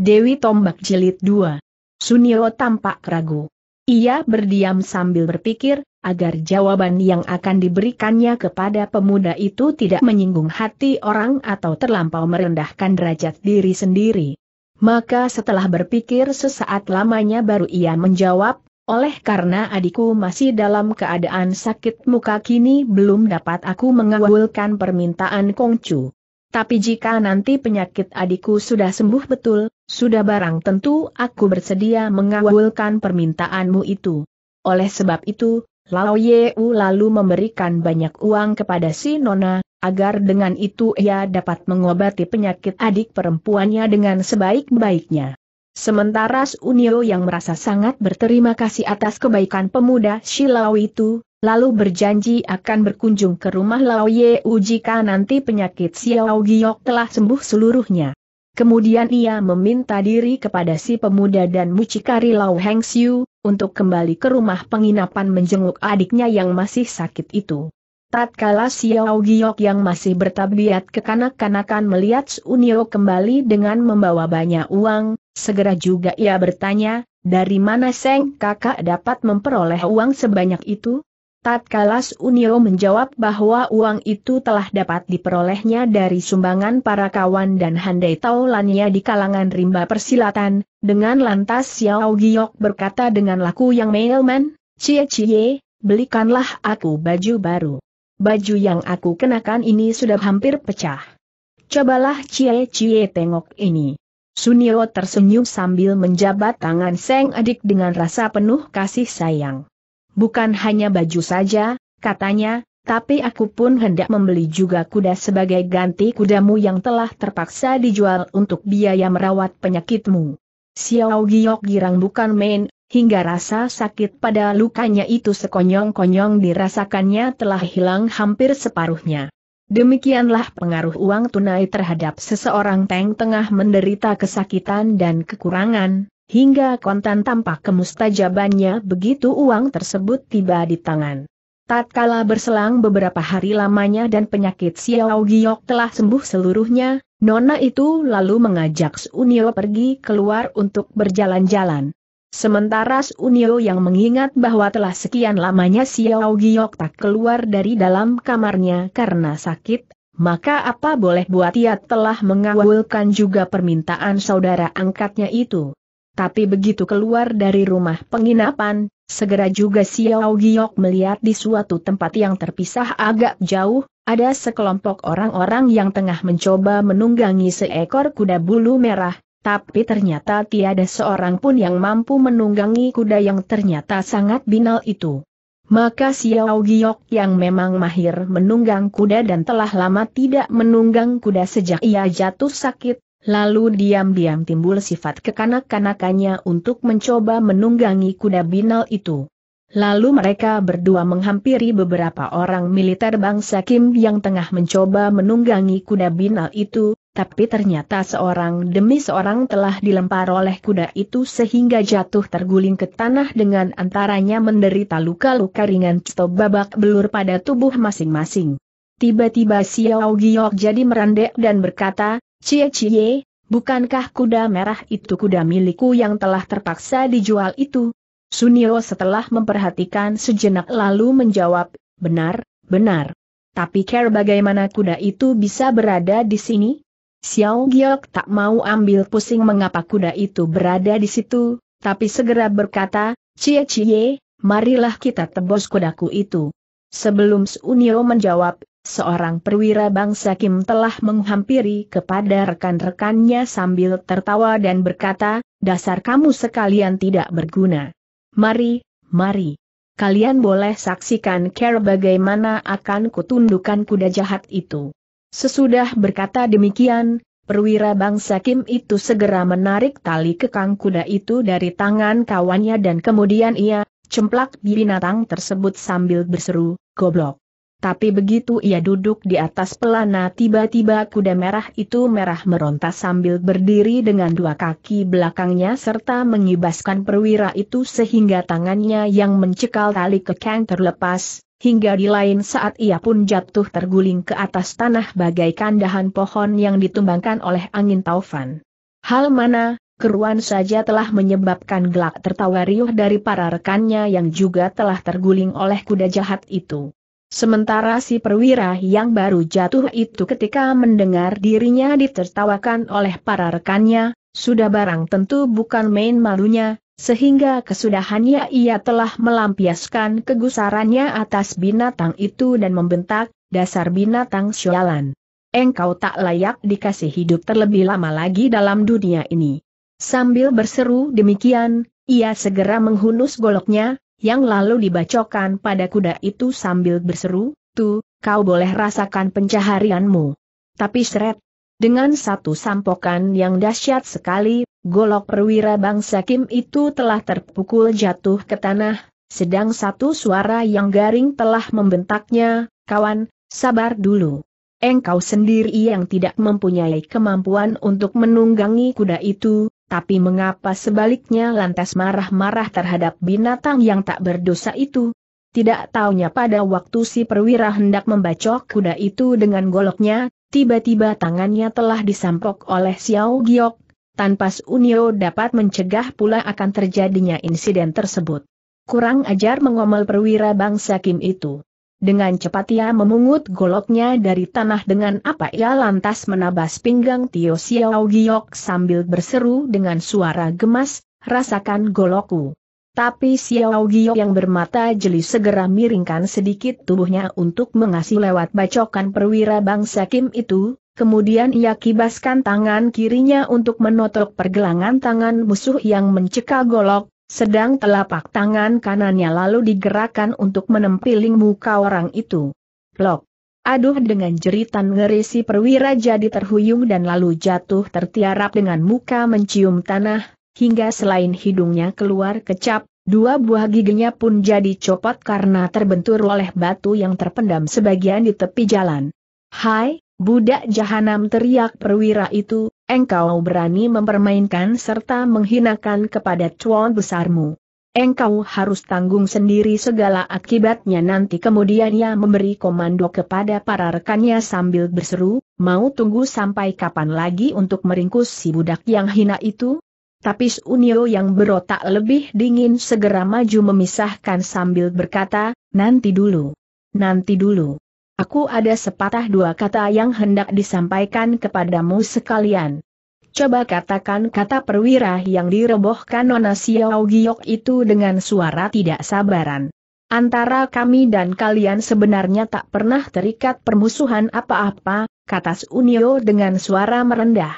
Dewi Tombak jelit 2. Sunio tampak ragu. Ia berdiam sambil berpikir, agar jawaban yang akan diberikannya kepada pemuda itu tidak menyinggung hati orang atau terlampau merendahkan derajat diri sendiri. Maka setelah berpikir sesaat lamanya baru ia menjawab, oleh karena adikku masih dalam keadaan sakit muka kini belum dapat aku mengawulkan permintaan Kongcu. Tapi jika nanti penyakit adikku sudah sembuh betul, sudah barang tentu aku bersedia mengawulkan permintaanmu itu. Oleh sebab itu, Lao Yeu lalu memberikan banyak uang kepada si Nona, agar dengan itu ia dapat mengobati penyakit adik perempuannya dengan sebaik-baiknya. Sementara Sunio yang merasa sangat berterima kasih atas kebaikan pemuda Shilau itu, lalu berjanji akan berkunjung ke rumah Lao Ye jika nanti penyakit Xiao Giok telah sembuh seluruhnya. Kemudian ia meminta diri kepada si pemuda dan mucikari Lao Heng Xiu, untuk kembali ke rumah penginapan menjenguk adiknya yang masih sakit itu. Tatkala Xiao Giok yang masih bertabiat kekanak-kanakan melihat Sunio kembali dengan membawa banyak uang, segera juga ia bertanya, dari mana Seng kakak dapat memperoleh uang sebanyak itu? Tatkala Unio menjawab bahwa uang itu telah dapat diperolehnya dari sumbangan para kawan dan handai taulannya di kalangan rimba persilatan, dengan lantas Xiao Giok berkata dengan laku yang mailman, Cie Cie, belikanlah aku baju baru. Baju yang aku kenakan ini sudah hampir pecah. Cobalah Cie Cie tengok ini. Sunio tersenyum sambil menjabat tangan Seng adik dengan rasa penuh kasih sayang bukan hanya baju saja, katanya, tapi aku pun hendak membeli juga kuda sebagai ganti kudamu yang telah terpaksa dijual untuk biaya merawat penyakitmu. Xiao Giok girang bukan main, hingga rasa sakit pada lukanya itu sekonyong-konyong dirasakannya telah hilang hampir separuhnya. Demikianlah pengaruh uang tunai terhadap seseorang Teng tengah menderita kesakitan dan kekurangan, hingga kontan tampak kemustajabannya begitu uang tersebut tiba di tangan. Tatkala berselang beberapa hari lamanya dan penyakit Xiao Giok telah sembuh seluruhnya, Nona itu lalu mengajak Sunio pergi keluar untuk berjalan-jalan. Sementara Sunio yang mengingat bahwa telah sekian lamanya Xiao Giok tak keluar dari dalam kamarnya karena sakit, maka apa boleh buat ia telah mengawalkan juga permintaan saudara angkatnya itu. Tapi begitu keluar dari rumah penginapan, segera juga Xiao Giok melihat di suatu tempat yang terpisah agak jauh, ada sekelompok orang-orang yang tengah mencoba menunggangi seekor kuda bulu merah, tapi ternyata tiada seorang pun yang mampu menunggangi kuda yang ternyata sangat binal itu. Maka Xiao Giok yang memang mahir menunggang kuda dan telah lama tidak menunggang kuda sejak ia jatuh sakit, Lalu diam-diam timbul sifat kekanak-kanakannya untuk mencoba menunggangi kuda binal itu. Lalu mereka berdua menghampiri beberapa orang militer bangsa Kim yang tengah mencoba menunggangi kuda binal itu, tapi ternyata seorang demi seorang telah dilempar oleh kuda itu sehingga jatuh terguling ke tanah dengan antaranya menderita luka-luka ringan atau babak belur pada tubuh masing-masing. Tiba-tiba Xiao Giok jadi merandek dan berkata, Cie cie, bukankah kuda merah itu kuda milikku yang telah terpaksa dijual itu? Sunio setelah memperhatikan sejenak lalu menjawab, benar, benar. Tapi care bagaimana kuda itu bisa berada di sini? Xiao Giok tak mau ambil pusing mengapa kuda itu berada di situ, tapi segera berkata, cie cie, marilah kita tebus kudaku itu. Sebelum Sunio menjawab, seorang perwira bangsa Kim telah menghampiri kepada rekan-rekannya sambil tertawa dan berkata, dasar kamu sekalian tidak berguna. Mari, mari. Kalian boleh saksikan care bagaimana akan kutundukan kuda jahat itu. Sesudah berkata demikian, perwira bangsa Kim itu segera menarik tali kekang kuda itu dari tangan kawannya dan kemudian ia, cemplak binatang tersebut sambil berseru, goblok. Tapi begitu ia duduk di atas pelana tiba-tiba kuda merah itu merah meronta sambil berdiri dengan dua kaki belakangnya serta mengibaskan perwira itu sehingga tangannya yang mencekal tali kekang terlepas, hingga di lain saat ia pun jatuh terguling ke atas tanah bagaikan dahan pohon yang ditumbangkan oleh angin taufan. Hal mana, keruan saja telah menyebabkan gelak tertawa riuh dari para rekannya yang juga telah terguling oleh kuda jahat itu. Sementara si perwira yang baru jatuh itu ketika mendengar dirinya ditertawakan oleh para rekannya, sudah barang tentu bukan main malunya, sehingga kesudahannya ia telah melampiaskan kegusarannya atas binatang itu dan membentak, dasar binatang sialan. Engkau tak layak dikasih hidup terlebih lama lagi dalam dunia ini. Sambil berseru demikian, ia segera menghunus goloknya, yang lalu dibacokan pada kuda itu sambil berseru, Tu, kau boleh rasakan pencaharianmu. Tapi seret, dengan satu sampokan yang dahsyat sekali, golok perwira bangsa Kim itu telah terpukul jatuh ke tanah, sedang satu suara yang garing telah membentaknya, kawan, sabar dulu. Engkau sendiri yang tidak mempunyai kemampuan untuk menunggangi kuda itu, tapi mengapa sebaliknya lantas marah-marah terhadap binatang yang tak berdosa itu? Tidak taunya pada waktu si perwira hendak membacok kuda itu dengan goloknya, tiba-tiba tangannya telah disampok oleh Xiao Giok, tanpa Unio dapat mencegah pula akan terjadinya insiden tersebut. Kurang ajar mengomel perwira bangsa Kim itu. Dengan cepat ia memungut goloknya dari tanah dengan apa ia lantas menabas pinggang Tio Xiao Giok sambil berseru dengan suara gemas, rasakan golokku. Tapi Xiao Giok yang bermata jeli segera miringkan sedikit tubuhnya untuk mengasih lewat bacokan perwira bangsa Kim itu, Kemudian ia kibaskan tangan kirinya untuk menotok pergelangan tangan musuh yang mencekal golok, sedang telapak tangan kanannya lalu digerakkan untuk menempiling muka orang itu. Plok. Aduh dengan jeritan ngeri si perwira jadi terhuyung dan lalu jatuh tertiarap dengan muka mencium tanah, hingga selain hidungnya keluar kecap, dua buah giginya pun jadi copot karena terbentur oleh batu yang terpendam sebagian di tepi jalan. Hai, Budak jahanam teriak perwira itu, engkau berani mempermainkan serta menghinakan kepada cuan besarmu. Engkau harus tanggung sendiri segala akibatnya nanti kemudian ia memberi komando kepada para rekannya sambil berseru, mau tunggu sampai kapan lagi untuk meringkus si budak yang hina itu? Tapi Sunio yang berotak lebih dingin segera maju memisahkan sambil berkata, nanti dulu. Nanti dulu. Aku ada sepatah dua kata yang hendak disampaikan kepadamu sekalian. Coba katakan kata perwira yang direbohkan Nona Xiao Giok itu dengan suara tidak sabaran. Antara kami dan kalian sebenarnya tak pernah terikat permusuhan apa-apa, kata Unio dengan suara merendah.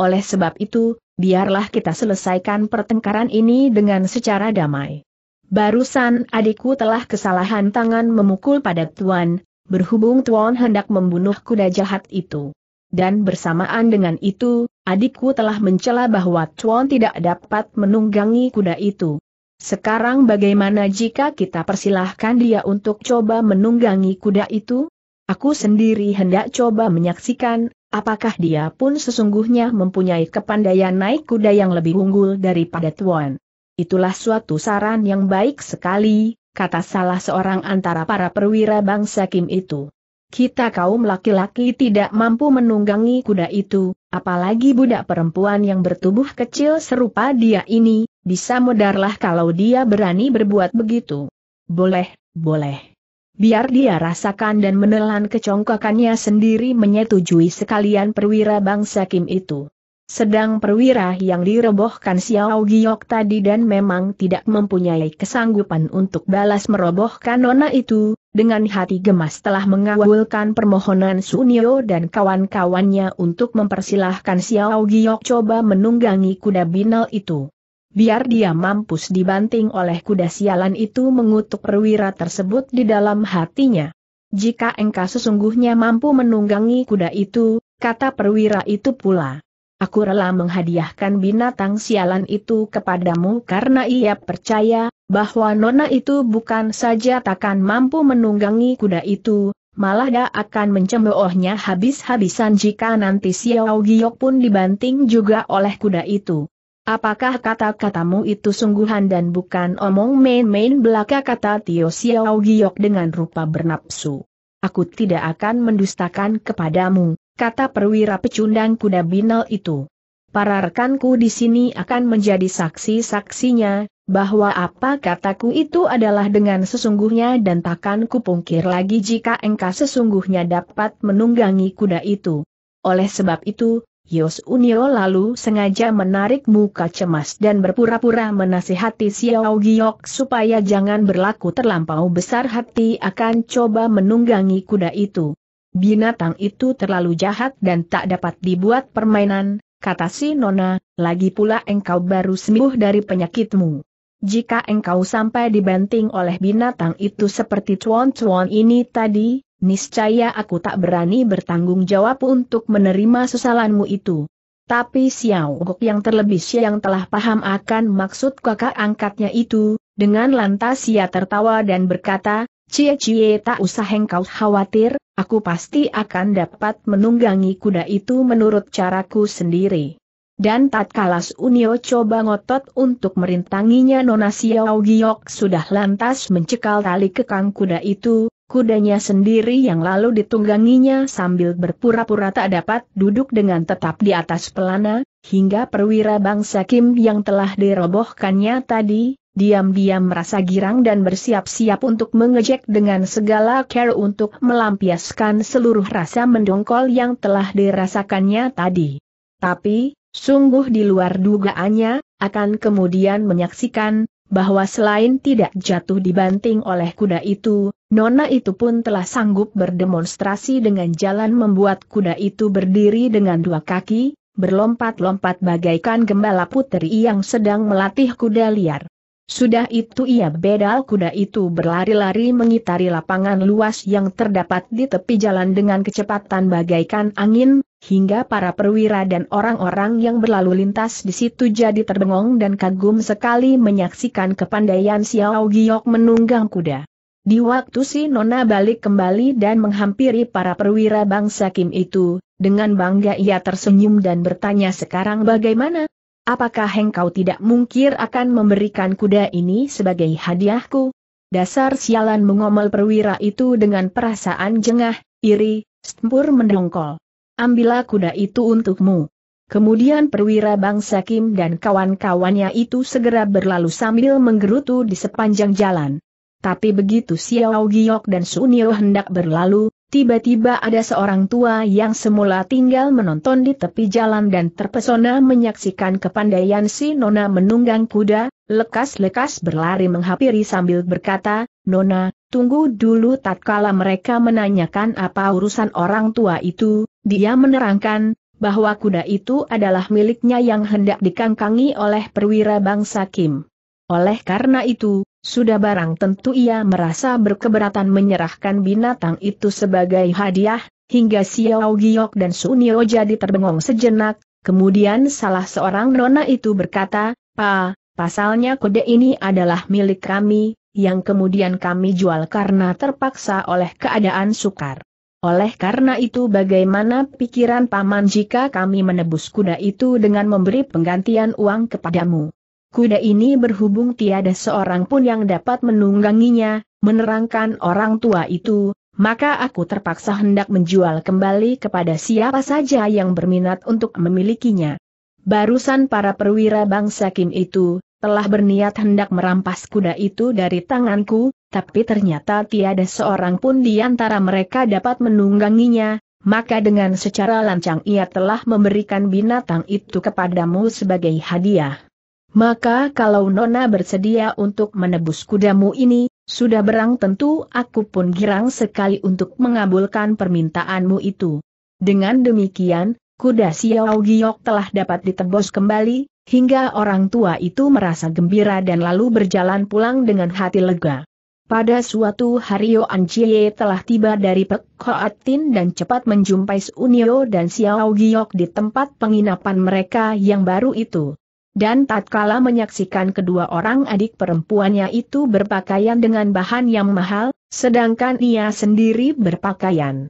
Oleh sebab itu, biarlah kita selesaikan pertengkaran ini dengan secara damai. Barusan adikku telah kesalahan tangan memukul pada tuan, berhubung Tuan hendak membunuh kuda jahat itu. Dan bersamaan dengan itu, adikku telah mencela bahwa Tuan tidak dapat menunggangi kuda itu. Sekarang bagaimana jika kita persilahkan dia untuk coba menunggangi kuda itu? Aku sendiri hendak coba menyaksikan, apakah dia pun sesungguhnya mempunyai kepandaian naik kuda yang lebih unggul daripada Tuan. Itulah suatu saran yang baik sekali, kata salah seorang antara para perwira bangsa Kim itu. Kita kaum laki-laki tidak mampu menunggangi kuda itu, apalagi budak perempuan yang bertubuh kecil serupa dia ini, bisa modarlah kalau dia berani berbuat begitu. Boleh, boleh. Biar dia rasakan dan menelan kecongkakannya sendiri menyetujui sekalian perwira bangsa Kim itu. Sedang perwira yang direbohkan Xiao Giok tadi dan memang tidak mempunyai kesanggupan untuk balas merobohkan nona itu, dengan hati gemas telah mengawulkan permohonan Sunio dan kawan-kawannya untuk mempersilahkan Xiao Giok coba menunggangi kuda binal itu. Biar dia mampus dibanting oleh kuda sialan itu mengutuk perwira tersebut di dalam hatinya. Jika engkau sesungguhnya mampu menunggangi kuda itu, kata perwira itu pula Aku rela menghadiahkan binatang sialan itu kepadamu karena ia percaya, bahwa nona itu bukan saja takkan mampu menunggangi kuda itu, malah dia akan mencemoohnya habis-habisan jika nanti Xiao Giok pun dibanting juga oleh kuda itu. Apakah kata-katamu itu sungguhan dan bukan omong main-main belaka kata Tio Xiao Giok dengan rupa bernapsu? Aku tidak akan mendustakan kepadamu, kata perwira pecundang kuda binal itu. Para rekanku di sini akan menjadi saksi-saksinya, bahwa apa kataku itu adalah dengan sesungguhnya dan takkan kupungkir lagi jika engkau sesungguhnya dapat menunggangi kuda itu. Oleh sebab itu, Yos Unio lalu sengaja menarik muka cemas dan berpura-pura menasihati Xiao Giok supaya jangan berlaku terlampau besar hati akan coba menunggangi kuda itu. Binatang itu terlalu jahat dan tak dapat dibuat permainan, kata si Nona, lagi pula engkau baru sembuh dari penyakitmu. Jika engkau sampai dibanting oleh binatang itu seperti cuan-cuan ini tadi, niscaya aku tak berani bertanggung jawab untuk menerima sesalanmu itu. Tapi Xiao Gok yang terlebih siang telah paham akan maksud kakak angkatnya itu, dengan lantas ia tertawa dan berkata, Cie-cie tak usah hengkau khawatir, aku pasti akan dapat menunggangi kuda itu menurut caraku sendiri. Dan tatkala Unio coba ngotot untuk merintanginya Nona Xiao Giok sudah lantas mencekal tali kekang kuda itu, kudanya sendiri yang lalu ditungganginya sambil berpura-pura tak dapat duduk dengan tetap di atas pelana, hingga perwira bangsa Kim yang telah dirobohkannya tadi, diam-diam merasa girang dan bersiap-siap untuk mengejek dengan segala care untuk melampiaskan seluruh rasa mendongkol yang telah dirasakannya tadi. Tapi, sungguh di luar dugaannya, akan kemudian menyaksikan, bahwa selain tidak jatuh dibanting oleh kuda itu, Nona itu pun telah sanggup berdemonstrasi dengan jalan membuat kuda itu berdiri dengan dua kaki, berlompat-lompat bagaikan gembala putri yang sedang melatih kuda liar. Sudah itu ia bedal kuda itu berlari-lari mengitari lapangan luas yang terdapat di tepi jalan dengan kecepatan bagaikan angin, hingga para perwira dan orang-orang yang berlalu lintas di situ jadi terbengong dan kagum sekali menyaksikan kepandaian Xiao Giok menunggang kuda. Di waktu si Nona balik kembali dan menghampiri para perwira bangsa Kim itu, dengan bangga ia tersenyum dan bertanya sekarang bagaimana, apakah engkau tidak mungkir akan memberikan kuda ini sebagai hadiahku? Dasar sialan mengomel perwira itu dengan perasaan jengah, iri, sempur mendongkol. Ambillah kuda itu untukmu. Kemudian perwira bangsa Kim dan kawan-kawannya itu segera berlalu sambil menggerutu di sepanjang jalan. Tapi begitu Xiao Giok dan Sunio hendak berlalu, Tiba-tiba ada seorang tua yang semula tinggal menonton di tepi jalan dan terpesona menyaksikan kepandaian si Nona menunggang kuda, lekas-lekas berlari menghampiri sambil berkata, Nona, tunggu dulu tatkala mereka menanyakan apa urusan orang tua itu, dia menerangkan, bahwa kuda itu adalah miliknya yang hendak dikangkangi oleh perwira bangsa Kim. Oleh karena itu, sudah barang tentu ia merasa berkeberatan menyerahkan binatang itu sebagai hadiah, hingga Xiao Giok dan Sunio jadi terbengong sejenak, kemudian salah seorang nona itu berkata, Pa, pasalnya kode ini adalah milik kami, yang kemudian kami jual karena terpaksa oleh keadaan sukar. Oleh karena itu bagaimana pikiran paman jika kami menebus kuda itu dengan memberi penggantian uang kepadamu? kuda ini berhubung tiada seorang pun yang dapat menungganginya, menerangkan orang tua itu, maka aku terpaksa hendak menjual kembali kepada siapa saja yang berminat untuk memilikinya. Barusan para perwira bangsa Kim itu, telah berniat hendak merampas kuda itu dari tanganku, tapi ternyata tiada seorang pun di antara mereka dapat menungganginya, maka dengan secara lancang ia telah memberikan binatang itu kepadamu sebagai hadiah. Maka kalau Nona bersedia untuk menebus kudamu ini, sudah berang tentu aku pun girang sekali untuk mengabulkan permintaanmu itu. Dengan demikian, kuda Xiao Giok telah dapat ditebus kembali, hingga orang tua itu merasa gembira dan lalu berjalan pulang dengan hati lega. Pada suatu hari Yoan Chie telah tiba dari Pekhoatin dan cepat menjumpai Sunio dan Xiao Giok di tempat penginapan mereka yang baru itu. Dan tatkala menyaksikan kedua orang adik perempuannya itu berpakaian dengan bahan yang mahal, sedangkan ia sendiri berpakaian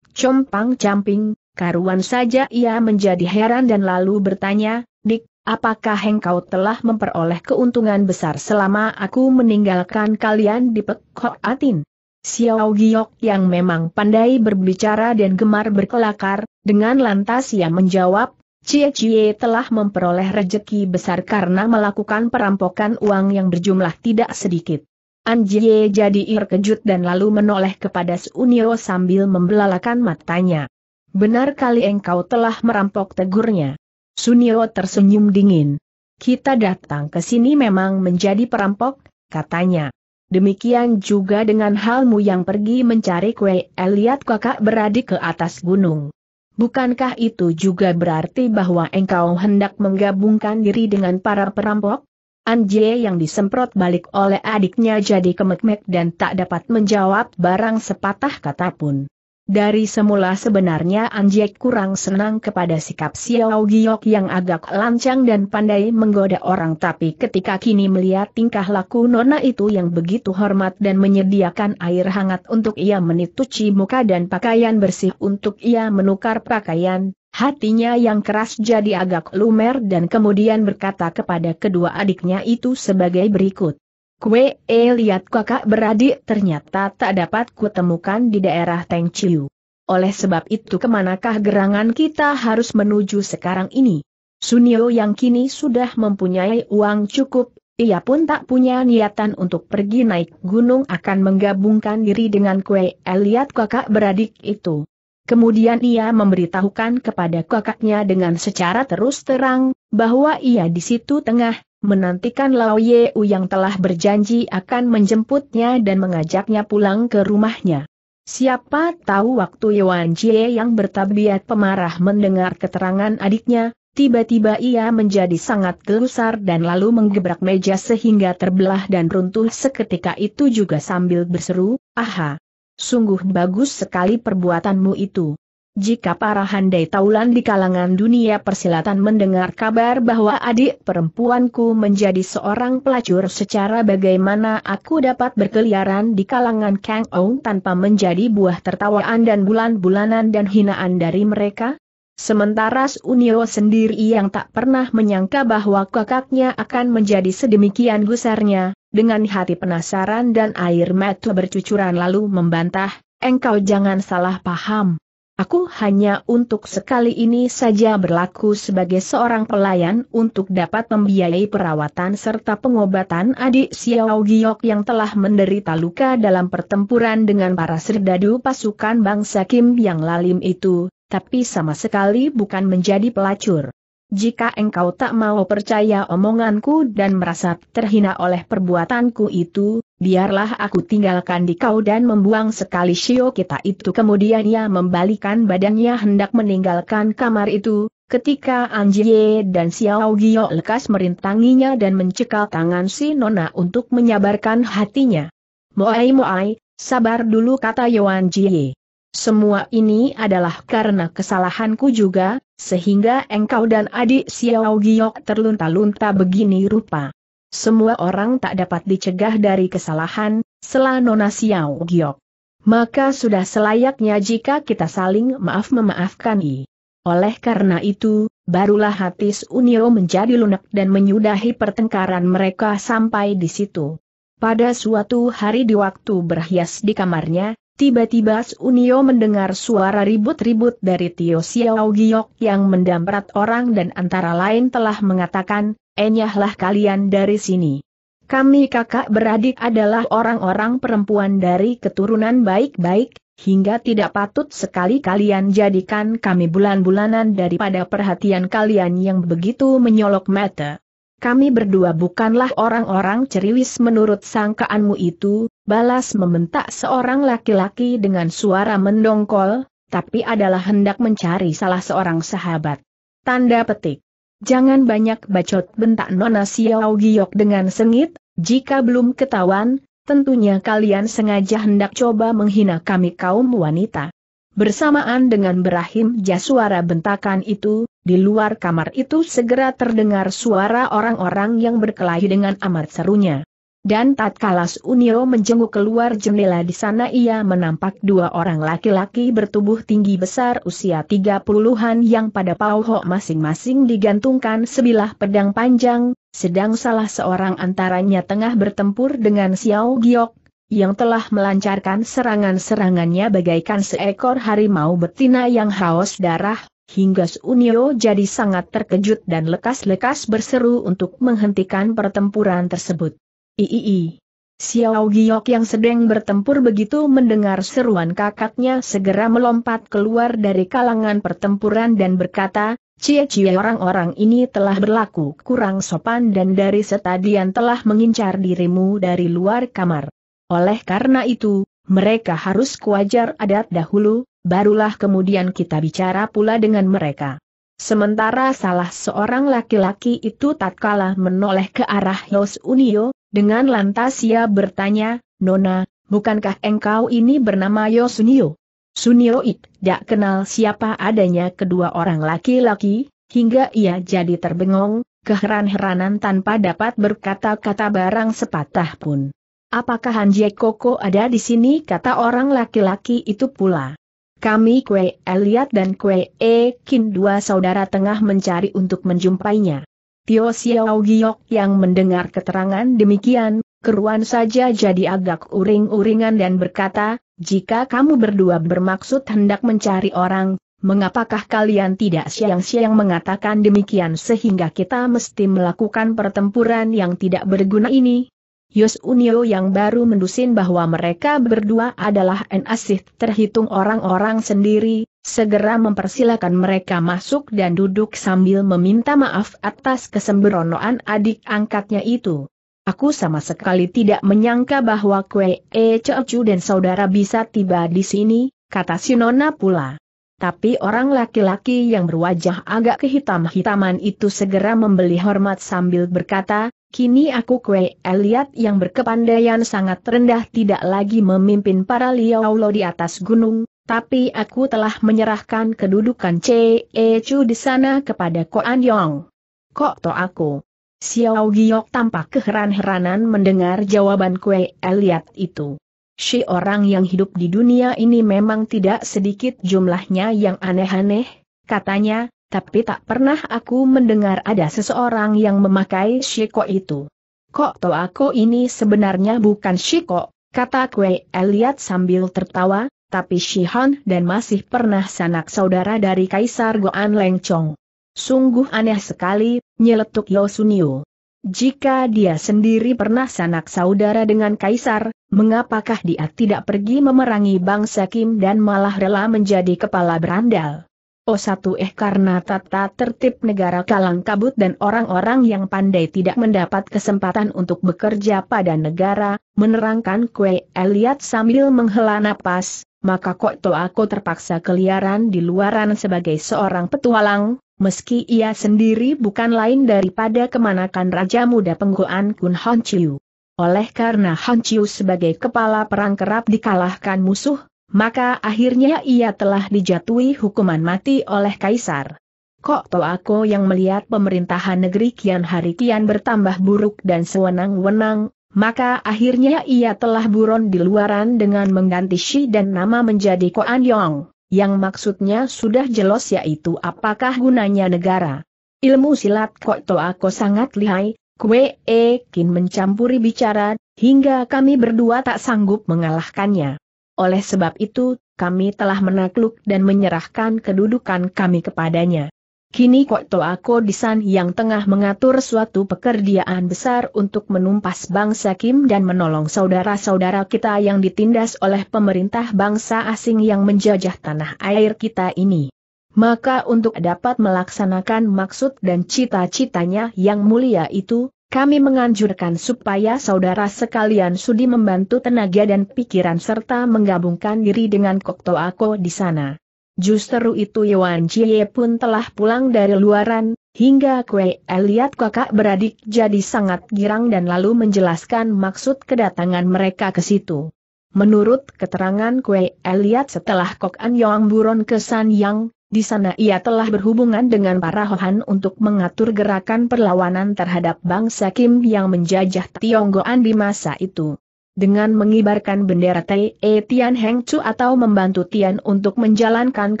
compang-camping, karuan saja ia menjadi heran dan lalu bertanya, Dik, apakah engkau telah memperoleh keuntungan besar selama aku meninggalkan kalian di pekok Atin? Xiao Giok yang memang pandai berbicara dan gemar berkelakar, dengan lantas ia menjawab, Cie Cie telah memperoleh rejeki besar karena melakukan perampokan uang yang berjumlah tidak sedikit. Anjie jadi kejut dan lalu menoleh kepada Sunio sambil membelalakan matanya. Benar kali engkau telah merampok tegurnya. Sunio tersenyum dingin. Kita datang ke sini memang menjadi perampok, katanya. Demikian juga dengan halmu yang pergi mencari kue Eliat kakak beradik ke atas gunung bukankah itu juga berarti bahwa engkau hendak menggabungkan diri dengan para perampok? Anjie yang disemprot balik oleh adiknya jadi kemek-mek dan tak dapat menjawab barang sepatah kata pun. Dari semula sebenarnya Anjek kurang senang kepada sikap Xiao Giok yang agak lancang dan pandai menggoda orang tapi ketika kini melihat tingkah laku Nona itu yang begitu hormat dan menyediakan air hangat untuk ia menituci muka dan pakaian bersih untuk ia menukar pakaian, hatinya yang keras jadi agak lumer dan kemudian berkata kepada kedua adiknya itu sebagai berikut. Kue e lihat kakak beradik ternyata tak dapat kutemukan di daerah Teng Chiu. Oleh sebab itu kemanakah gerangan kita harus menuju sekarang ini? Sunio yang kini sudah mempunyai uang cukup, ia pun tak punya niatan untuk pergi naik gunung akan menggabungkan diri dengan kue Eliat eh, kakak beradik itu. Kemudian ia memberitahukan kepada kakaknya dengan secara terus terang, bahwa ia di situ tengah menantikan Lao Ye U yang telah berjanji akan menjemputnya dan mengajaknya pulang ke rumahnya. Siapa tahu waktu Yuan Jie yang bertabiat pemarah mendengar keterangan adiknya, tiba-tiba ia menjadi sangat gelusar dan lalu menggebrak meja sehingga terbelah dan runtuh seketika itu juga sambil berseru, Aha! Sungguh bagus sekali perbuatanmu itu. Jika para handai taulan di kalangan dunia persilatan mendengar kabar bahwa adik perempuanku menjadi seorang pelacur secara bagaimana aku dapat berkeliaran di kalangan Kang Ong tanpa menjadi buah tertawaan dan bulan-bulanan dan hinaan dari mereka? Sementara Sunio sendiri yang tak pernah menyangka bahwa kakaknya akan menjadi sedemikian gusarnya, dengan hati penasaran dan air mata bercucuran lalu membantah, engkau jangan salah paham. Aku hanya untuk sekali ini saja berlaku sebagai seorang pelayan untuk dapat membiayai perawatan serta pengobatan adik Xiao Giok yang telah menderita luka dalam pertempuran dengan para serdadu pasukan bangsa Kim yang lalim itu, tapi sama sekali bukan menjadi pelacur. Jika engkau tak mau percaya omonganku dan merasa terhina oleh perbuatanku itu, biarlah aku tinggalkan di kau dan membuang sekali sio kita itu. Kemudian ia membalikan badannya hendak meninggalkan kamar itu, ketika Anjie dan Xiao Gio lekas merintanginya dan mencekal tangan si Nona untuk menyabarkan hatinya. Moai Moai, sabar dulu kata Yuan Jie. Semua ini adalah karena kesalahanku juga, sehingga engkau dan adik Xiao Giok terlunta-lunta begini rupa. Semua orang tak dapat dicegah dari kesalahan, selain Nona Xiao Giok. Maka sudah selayaknya jika kita saling maaf-memaafkani. Oleh karena itu, barulah hati Unio menjadi lunak dan menyudahi pertengkaran mereka sampai di situ. Pada suatu hari di waktu berhias di kamarnya, Tiba-tiba Sunio mendengar suara ribut-ribut dari Tio Xiao Giok yang mendamprat orang dan antara lain telah mengatakan, Enyahlah kalian dari sini. Kami kakak beradik adalah orang-orang perempuan dari keturunan baik-baik, hingga tidak patut sekali kalian jadikan kami bulan-bulanan daripada perhatian kalian yang begitu menyolok mata kami berdua bukanlah orang-orang ceriwis menurut sangkaanmu itu, balas membentak seorang laki-laki dengan suara mendongkol, tapi adalah hendak mencari salah seorang sahabat. Tanda petik. Jangan banyak bacot bentak Nona Xiao Giok dengan sengit, jika belum ketahuan, tentunya kalian sengaja hendak coba menghina kami kaum wanita. Bersamaan dengan berahim jasuara bentakan itu, di luar kamar itu segera terdengar suara orang-orang yang berkelahi dengan amat serunya. Dan tatkala Unio menjenguk keluar jendela di sana ia menampak dua orang laki-laki bertubuh tinggi besar usia 30-an yang pada pauho masing-masing digantungkan sebilah pedang panjang, sedang salah seorang antaranya tengah bertempur dengan Xiao Giok, yang telah melancarkan serangan-serangannya bagaikan seekor harimau betina yang haus darah, hingga Sunio jadi sangat terkejut dan lekas-lekas berseru untuk menghentikan pertempuran tersebut. Iii. Xiao Giok yang sedang bertempur begitu mendengar seruan kakaknya segera melompat keluar dari kalangan pertempuran dan berkata, Cie-cie orang-orang ini telah berlaku kurang sopan dan dari setadian telah mengincar dirimu dari luar kamar. Oleh karena itu, mereka harus kuajar adat dahulu, barulah kemudian kita bicara pula dengan mereka. Sementara salah seorang laki-laki itu tak kalah menoleh ke arah Yos Unio, dengan lantas ia bertanya, Nona, bukankah engkau ini bernama Yos Unio? Sunio tidak kenal siapa adanya kedua orang laki-laki, hingga ia jadi terbengong, keheran-heranan tanpa dapat berkata-kata barang sepatah pun. Apakah Hanjie Koko ada di sini kata orang laki-laki itu pula? Kami Kue Eliat dan Kue E Kin dua saudara tengah mencari untuk menjumpainya. Tio Xiao Giok yang mendengar keterangan demikian, keruan saja jadi agak uring-uringan dan berkata, jika kamu berdua bermaksud hendak mencari orang, mengapakah kalian tidak siang-siang mengatakan demikian sehingga kita mesti melakukan pertempuran yang tidak berguna ini? Yos Unio yang baru mendusin bahwa mereka berdua adalah Enasih terhitung orang-orang sendiri, segera mempersilahkan mereka masuk dan duduk sambil meminta maaf atas kesembronoan adik angkatnya itu. Aku sama sekali tidak menyangka bahwa Kue, E Chocu dan saudara bisa tiba di sini, kata Sinona pula. Tapi orang laki-laki yang berwajah agak kehitam-hitaman itu segera membeli hormat sambil berkata, Kini aku kue Eliat yang berkepandaian sangat rendah tidak lagi memimpin para liaulo di atas gunung, tapi aku telah menyerahkan kedudukan Ce Chu di sana kepada Ko An Yong. Kok to aku? Xiao Giok tampak keheran-heranan mendengar jawaban kue Eliat itu. Si orang yang hidup di dunia ini memang tidak sedikit jumlahnya yang aneh-aneh, katanya, tapi tak pernah aku mendengar ada seseorang yang memakai shiko itu. Kok to aku ini sebenarnya bukan shiko, kata Kue Elliot sambil tertawa, tapi Shihon dan masih pernah sanak saudara dari Kaisar Goan Lengcong. Sungguh aneh sekali, nyeletuk Sunyu. Jika dia sendiri pernah sanak saudara dengan Kaisar, mengapakah dia tidak pergi memerangi bangsa Kim dan malah rela menjadi kepala berandal? o oh, satu eh karena tata tertib negara kalang kabut dan orang-orang yang pandai tidak mendapat kesempatan untuk bekerja pada negara, menerangkan kue Elliot sambil menghela napas, maka kok to aku terpaksa keliaran di luaran sebagai seorang petualang, meski ia sendiri bukan lain daripada kemanakan Raja Muda Penggoan Kun Hon Chiu. Oleh karena Han Chiu sebagai kepala perang kerap dikalahkan musuh, maka akhirnya ia telah dijatuhi hukuman mati oleh kaisar. Kok to aku yang melihat pemerintahan negeri kian hari kian bertambah buruk dan sewenang-wenang, maka akhirnya ia telah buron di luaran dengan mengganti Shi dan nama menjadi Koan Yong, yang maksudnya sudah jelas yaitu apakah gunanya negara. Ilmu silat Kok to aku sangat lihai, Kwe E Kin mencampuri bicara, hingga kami berdua tak sanggup mengalahkannya. Oleh sebab itu, kami telah menakluk dan menyerahkan kedudukan kami kepadanya. Kini Koto Ako Disan yang tengah mengatur suatu pekerjaan besar untuk menumpas bangsa Kim dan menolong saudara-saudara kita yang ditindas oleh pemerintah bangsa asing yang menjajah tanah air kita ini. Maka untuk dapat melaksanakan maksud dan cita-citanya yang mulia itu, kami menganjurkan supaya saudara sekalian sudi membantu tenaga dan pikiran serta menggabungkan diri dengan Kokto Ako di sana. Justru itu Yuan Jie pun telah pulang dari luaran, hingga Kue Eliat kakak beradik jadi sangat girang dan lalu menjelaskan maksud kedatangan mereka ke situ. Menurut keterangan Kue Eliat setelah Kok An Yong Buron ke San Yang, di sana ia telah berhubungan dengan para Hohan untuk mengatur gerakan perlawanan terhadap bangsa Kim yang menjajah Tionggoan di masa itu. Dengan mengibarkan bendera Tei e Tian Heng Chu atau membantu Tian untuk menjalankan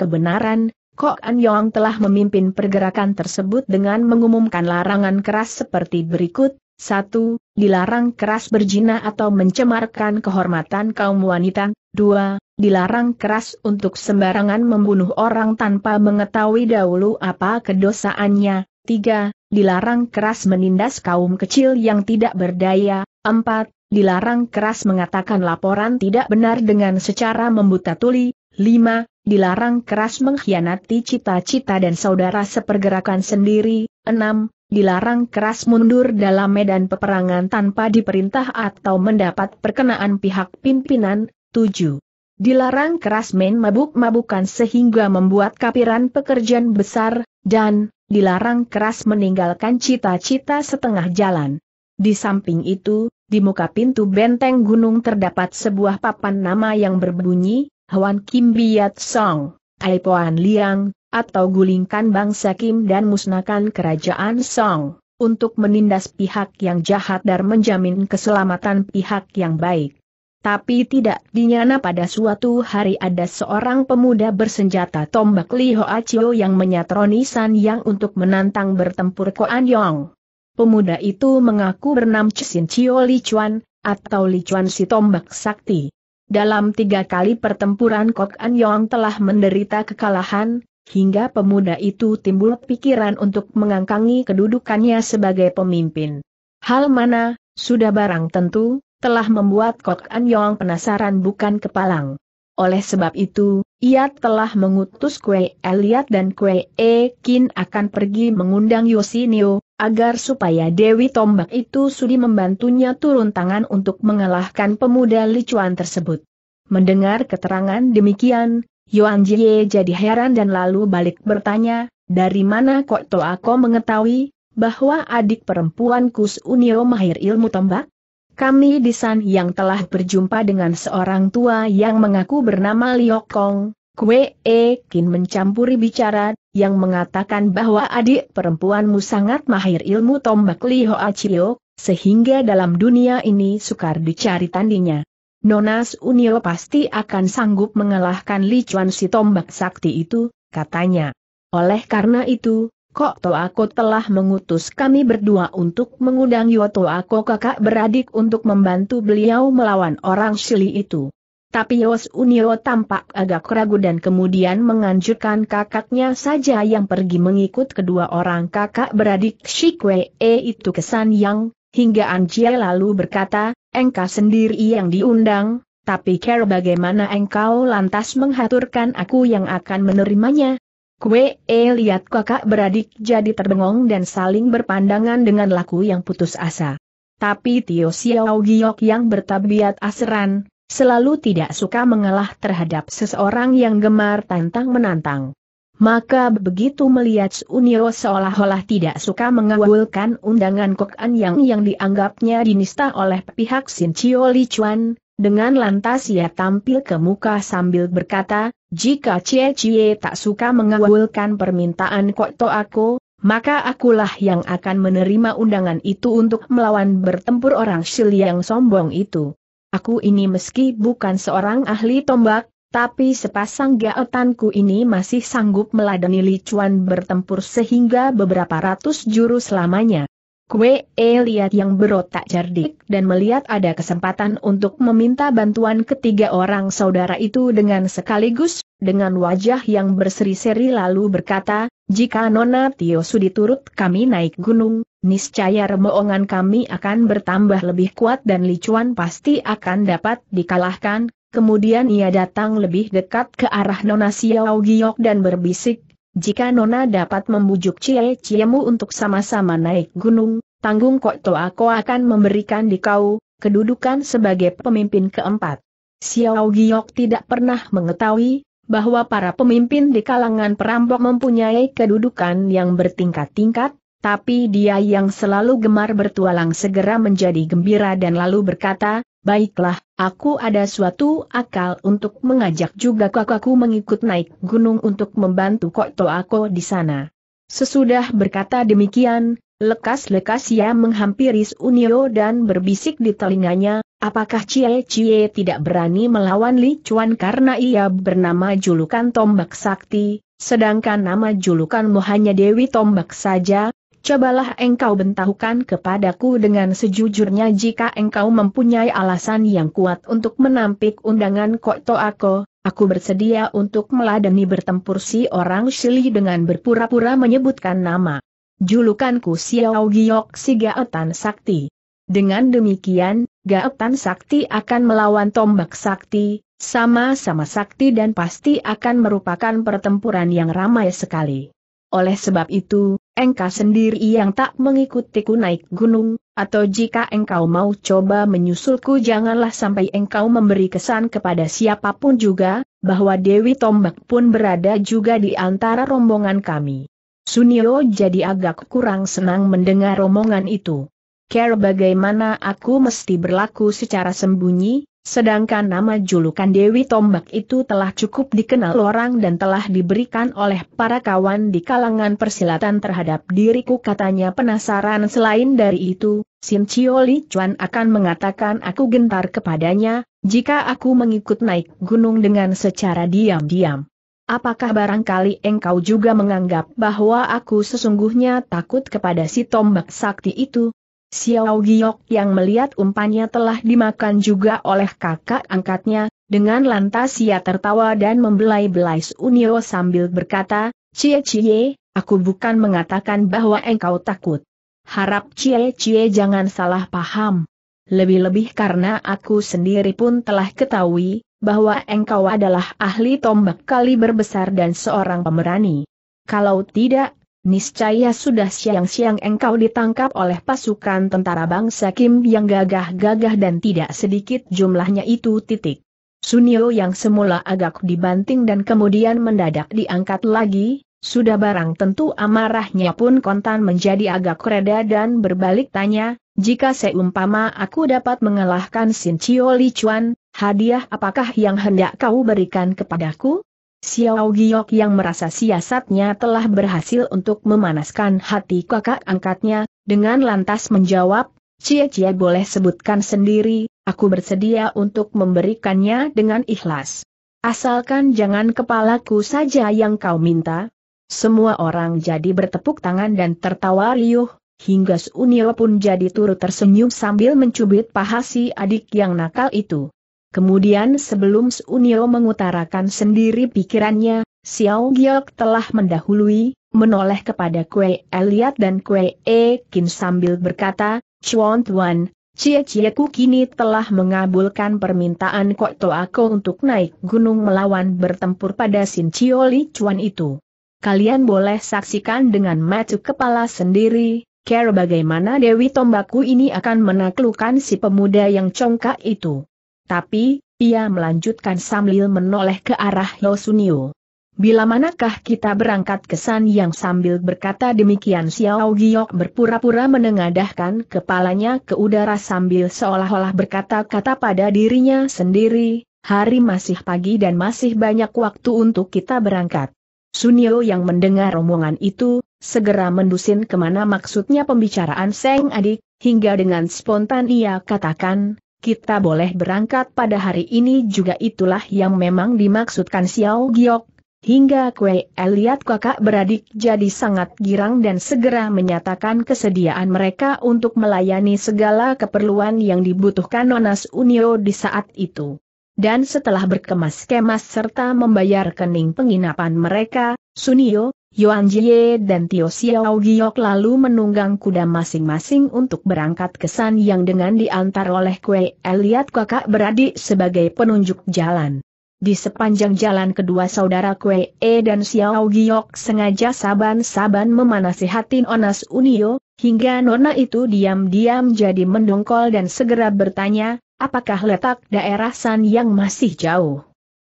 kebenaran, Kok An Yong telah memimpin pergerakan tersebut dengan mengumumkan larangan keras seperti berikut, 1. Dilarang keras berzina atau mencemarkan kehormatan kaum wanita. 2. Dilarang keras untuk sembarangan membunuh orang tanpa mengetahui dahulu apa kedosaannya. 3. Dilarang keras menindas kaum kecil yang tidak berdaya. 4. Dilarang keras mengatakan laporan tidak benar dengan secara membuta tuli. 5. Dilarang keras mengkhianati cita-cita dan saudara sepergerakan sendiri. 6 dilarang keras mundur dalam medan peperangan tanpa diperintah atau mendapat perkenaan pihak pimpinan. 7. Dilarang keras main mabuk-mabukan sehingga membuat kapiran pekerjaan besar, dan dilarang keras meninggalkan cita-cita setengah jalan. Di samping itu, di muka pintu benteng gunung terdapat sebuah papan nama yang berbunyi, Hwan Kim Biat Song. Aipoan Liang, atau gulingkan bangsa Kim dan musnahkan kerajaan Song, untuk menindas pihak yang jahat dan menjamin keselamatan pihak yang baik. Tapi tidak dinyana pada suatu hari ada seorang pemuda bersenjata tombak Li Hoa Chio yang menyatroni San Yang untuk menantang bertempur Koan Yong. Pemuda itu mengaku bernama Chesin Chio Li Chuan, atau Li Chuan si tombak sakti. Dalam tiga kali pertempuran Kok An Yong telah menderita kekalahan, hingga pemuda itu timbul pikiran untuk mengangkangi kedudukannya sebagai pemimpin. Hal mana, sudah barang tentu, telah membuat Kok An Yong penasaran bukan kepalang. Oleh sebab itu, ia telah mengutus Kue Eliat dan Kue Ekin akan pergi mengundang Yosinio, agar supaya Dewi Tombak itu sudi membantunya turun tangan untuk mengalahkan pemuda licuan tersebut. Mendengar keterangan demikian, Yuan Jie jadi heran dan lalu balik bertanya, dari mana kok Toako mengetahui, bahwa adik perempuanku Unio mahir ilmu tombak? Kami di San yang telah berjumpa dengan seorang tua yang mengaku bernama Liok Kong, Kwe E Kin mencampuri bicara, yang mengatakan bahwa adik perempuanmu sangat mahir ilmu tombak Li Acio, sehingga dalam dunia ini sukar dicari tandingnya. Nonas Unio pasti akan sanggup mengalahkan Li Chuan si tombak sakti itu, katanya. Oleh karena itu, Kok aku telah mengutus kami berdua untuk mengundang Yoto aku kakak beradik untuk membantu beliau melawan orang Sili itu. Tapi Yos Unio tampak agak ragu dan kemudian menganjurkan kakaknya saja yang pergi mengikut kedua orang kakak beradik Shikwee e itu kesan yang, hingga Anjie lalu berkata, engkau sendiri yang diundang, tapi care bagaimana engkau lantas menghaturkan aku yang akan menerimanya, Kue E lihat kakak beradik jadi terbengong dan saling berpandangan dengan laku yang putus asa. Tapi Tio Xiao Giok yang bertabiat aseran, selalu tidak suka mengalah terhadap seseorang yang gemar tantang menantang. Maka begitu melihat Unio seolah-olah tidak suka mengawulkan undangan Kok An Yang yang dianggapnya dinista oleh pihak Sin Chio Li Chuan, dengan lantas ia tampil ke muka sambil berkata, jika Cie Cie tak suka mengawulkan permintaan Kokto aku, maka akulah yang akan menerima undangan itu untuk melawan bertempur orang Shil yang sombong itu. Aku ini meski bukan seorang ahli tombak, tapi sepasang gaotanku ini masih sanggup meladeni licuan bertempur sehingga beberapa ratus jurus lamanya. Kue E lihat yang berotak cerdik dan melihat ada kesempatan untuk meminta bantuan ketiga orang saudara itu dengan sekaligus, dengan wajah yang berseri-seri lalu berkata, jika Nona Tio Sudi turut kami naik gunung, niscaya remoongan kami akan bertambah lebih kuat dan licuan pasti akan dapat dikalahkan. Kemudian ia datang lebih dekat ke arah Nona Xiao Giok dan berbisik, jika Nona dapat membujuk Cie Ciemu untuk sama-sama naik gunung, tanggung kok to aku akan memberikan di kau, kedudukan sebagai pemimpin keempat. Xiao Giok tidak pernah mengetahui, bahwa para pemimpin di kalangan perampok mempunyai kedudukan yang bertingkat-tingkat, tapi dia yang selalu gemar bertualang segera menjadi gembira dan lalu berkata, baiklah, Aku ada suatu akal untuk mengajak juga kakakku mengikut naik gunung untuk membantu Kok aku di sana. Sesudah berkata demikian, lekas-lekas ia menghampiri Sunio dan berbisik di telinganya, apakah Cie Cie tidak berani melawan Li Chuan karena ia bernama julukan Tombak Sakti, sedangkan nama julukanmu hanya Dewi Tombak saja, cobalah engkau bentahukan kepadaku dengan sejujurnya jika engkau mempunyai alasan yang kuat untuk menampik undangan Koto aku, aku bersedia untuk meladeni bertempur si orang Shili dengan berpura-pura menyebutkan nama. Julukanku Xiao Giok si Gaetan Sakti. Dengan demikian, Gaetan Sakti akan melawan tombak Sakti, sama-sama Sakti dan pasti akan merupakan pertempuran yang ramai sekali. Oleh sebab itu, engkau sendiri yang tak mengikutiku naik gunung, atau jika engkau mau coba menyusulku janganlah sampai engkau memberi kesan kepada siapapun juga, bahwa Dewi Tombak pun berada juga di antara rombongan kami. Sunio jadi agak kurang senang mendengar rombongan itu care bagaimana aku mesti berlaku secara sembunyi, sedangkan nama julukan Dewi Tombak itu telah cukup dikenal orang dan telah diberikan oleh para kawan di kalangan persilatan terhadap diriku katanya penasaran selain dari itu, Sin Chuan akan mengatakan aku gentar kepadanya, jika aku mengikut naik gunung dengan secara diam-diam. Apakah barangkali engkau juga menganggap bahwa aku sesungguhnya takut kepada si tombak sakti itu? Xiao Giok yang melihat umpannya telah dimakan juga oleh kakak angkatnya, dengan lantas ia tertawa dan membelai-belai Sunio sambil berkata, Cie Cie, aku bukan mengatakan bahwa engkau takut. Harap Cie Cie jangan salah paham. Lebih-lebih karena aku sendiri pun telah ketahui, bahwa engkau adalah ahli tombak kali berbesar dan seorang pemberani. Kalau tidak Niscaya sudah siang-siang engkau ditangkap oleh pasukan tentara bangsa Kim yang gagah-gagah dan tidak sedikit jumlahnya itu titik. Sunio yang semula agak dibanting dan kemudian mendadak diangkat lagi, sudah barang tentu amarahnya pun kontan menjadi agak reda dan berbalik tanya, jika seumpama aku dapat mengalahkan Sin Chio Li Chuan, hadiah apakah yang hendak kau berikan kepadaku? Xiao Giok yang merasa siasatnya telah berhasil untuk memanaskan hati kakak angkatnya, dengan lantas menjawab, Cie Cie boleh sebutkan sendiri, aku bersedia untuk memberikannya dengan ikhlas. Asalkan jangan kepalaku saja yang kau minta. Semua orang jadi bertepuk tangan dan tertawa riuh, hingga Sunil pun jadi turut tersenyum sambil mencubit paha si adik yang nakal itu. Kemudian sebelum Sunio mengutarakan sendiri pikirannya, Xiao Giok telah mendahului, menoleh kepada Kue Eliat dan Kue E Kin sambil berkata, Chuan Tuan, Cie Ku kini telah mengabulkan permintaan Kok Toako untuk naik gunung melawan bertempur pada Sin Chio Li Chuan itu. Kalian boleh saksikan dengan mata kepala sendiri, care bagaimana Dewi Tombaku ini akan menaklukkan si pemuda yang congkak itu. Tapi, ia melanjutkan sambil menoleh ke arah Yosunio. Bila manakah kita berangkat ke San Yang sambil berkata demikian Xiao Giok berpura-pura menengadahkan kepalanya ke udara sambil seolah-olah berkata-kata pada dirinya sendiri, hari masih pagi dan masih banyak waktu untuk kita berangkat. Sunio yang mendengar omongan itu, segera mendusin kemana maksudnya pembicaraan Seng Adik, hingga dengan spontan ia katakan, kita boleh berangkat pada hari ini juga itulah yang memang dimaksudkan Xiao Giok. Hingga Kue Eliat kakak beradik jadi sangat girang dan segera menyatakan kesediaan mereka untuk melayani segala keperluan yang dibutuhkan Nonas Unio di saat itu. Dan setelah berkemas-kemas serta membayar kening penginapan mereka, Sunio, Yuan Jie dan Tio Xiao Giok lalu menunggang kuda masing-masing untuk berangkat ke San Yang dengan diantar oleh Kue Eliat kakak beradik sebagai penunjuk jalan. Di sepanjang jalan kedua saudara Kue E dan Xiao Giok sengaja saban-saban memanasi hati Onas Unio, hingga nona itu diam-diam jadi mendongkol dan segera bertanya, apakah letak daerah San Yang masih jauh?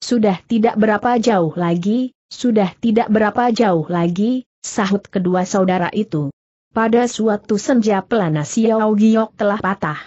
Sudah tidak berapa jauh lagi, sudah tidak berapa jauh lagi, sahut kedua saudara itu. Pada suatu senja pelana Xiao Giok telah patah.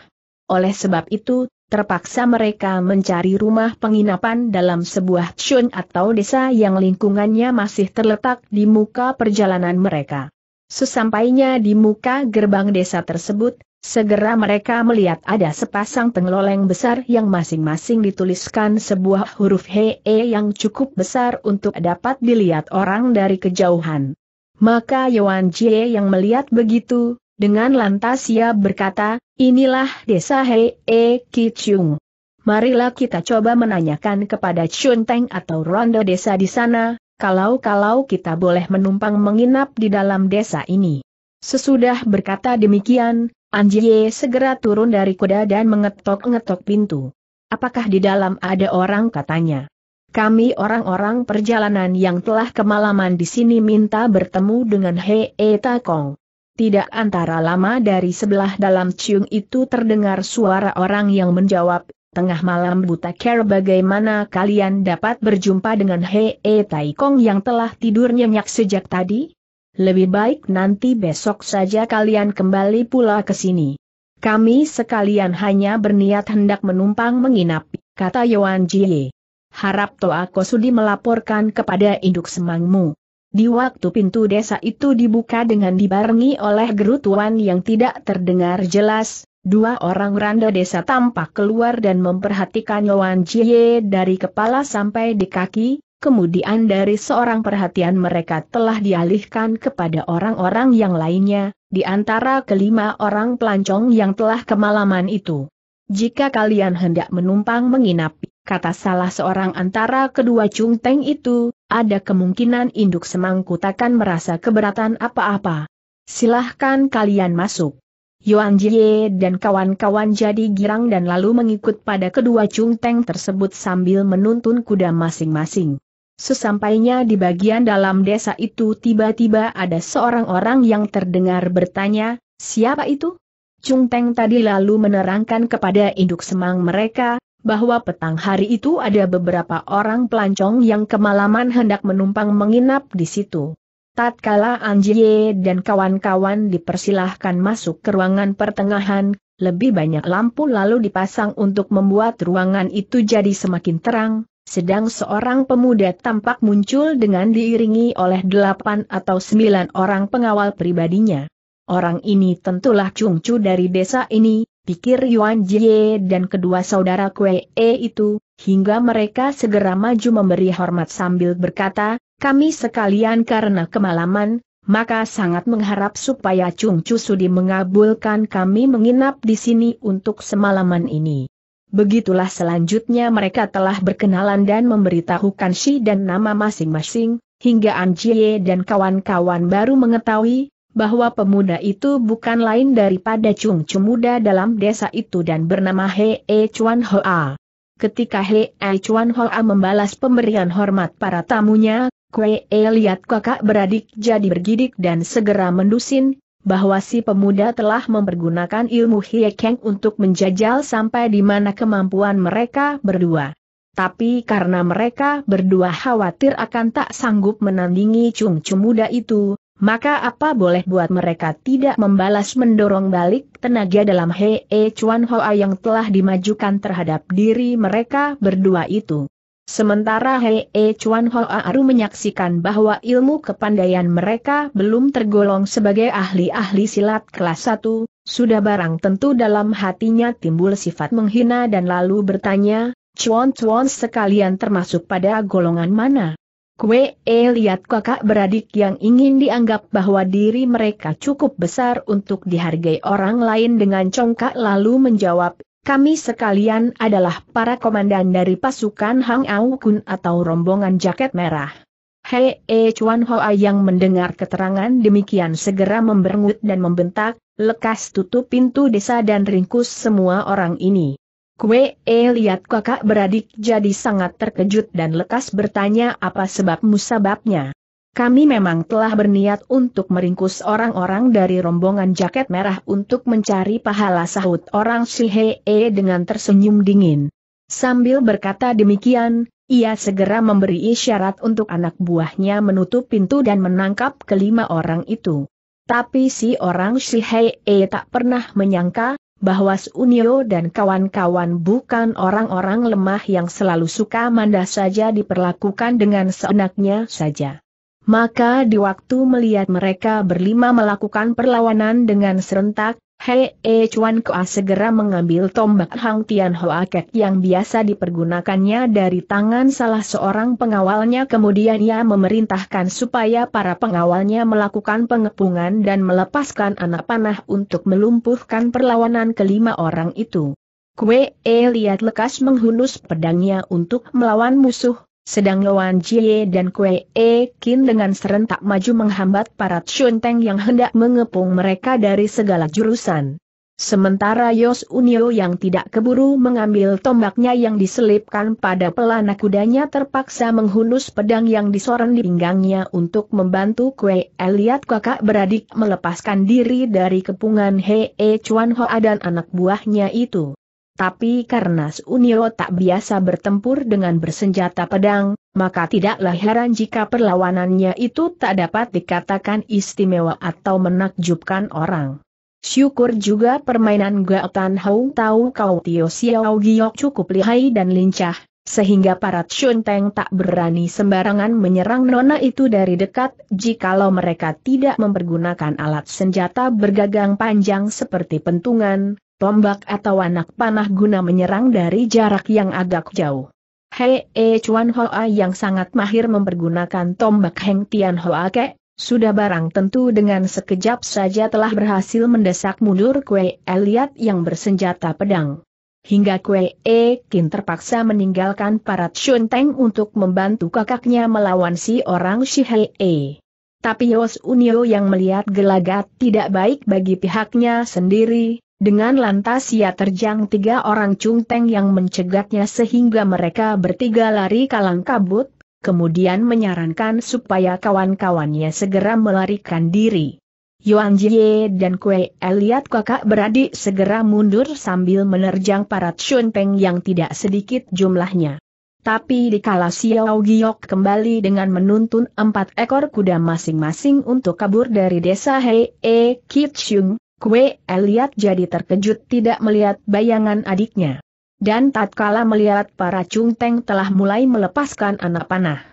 Oleh sebab itu, terpaksa mereka mencari rumah penginapan dalam sebuah chun atau desa yang lingkungannya masih terletak di muka perjalanan mereka. Sesampainya di muka gerbang desa tersebut, Segera mereka melihat ada sepasang tenggoleng besar yang masing-masing dituliskan sebuah huruf HE yang cukup besar untuk dapat dilihat orang dari kejauhan. Maka Yuan Jie yang melihat begitu, dengan lantas ia berkata, inilah desa Hee Kichung. Marilah kita coba menanyakan kepada Chun Teng atau Rondo desa di sana, kalau-kalau kita boleh menumpang menginap di dalam desa ini. Sesudah berkata demikian, Anjie segera turun dari kuda dan mengetok-ngetok pintu. Apakah di dalam ada orang katanya? Kami orang-orang perjalanan yang telah kemalaman di sini minta bertemu dengan Hei Takong. Tidak antara lama dari sebelah dalam ciung itu terdengar suara orang yang menjawab, tengah malam buta care bagaimana kalian dapat berjumpa dengan Hei Taikong yang telah tidur nyenyak sejak tadi? Lebih baik nanti besok saja kalian kembali pula ke sini. Kami sekalian hanya berniat hendak menumpang menginap, kata Yuan Jie. Harap Toa Sudi melaporkan kepada induk semangmu. Di waktu pintu desa itu dibuka dengan dibarengi oleh gerutuan yang tidak terdengar jelas, dua orang randa desa tampak keluar dan memperhatikan Yuan Jie dari kepala sampai di kaki, kemudian dari seorang perhatian mereka telah dialihkan kepada orang-orang yang lainnya, di antara kelima orang pelancong yang telah kemalaman itu. Jika kalian hendak menumpang menginap, kata salah seorang antara kedua Chung Teng itu, ada kemungkinan induk semangkut takkan merasa keberatan apa-apa. Silahkan kalian masuk. Yuan Jie dan kawan-kawan jadi girang dan lalu mengikut pada kedua Chung Teng tersebut sambil menuntun kuda masing-masing. Sesampainya di bagian dalam desa itu tiba-tiba ada seorang orang yang terdengar bertanya, siapa itu? Chung Teng tadi lalu menerangkan kepada induk semang mereka, bahwa petang hari itu ada beberapa orang pelancong yang kemalaman hendak menumpang menginap di situ. Tatkala Anjie dan kawan-kawan dipersilahkan masuk ke ruangan pertengahan, lebih banyak lampu lalu dipasang untuk membuat ruangan itu jadi semakin terang, sedang seorang pemuda tampak muncul dengan diiringi oleh delapan atau sembilan orang pengawal pribadinya. Orang ini tentulah cungcu dari desa ini, pikir Yuan Jie dan kedua saudara Kuee itu, hingga mereka segera maju memberi hormat sambil berkata, kami sekalian karena kemalaman, maka sangat mengharap supaya Chung Chu Sudi mengabulkan kami menginap di sini untuk semalaman ini. Begitulah selanjutnya mereka telah berkenalan dan memberitahukan si dan nama masing-masing, hingga An dan kawan-kawan baru mengetahui bahwa pemuda itu bukan lain daripada Chung Chu muda dalam desa itu dan bernama He E Chuan Hoa. Ketika He E Chuan Hoa membalas pemberian hormat para tamunya, Kue E lihat kakak beradik jadi bergidik dan segera mendusin, bahwa si pemuda telah mempergunakan ilmu Hiekeng untuk menjajal sampai di mana kemampuan mereka berdua. Tapi karena mereka berdua khawatir akan tak sanggup menandingi Chung Chung muda itu, maka apa boleh buat mereka tidak membalas mendorong balik tenaga dalam Hee Chuan Hoa yang telah dimajukan terhadap diri mereka berdua itu. Sementara Hei e Chuan Aru menyaksikan bahwa ilmu kepandaian mereka belum tergolong sebagai ahli-ahli silat kelas 1, sudah barang tentu dalam hatinya timbul sifat menghina dan lalu bertanya, Chuan cuan sekalian termasuk pada golongan mana? Kue e lihat kakak beradik yang ingin dianggap bahwa diri mereka cukup besar untuk dihargai orang lain dengan congkak lalu menjawab, kami sekalian adalah para komandan dari pasukan Hang Au Kun atau rombongan jaket merah. Hei E Chuan Hoa yang mendengar keterangan demikian segera memberengut dan membentak, lekas tutup pintu desa dan ringkus semua orang ini. Kue E lihat kakak beradik jadi sangat terkejut dan lekas bertanya apa sebab musababnya. Kami memang telah berniat untuk meringkus orang-orang dari rombongan jaket merah untuk mencari pahala sahut orang -e dengan tersenyum dingin. Sambil berkata demikian, ia segera memberi isyarat untuk anak buahnya menutup pintu dan menangkap kelima orang itu. Tapi si orang -e tak pernah menyangka, bahwa Sunio dan kawan-kawan bukan orang-orang lemah yang selalu suka manda saja diperlakukan dengan seenaknya saja. Maka di waktu melihat mereka berlima melakukan perlawanan dengan serentak, Hei E Chuan Kua segera mengambil tombak Hang Tian Hoa Kek yang biasa dipergunakannya dari tangan salah seorang pengawalnya kemudian ia memerintahkan supaya para pengawalnya melakukan pengepungan dan melepaskan anak panah untuk melumpuhkan perlawanan kelima orang itu. Kue E lihat lekas menghunus pedangnya untuk melawan musuh, sedang Luan Jie dan Kue E Kin dengan serentak maju menghambat para Teng yang hendak mengepung mereka dari segala jurusan. Sementara Yos Unio yang tidak keburu mengambil tombaknya yang diselipkan pada pelana kudanya terpaksa menghunus pedang yang disorong di pinggangnya untuk membantu Kue Eliat kakak beradik melepaskan diri dari kepungan Hee Chuan Hoa dan anak buahnya itu. Tapi karena Sunio tak biasa bertempur dengan bersenjata pedang, maka tidaklah heran jika perlawanannya itu tak dapat dikatakan istimewa atau menakjubkan orang. Syukur juga permainan Gaotan Hou tahu kau Tio Xiao Giok cukup lihai dan lincah, sehingga para Chun Teng tak berani sembarangan menyerang nona itu dari dekat jikalau mereka tidak mempergunakan alat senjata bergagang panjang seperti pentungan, tombak atau anak panah guna menyerang dari jarak yang agak jauh. Hei E Chuan Hoa yang sangat mahir mempergunakan tombak Heng Tian Hoa Ke, sudah barang tentu dengan sekejap saja telah berhasil mendesak mundur Kue Eliat yang bersenjata pedang. Hingga Kue E eh, Kin terpaksa meninggalkan para Chun Teng untuk membantu kakaknya melawan si orang Shi Hei E. Tapi Yos Unio yang melihat gelagat tidak baik bagi pihaknya sendiri, dengan lantas ia terjang tiga orang Chung cungteng yang mencegatnya sehingga mereka bertiga lari kalang kabut, kemudian menyarankan supaya kawan-kawannya segera melarikan diri. Yuan Jie dan Kue Eliat kakak beradik segera mundur sambil menerjang para Peng yang tidak sedikit jumlahnya. Tapi dikala Xiao Giok kembali dengan menuntun empat ekor kuda masing-masing untuk kabur dari desa Hei E Kit Kue Elliot jadi terkejut tidak melihat bayangan adiknya. Dan tatkala melihat para cungteng telah mulai melepaskan anak panah.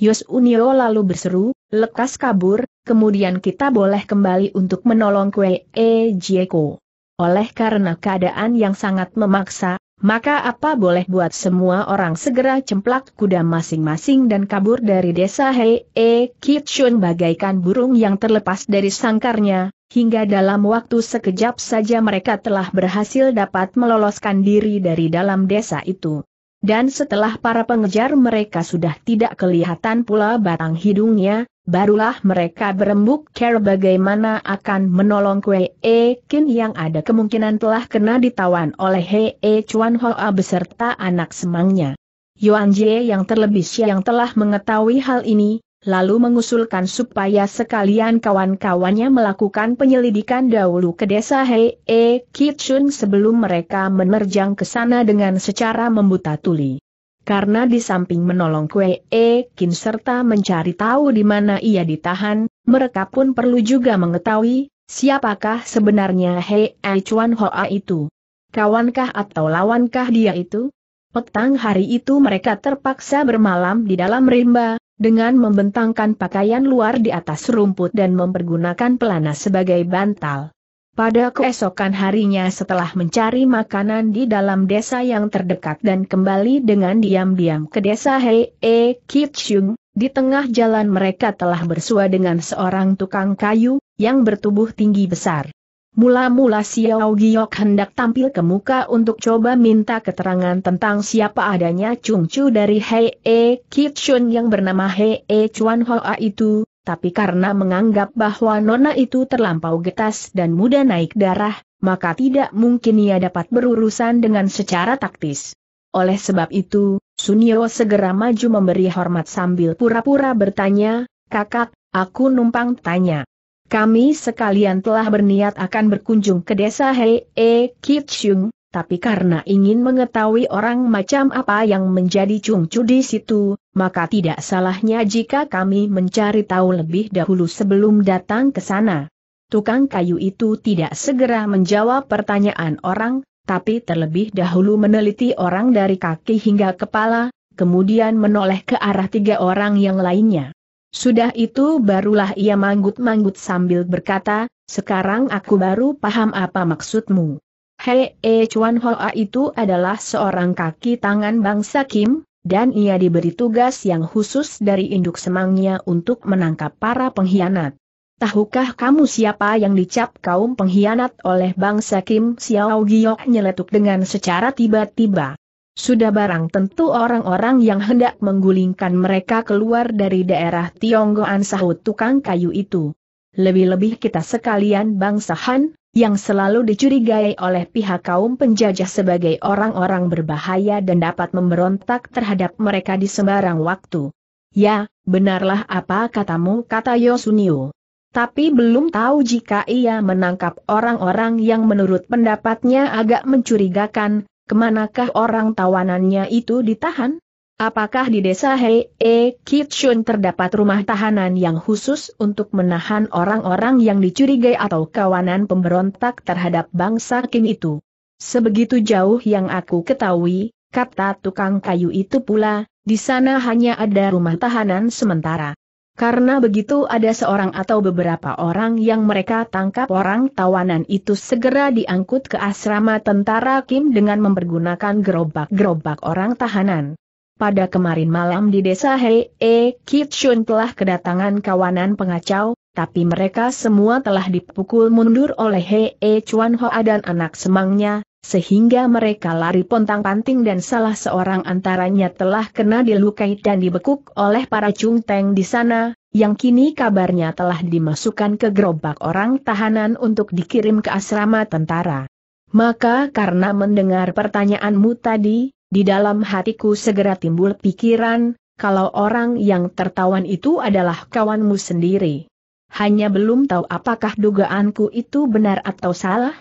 Yos Unio lalu berseru, lekas kabur, kemudian kita boleh kembali untuk menolong Kue E Jieko. Oleh karena keadaan yang sangat memaksa, maka apa boleh buat semua orang segera cemplak kuda masing-masing dan kabur dari desa Hei E Kitsun bagaikan burung yang terlepas dari sangkarnya, hingga dalam waktu sekejap saja mereka telah berhasil dapat meloloskan diri dari dalam desa itu. Dan setelah para pengejar mereka sudah tidak kelihatan pula batang hidungnya, barulah mereka berembuk cara bagaimana akan menolong Kwe E Kin yang ada kemungkinan telah kena ditawan oleh He E Chuan Hoa beserta anak semangnya. Yuan Jie yang terlebih siang telah mengetahui hal ini, lalu mengusulkan supaya sekalian kawan-kawannya melakukan penyelidikan dahulu ke desa He E sebelum mereka menerjang ke sana dengan secara membuta tuli. Karena di samping menolong Kue E Kin serta mencari tahu di mana ia ditahan, mereka pun perlu juga mengetahui, siapakah sebenarnya Hei E Chuan Hoa itu. Kawankah atau lawankah dia itu? Petang hari itu mereka terpaksa bermalam di dalam rimba, dengan membentangkan pakaian luar di atas rumput dan mempergunakan pelana sebagai bantal. Pada keesokan harinya setelah mencari makanan di dalam desa yang terdekat dan kembali dengan diam-diam ke desa Hei E Kitchung, di tengah jalan mereka telah bersua dengan seorang tukang kayu, yang bertubuh tinggi besar. Mula-mula Xiao Giok hendak tampil ke muka untuk coba minta keterangan tentang siapa adanya Chung Chu dari Hei E Kitchung yang bernama Hei E Chuan Hoa itu, tapi karena menganggap bahwa Nona itu terlampau getas dan mudah naik darah, maka tidak mungkin ia dapat berurusan dengan secara taktis. Oleh sebab itu, Sunio segera maju memberi hormat sambil pura-pura bertanya, kakak, aku numpang tanya. Kami sekalian telah berniat akan berkunjung ke desa Hei E Kitchung, tapi karena ingin mengetahui orang macam apa yang menjadi cungcu di situ, maka tidak salahnya jika kami mencari tahu lebih dahulu sebelum datang ke sana. Tukang kayu itu tidak segera menjawab pertanyaan orang, tapi terlebih dahulu meneliti orang dari kaki hingga kepala, kemudian menoleh ke arah tiga orang yang lainnya. Sudah itu barulah ia manggut-manggut sambil berkata, sekarang aku baru paham apa maksudmu. Hei E Chuan Hoa itu adalah seorang kaki tangan bangsa Kim, dan ia diberi tugas yang khusus dari induk semangnya untuk menangkap para pengkhianat. Tahukah kamu siapa yang dicap kaum pengkhianat oleh bangsa Kim Xiao Giok nyeletuk dengan secara tiba-tiba? Sudah barang tentu orang-orang yang hendak menggulingkan mereka keluar dari daerah Tionggoan sahut tukang kayu itu. Lebih-lebih kita sekalian bangsa Han, yang selalu dicurigai oleh pihak kaum penjajah sebagai orang-orang berbahaya dan dapat memberontak terhadap mereka di sembarang waktu. Ya, benarlah apa katamu kata Yosunio. Tapi belum tahu jika ia menangkap orang-orang yang menurut pendapatnya agak mencurigakan, kemanakah orang tawanannya itu ditahan? Apakah di desa Hei E Kitchun terdapat rumah tahanan yang khusus untuk menahan orang-orang yang dicurigai atau kawanan pemberontak terhadap bangsa Kim itu? Sebegitu jauh yang aku ketahui, kata tukang kayu itu pula, di sana hanya ada rumah tahanan sementara. Karena begitu ada seorang atau beberapa orang yang mereka tangkap orang tawanan itu segera diangkut ke asrama tentara Kim dengan mempergunakan gerobak-gerobak orang tahanan pada kemarin malam di desa Hei E Kitsun telah kedatangan kawanan pengacau, tapi mereka semua telah dipukul mundur oleh Hei E Chuan Hoa dan anak semangnya, sehingga mereka lari pontang-panting dan salah seorang antaranya telah kena dilukai dan dibekuk oleh para Chung Teng di sana, yang kini kabarnya telah dimasukkan ke gerobak orang tahanan untuk dikirim ke asrama tentara. Maka karena mendengar pertanyaanmu tadi, di dalam hatiku segera timbul pikiran, kalau orang yang tertawan itu adalah kawanmu sendiri. Hanya belum tahu apakah dugaanku itu benar atau salah?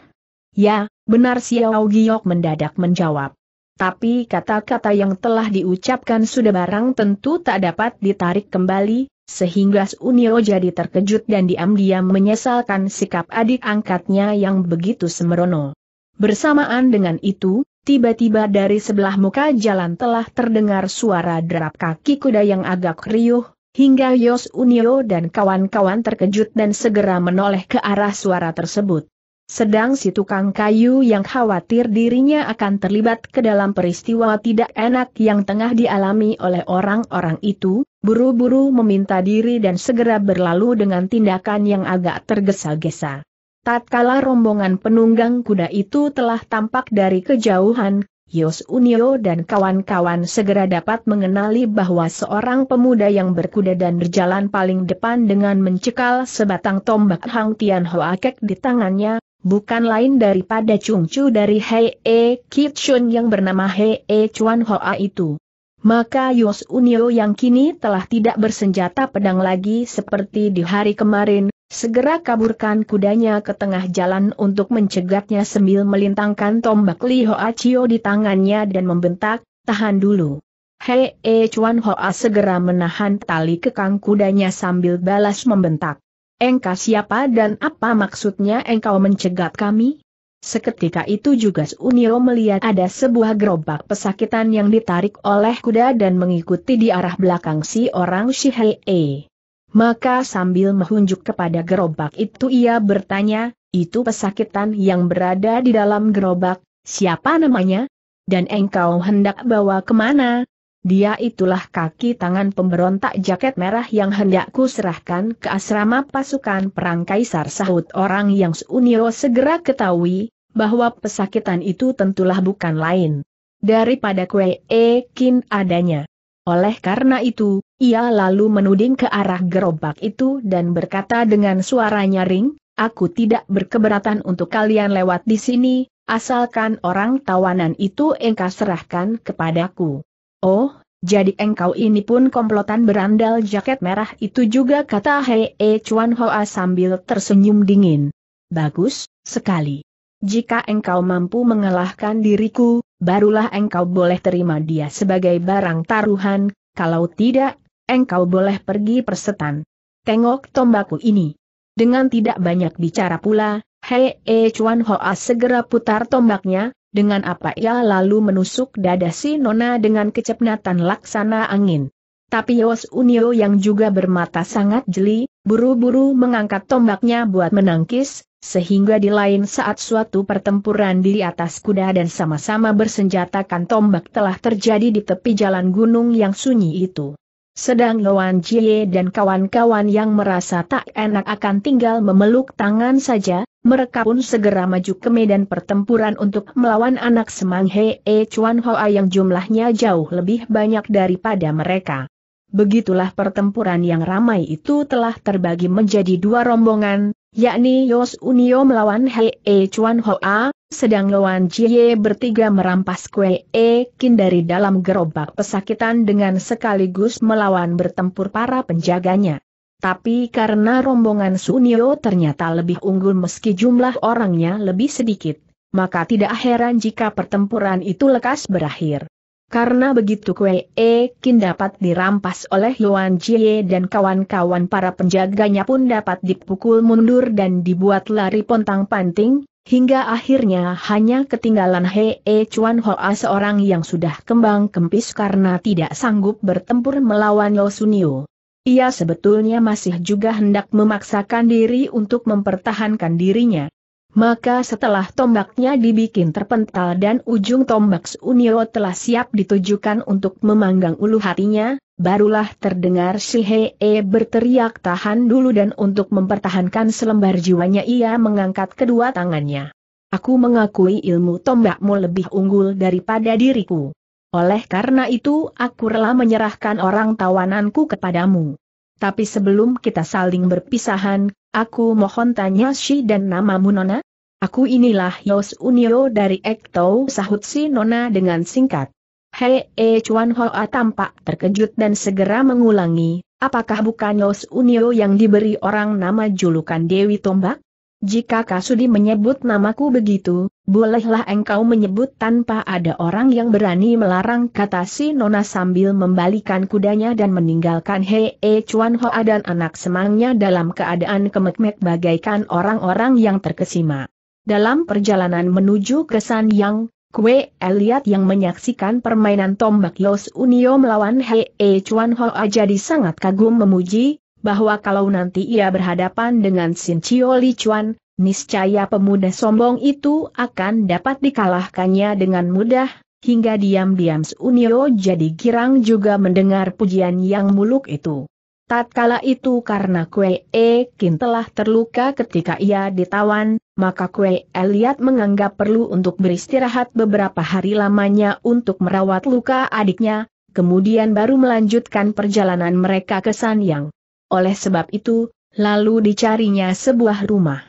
Ya, benar Xiao Giok mendadak menjawab. Tapi kata-kata yang telah diucapkan sudah barang tentu tak dapat ditarik kembali, sehingga Sunio jadi terkejut dan diam-diam menyesalkan sikap adik angkatnya yang begitu semerono. Bersamaan dengan itu, Tiba-tiba dari sebelah muka jalan telah terdengar suara derap kaki kuda yang agak riuh, hingga Yos Unio dan kawan-kawan terkejut dan segera menoleh ke arah suara tersebut. Sedang si tukang kayu yang khawatir dirinya akan terlibat ke dalam peristiwa tidak enak yang tengah dialami oleh orang-orang itu, buru-buru meminta diri dan segera berlalu dengan tindakan yang agak tergesa-gesa. Tatkala rombongan penunggang kuda itu telah tampak dari kejauhan, Yos Unio dan kawan-kawan segera dapat mengenali bahwa seorang pemuda yang berkuda dan berjalan paling depan dengan mencekal sebatang tombak Hang Tian Hoakek di tangannya, bukan lain daripada Chung Chu dari Hei E Kitchun yang bernama Hei E Chuan Hoa itu. Maka Yos Unio yang kini telah tidak bersenjata pedang lagi seperti di hari kemarin, segera kaburkan kudanya ke tengah jalan untuk mencegatnya sambil melintangkan tombak Li Hoa Chio di tangannya dan membentak, tahan dulu. Hei, e Chuan Hoa segera menahan tali kekang kudanya sambil balas membentak. Engkau siapa dan apa maksudnya engkau mencegat kami? Seketika itu juga Unio melihat ada sebuah gerobak pesakitan yang ditarik oleh kuda dan mengikuti di arah belakang si orang Shihei. E. Maka sambil menunjuk kepada gerobak itu ia bertanya, itu pesakitan yang berada di dalam gerobak, siapa namanya? Dan engkau hendak bawa kemana? Dia itulah kaki tangan pemberontak jaket merah yang hendakku serahkan ke asrama pasukan perang kaisar sahut orang yang Suniro segera ketahui, bahwa pesakitan itu tentulah bukan lain. Daripada kue ekin adanya. Oleh karena itu, ia lalu menuding ke arah gerobak itu dan berkata dengan suara nyaring, Aku tidak berkeberatan untuk kalian lewat di sini, asalkan orang tawanan itu engkau serahkan kepadaku. Oh, jadi engkau ini pun komplotan berandal jaket merah itu juga kata Hei e Chuan Hoa sambil tersenyum dingin. Bagus, sekali. Jika engkau mampu mengalahkan diriku, barulah engkau boleh terima dia sebagai barang taruhan, kalau tidak, engkau boleh pergi persetan. Tengok tombakku ini. Dengan tidak banyak bicara pula, Hei E Chuan Hoa segera putar tombaknya, dengan apa ia lalu menusuk dada si Nona dengan kecepatan laksana angin. Tapi Yos Unio yang juga bermata sangat jeli, buru-buru mengangkat tombaknya buat menangkis, sehingga di lain saat suatu pertempuran di atas kuda dan sama-sama bersenjatakan tombak telah terjadi di tepi jalan gunung yang sunyi itu. Sedang Loan Jie dan kawan-kawan yang merasa tak enak akan tinggal memeluk tangan saja, mereka pun segera maju ke medan pertempuran untuk melawan anak Semang Hee Chuan Hoa yang jumlahnya jauh lebih banyak daripada mereka. Begitulah pertempuran yang ramai itu telah terbagi menjadi dua rombongan, yakni Yos Unio melawan Hee Chuan Hoa, sedang Loan Jie bertiga merampas kue E Kin dari dalam gerobak pesakitan dengan sekaligus melawan bertempur para penjaganya. Tapi karena rombongan Sunio ternyata lebih unggul meski jumlah orangnya lebih sedikit, maka tidak heran jika pertempuran itu lekas berakhir. Karena begitu Kue E Kin dapat dirampas oleh Yuan Jie dan kawan-kawan para penjaganya pun dapat dipukul mundur dan dibuat lari pontang-panting, Hingga akhirnya hanya ketinggalan Hei e Chuan Hoa seorang yang sudah kembang kempis karena tidak sanggup bertempur melawan Yo Sunio. Ia sebetulnya masih juga hendak memaksakan diri untuk mempertahankan dirinya, maka setelah tombaknya dibikin terpental dan ujung tombak Sunio telah siap ditujukan untuk memanggang ulu hatinya, barulah terdengar si Hee berteriak tahan dulu dan untuk mempertahankan selembar jiwanya ia mengangkat kedua tangannya. Aku mengakui ilmu tombakmu lebih unggul daripada diriku. Oleh karena itu aku rela menyerahkan orang tawananku kepadamu. Tapi sebelum kita saling berpisahan, Aku mohon tanya si dan namamu Nona? Aku inilah Yos Unio dari Ekto sahut si Nona dengan singkat. Hei e Chuan Hoa tampak terkejut dan segera mengulangi, apakah bukan Yos Unio yang diberi orang nama julukan Dewi Tombak? Jika Kasudi menyebut namaku begitu, bolehlah engkau menyebut tanpa ada orang yang berani melarang kata si Nona sambil membalikan kudanya dan meninggalkan Hei -he e, Chuan Hoa dan anak semangnya dalam keadaan kemek-mek bagaikan orang-orang yang terkesima. Dalam perjalanan menuju ke San Yang, Kue Elliot yang menyaksikan permainan tombak Los Unio melawan Hei -he e, Chuan Hoa jadi sangat kagum memuji, bahwa kalau nanti ia berhadapan dengan Sin Chio Li Chuan, niscaya pemuda sombong itu akan dapat dikalahkannya dengan mudah, hingga diam-diam Sunio jadi girang juga mendengar pujian yang muluk itu. Tatkala itu karena Kue E Kin telah terluka ketika ia ditawan, maka Kue Eliat menganggap perlu untuk beristirahat beberapa hari lamanya untuk merawat luka adiknya, kemudian baru melanjutkan perjalanan mereka ke San Yang. Oleh sebab itu, lalu dicarinya sebuah rumah.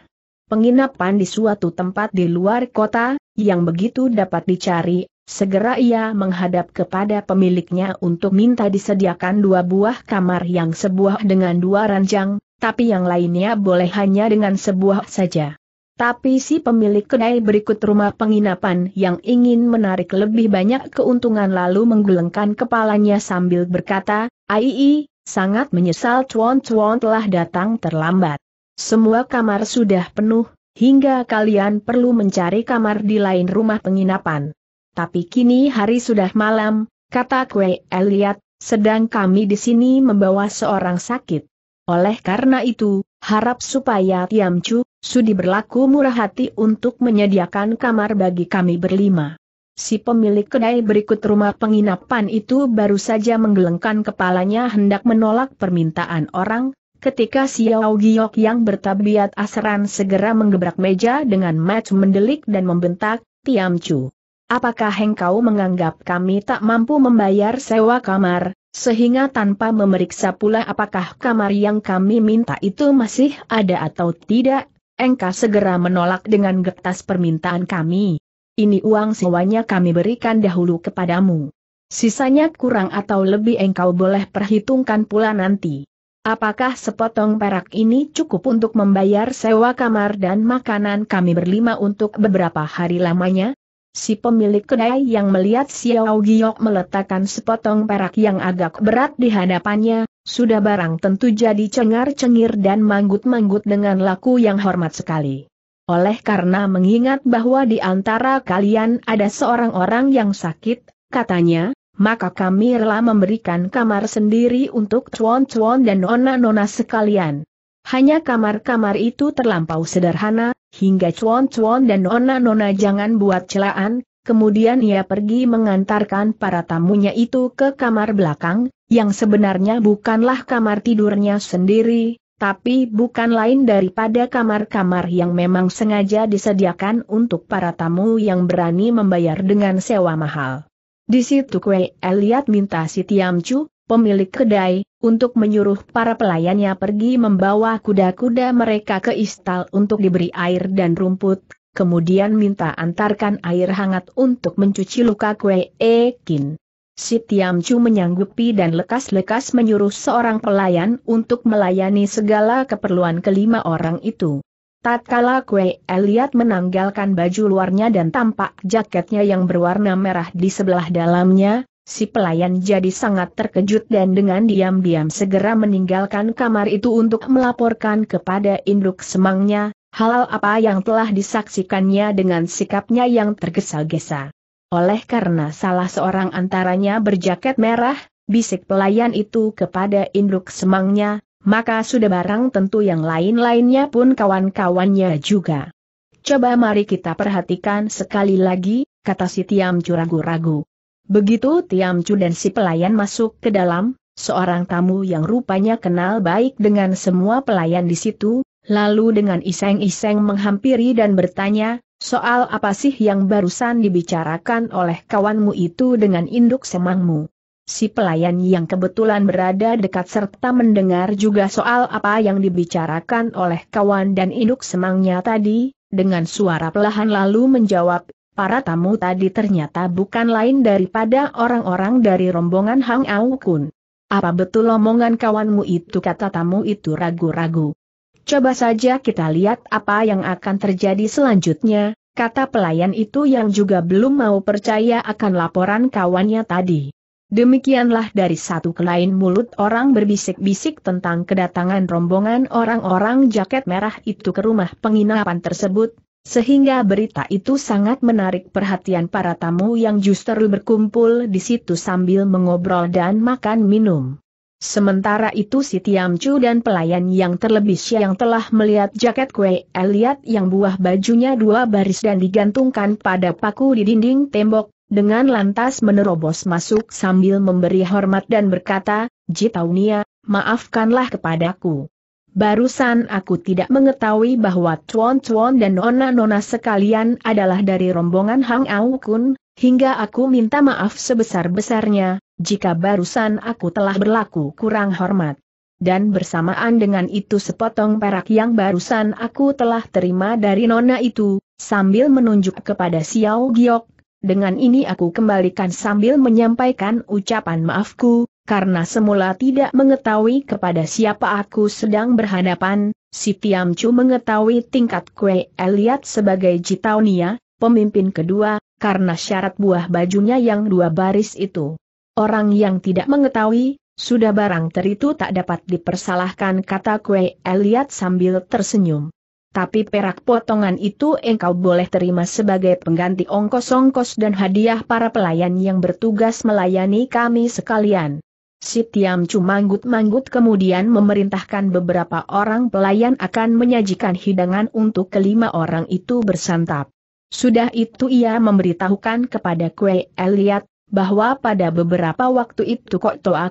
Penginapan di suatu tempat di luar kota, yang begitu dapat dicari, segera ia menghadap kepada pemiliknya untuk minta disediakan dua buah kamar yang sebuah dengan dua ranjang, tapi yang lainnya boleh hanya dengan sebuah saja. Tapi si pemilik kedai berikut rumah penginapan yang ingin menarik lebih banyak keuntungan lalu menggelengkan kepalanya sambil berkata, Aii, Sangat menyesal tuan-tuan telah datang terlambat. Semua kamar sudah penuh, hingga kalian perlu mencari kamar di lain rumah penginapan. Tapi kini hari sudah malam, kata Kue Elliot, sedang kami di sini membawa seorang sakit. Oleh karena itu, harap supaya Tiam Chu, Sudi berlaku murah hati untuk menyediakan kamar bagi kami berlima. Si pemilik kedai berikut rumah penginapan itu baru saja menggelengkan kepalanya hendak menolak permintaan orang, ketika Xiao Giok yang bertabiat asran segera menggebrak meja dengan mat mendelik dan membentak, Tiam Chu. Apakah engkau menganggap kami tak mampu membayar sewa kamar, sehingga tanpa memeriksa pula apakah kamar yang kami minta itu masih ada atau tidak, engkau segera menolak dengan getas permintaan kami. Ini uang sewanya kami berikan dahulu kepadamu. Sisanya kurang atau lebih engkau boleh perhitungkan pula nanti. Apakah sepotong perak ini cukup untuk membayar sewa kamar dan makanan kami berlima untuk beberapa hari lamanya? Si pemilik kedai yang melihat Xiao Giok meletakkan sepotong perak yang agak berat di hadapannya, sudah barang tentu jadi cengar-cengir dan manggut-manggut dengan laku yang hormat sekali. Oleh karena mengingat bahwa di antara kalian ada seorang orang yang sakit, katanya, maka kami rela memberikan kamar sendiri untuk cuan-cuan dan nona-nona sekalian. Hanya kamar-kamar itu terlampau sederhana, hingga cuan-cuan dan nona-nona jangan buat celaan, kemudian ia pergi mengantarkan para tamunya itu ke kamar belakang, yang sebenarnya bukanlah kamar tidurnya sendiri, tapi bukan lain daripada kamar-kamar yang memang sengaja disediakan untuk para tamu yang berani membayar dengan sewa mahal. Di situ Kue Eliat minta si Chu, pemilik kedai, untuk menyuruh para pelayannya pergi membawa kuda-kuda mereka ke istal untuk diberi air dan rumput, kemudian minta antarkan air hangat untuk mencuci luka Kue Ekin. Si Chu menyanggupi dan lekas-lekas menyuruh seorang pelayan untuk melayani segala keperluan kelima orang itu. Tatkala Kue Eliat menanggalkan baju luarnya dan tampak jaketnya yang berwarna merah di sebelah dalamnya, si pelayan jadi sangat terkejut dan dengan diam-diam segera meninggalkan kamar itu untuk melaporkan kepada induk semangnya, halal apa yang telah disaksikannya dengan sikapnya yang tergesa-gesa. Oleh karena salah seorang antaranya berjaket merah, bisik pelayan itu kepada induk semangnya, maka sudah barang tentu yang lain-lainnya pun kawan-kawannya juga. Coba mari kita perhatikan sekali lagi, kata si Tiamcu ragu-ragu. Begitu Tiamcu dan si pelayan masuk ke dalam, seorang tamu yang rupanya kenal baik dengan semua pelayan di situ, lalu dengan iseng-iseng menghampiri dan bertanya, Soal apa sih yang barusan dibicarakan oleh kawanmu itu dengan induk semangmu? Si pelayan yang kebetulan berada dekat serta mendengar juga soal apa yang dibicarakan oleh kawan dan induk semangnya tadi, dengan suara pelahan lalu menjawab, para tamu tadi ternyata bukan lain daripada orang-orang dari rombongan Hang Au Kun. Apa betul omongan kawanmu itu kata tamu itu ragu-ragu. Coba saja kita lihat apa yang akan terjadi selanjutnya, kata pelayan itu yang juga belum mau percaya akan laporan kawannya tadi. Demikianlah dari satu ke lain mulut orang berbisik-bisik tentang kedatangan rombongan orang-orang jaket merah itu ke rumah penginapan tersebut, sehingga berita itu sangat menarik perhatian para tamu yang justru berkumpul di situ sambil mengobrol dan makan minum. Sementara itu si Chu dan pelayan yang terlebih siang telah melihat jaket kue Eliat yang buah bajunya dua baris dan digantungkan pada paku di dinding tembok, dengan lantas menerobos masuk sambil memberi hormat dan berkata, Jitaunia, maafkanlah kepadaku. Barusan aku tidak mengetahui bahwa Tuan Tuan dan Nona Nona sekalian adalah dari rombongan Hang Au Hingga aku minta maaf sebesar-besarnya, jika barusan aku telah berlaku kurang hormat. Dan bersamaan dengan itu sepotong perak yang barusan aku telah terima dari nona itu, sambil menunjuk kepada Xiao Giok, dengan ini aku kembalikan sambil menyampaikan ucapan maafku, karena semula tidak mengetahui kepada siapa aku sedang berhadapan, si Chu mengetahui tingkat Kue Eliat sebagai Jitaunia, pemimpin kedua, karena syarat buah bajunya yang dua baris itu. Orang yang tidak mengetahui, sudah barang teritu tak dapat dipersalahkan kata kue Elliot sambil tersenyum. Tapi perak potongan itu engkau boleh terima sebagai pengganti ongkos-ongkos dan hadiah para pelayan yang bertugas melayani kami sekalian. Si Tiam manggut-manggut kemudian memerintahkan beberapa orang pelayan akan menyajikan hidangan untuk kelima orang itu bersantap. Sudah itu ia memberitahukan kepada Kue Elliot, bahwa pada beberapa waktu itu Kok Toa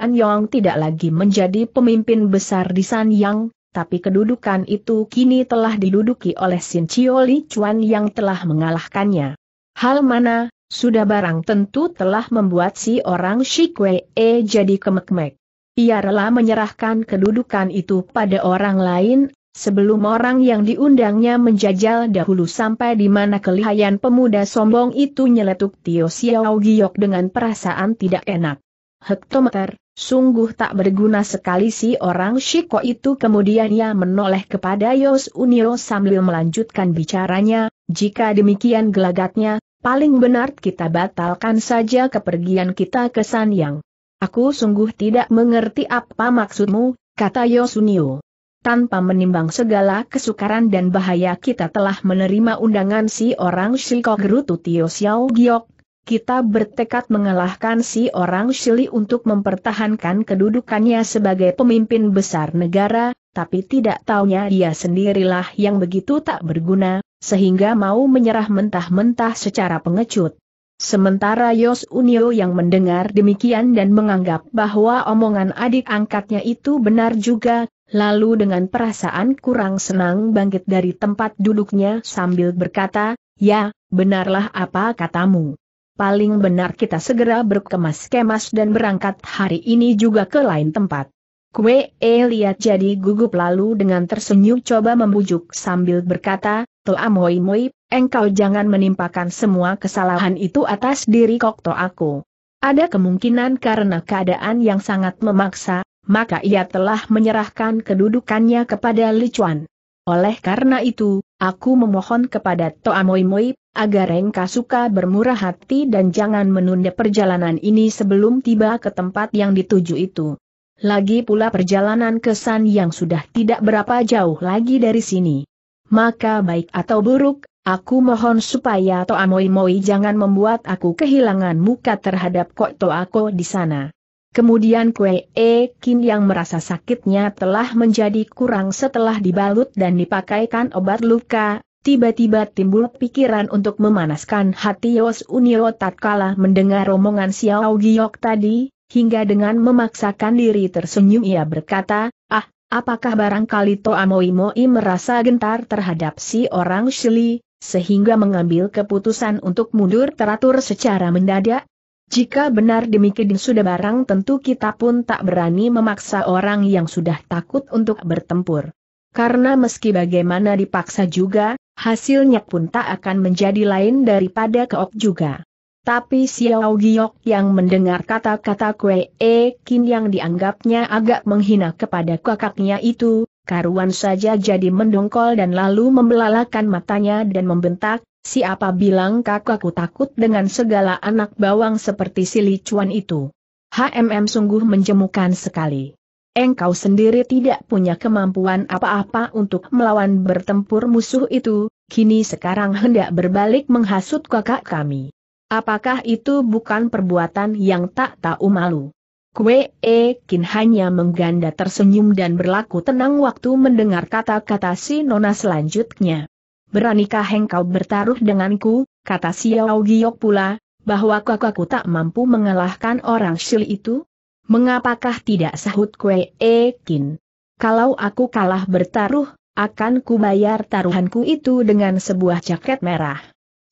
An Yong tidak lagi menjadi pemimpin besar di San Yang, tapi kedudukan itu kini telah diduduki oleh Sin Chio Li Chuan yang telah mengalahkannya. Hal mana, sudah barang tentu telah membuat si orang Shi Kue E jadi kemek-mek. Ia rela menyerahkan kedudukan itu pada orang lain, Sebelum orang yang diundangnya menjajal dahulu sampai di mana kelihayan pemuda sombong itu nyeletuk Tio Xiao Giok dengan perasaan tidak enak. Hektometer, sungguh tak berguna sekali si orang Shiko itu kemudian ia menoleh kepada Yos Unio sambil melanjutkan bicaranya, jika demikian gelagatnya, paling benar kita batalkan saja kepergian kita ke San Yang. Aku sungguh tidak mengerti apa maksudmu, kata Yos Unio tanpa menimbang segala kesukaran dan bahaya kita telah menerima undangan si orang Shiko Gerutu Tio Xiao Giok. Kita bertekad mengalahkan si orang Shili untuk mempertahankan kedudukannya sebagai pemimpin besar negara, tapi tidak taunya dia sendirilah yang begitu tak berguna, sehingga mau menyerah mentah-mentah secara pengecut. Sementara Yos Unio yang mendengar demikian dan menganggap bahwa omongan adik angkatnya itu benar juga, Lalu dengan perasaan kurang senang bangkit dari tempat duduknya sambil berkata, Ya, benarlah apa katamu. Paling benar kita segera berkemas-kemas dan berangkat hari ini juga ke lain tempat. Kue e lihat jadi gugup lalu dengan tersenyum coba membujuk sambil berkata, Toa moi moi, engkau jangan menimpakan semua kesalahan itu atas diri kokto aku. Ada kemungkinan karena keadaan yang sangat memaksa, maka ia telah menyerahkan kedudukannya kepada Li Chuan. Oleh karena itu, aku memohon kepada Toa Moi Moi, agar engkau suka bermurah hati dan jangan menunda perjalanan ini sebelum tiba ke tempat yang dituju itu. Lagi pula perjalanan ke San yang sudah tidak berapa jauh lagi dari sini. Maka baik atau buruk, aku mohon supaya Toa Moi Moi jangan membuat aku kehilangan muka terhadap Kok Toa Ko di sana. Kemudian kue ekin yang merasa sakitnya telah menjadi kurang setelah dibalut dan dipakaikan obat luka, tiba-tiba timbul pikiran untuk memanaskan hati Yos Unio tatkala mendengar romongan Xiao Giok tadi, hingga dengan memaksakan diri tersenyum ia berkata, ah, apakah barangkali Toa Moi merasa gentar terhadap si orang Shili, sehingga mengambil keputusan untuk mundur teratur secara mendadak? Jika benar demikian sudah barang tentu kita pun tak berani memaksa orang yang sudah takut untuk bertempur. Karena meski bagaimana dipaksa juga, hasilnya pun tak akan menjadi lain daripada keok juga. Tapi Xiao Giok yang mendengar kata-kata Kue E Kin yang dianggapnya agak menghina kepada kakaknya itu, karuan saja jadi mendongkol dan lalu membelalakan matanya dan membentak, Siapa bilang kakakku takut dengan segala anak bawang seperti si Licuan itu? HMM sungguh menjemukan sekali. Engkau sendiri tidak punya kemampuan apa-apa untuk melawan bertempur musuh itu, kini sekarang hendak berbalik menghasut kakak kami. Apakah itu bukan perbuatan yang tak tahu malu? Kue E. Kin hanya mengganda tersenyum dan berlaku tenang waktu mendengar kata-kata si Nona selanjutnya beranikah engkau bertaruh denganku, kata Xiao Giok pula, bahwa kakakku tak mampu mengalahkan orang Shil itu? Mengapakah tidak sahut kue ekin? Kalau aku kalah bertaruh, akan kubayar taruhanku itu dengan sebuah jaket merah.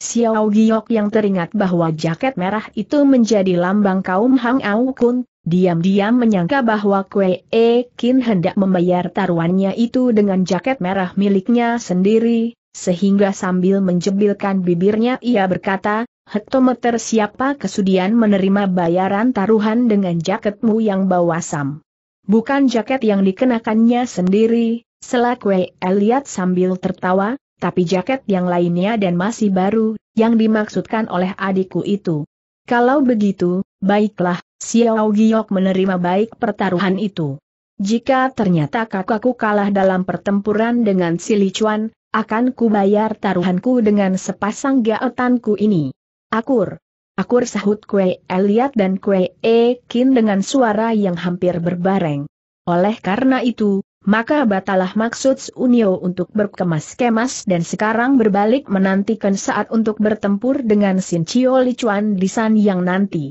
Xiao Giok yang teringat bahwa jaket merah itu menjadi lambang kaum Hang Au Kun, diam-diam menyangka bahwa Kwe E Kin hendak membayar taruhannya itu dengan jaket merah miliknya sendiri, sehingga sambil menjebilkan bibirnya ia berkata, Hektometer siapa kesudian menerima bayaran taruhan dengan jaketmu yang bawasam. Bukan jaket yang dikenakannya sendiri, selaku Eliat sambil tertawa, tapi jaket yang lainnya dan masih baru, yang dimaksudkan oleh adikku itu. Kalau begitu, baiklah, Xiao Giok menerima baik pertaruhan itu. Jika ternyata kakakku kalah dalam pertempuran dengan si Lichuan, akan kubayar taruhanku dengan sepasang gaotanku ini. Akur. Akur sahut kue Eliat dan kue Ekin dengan suara yang hampir berbareng. Oleh karena itu, maka batalah maksud Unio untuk berkemas-kemas dan sekarang berbalik menantikan saat untuk bertempur dengan Sin Chio Lichuan di San Yang nanti.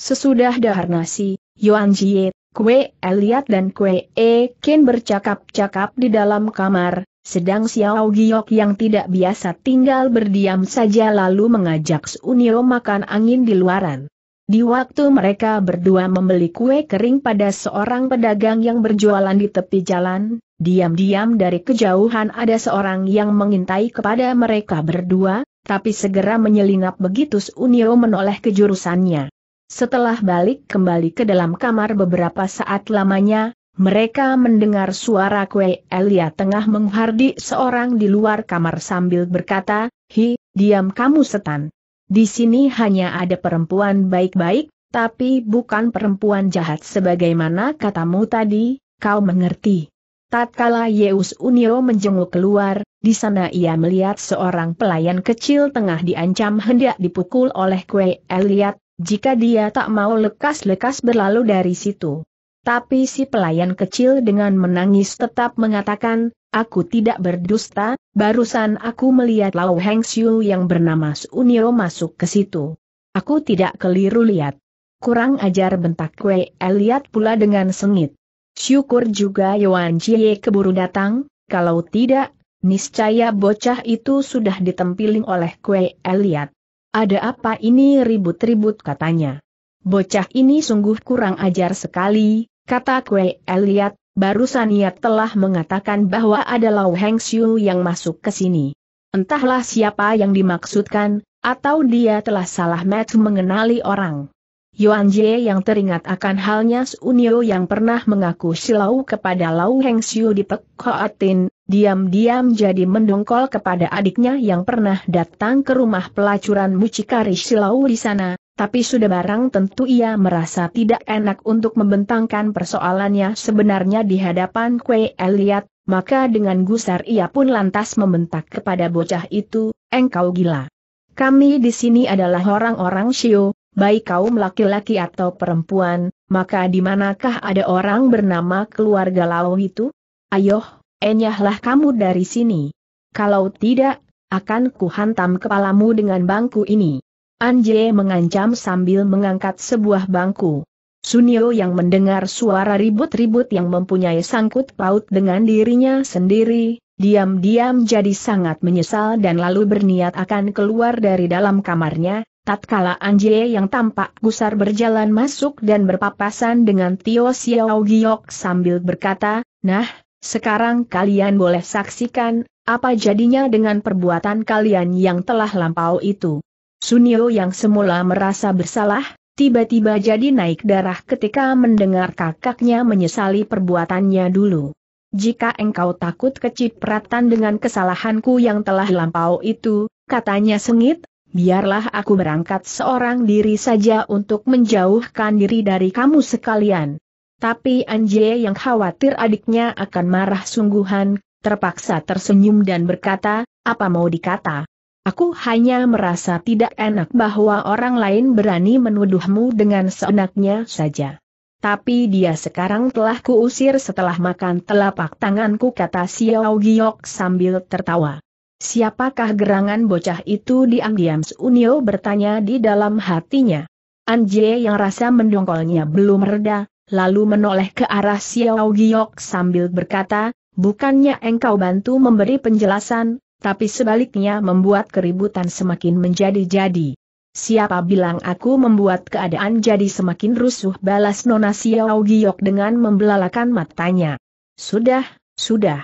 Sesudah Daharnasi, Yuan Jie, Kue Eliat dan Kue Ekin bercakap-cakap di dalam kamar, sedang Xiao Giok yang tidak biasa tinggal berdiam saja lalu mengajak Sunio makan angin di luaran. Di waktu mereka berdua membeli kue kering pada seorang pedagang yang berjualan di tepi jalan, diam-diam dari kejauhan ada seorang yang mengintai kepada mereka berdua, tapi segera menyelinap begitu Sunio menoleh kejurusannya. Setelah balik kembali ke dalam kamar beberapa saat lamanya, mereka mendengar suara Kue Elia tengah menghardi seorang di luar kamar sambil berkata, Hi, diam kamu setan. Di sini hanya ada perempuan baik-baik, tapi bukan perempuan jahat sebagaimana katamu tadi, kau mengerti. Tatkala Yeus Unio menjenguk keluar, di sana ia melihat seorang pelayan kecil tengah diancam hendak dipukul oleh Kue Eliat, jika dia tak mau lekas-lekas berlalu dari situ. Tapi si pelayan kecil dengan menangis tetap mengatakan, aku tidak berdusta, barusan aku melihat Lau Heng Xiu yang bernama Sunio masuk ke situ. Aku tidak keliru lihat. Kurang ajar bentak Wei Eliat pula dengan sengit. Syukur juga Yuan Jie keburu datang, kalau tidak, niscaya bocah itu sudah ditempiling oleh Wei Eliat. Ada apa ini ribut-ribut katanya. Bocah ini sungguh kurang ajar sekali, Kata Kue Elliot, barusan ia telah mengatakan bahwa ada Lau Heng Xiu yang masuk ke sini. Entahlah siapa yang dimaksudkan, atau dia telah salah match mengenali orang. Yuan Jie yang teringat akan halnya Sunio yang pernah mengaku silau kepada Lau Heng Xiu di Pekhoatin, diam-diam jadi mendongkol kepada adiknya yang pernah datang ke rumah pelacuran mucikari silau di sana, tapi sudah barang tentu ia merasa tidak enak untuk membentangkan persoalannya sebenarnya di hadapan Kue Eliat, maka dengan gusar ia pun lantas membentak kepada bocah itu, engkau gila. Kami di sini adalah orang-orang Shio, baik kaum laki-laki atau perempuan, maka di manakah ada orang bernama keluarga Lao itu? Ayoh, enyahlah kamu dari sini. Kalau tidak, akan kuhantam kepalamu dengan bangku ini. Anje mengancam sambil mengangkat sebuah bangku. Sunio yang mendengar suara ribut-ribut yang mempunyai sangkut paut dengan dirinya sendiri, diam-diam jadi sangat menyesal dan lalu berniat akan keluar dari dalam kamarnya, tatkala Anje yang tampak gusar berjalan masuk dan berpapasan dengan Tio Xiao Giok sambil berkata, Nah, sekarang kalian boleh saksikan, apa jadinya dengan perbuatan kalian yang telah lampau itu. Sunio yang semula merasa bersalah, tiba-tiba jadi naik darah ketika mendengar kakaknya menyesali perbuatannya dulu. Jika engkau takut kecipratan dengan kesalahanku yang telah lampau itu, katanya sengit, biarlah aku berangkat seorang diri saja untuk menjauhkan diri dari kamu sekalian. Tapi Anje yang khawatir adiknya akan marah sungguhan, terpaksa tersenyum dan berkata, apa mau dikata? Aku hanya merasa tidak enak bahwa orang lain berani menuduhmu dengan seenaknya saja. Tapi dia sekarang telah kuusir setelah makan telapak tanganku kata Xiao Giok sambil tertawa. Siapakah gerangan bocah itu diam-diam Sunio bertanya di dalam hatinya. Anje yang rasa mendongkolnya belum reda, lalu menoleh ke arah Xiao Giok sambil berkata, bukannya engkau bantu memberi penjelasan, tapi sebaliknya membuat keributan semakin menjadi-jadi. Siapa bilang aku membuat keadaan jadi semakin rusuh balas Nona Xiao Giok dengan membelalakan matanya. Sudah, sudah.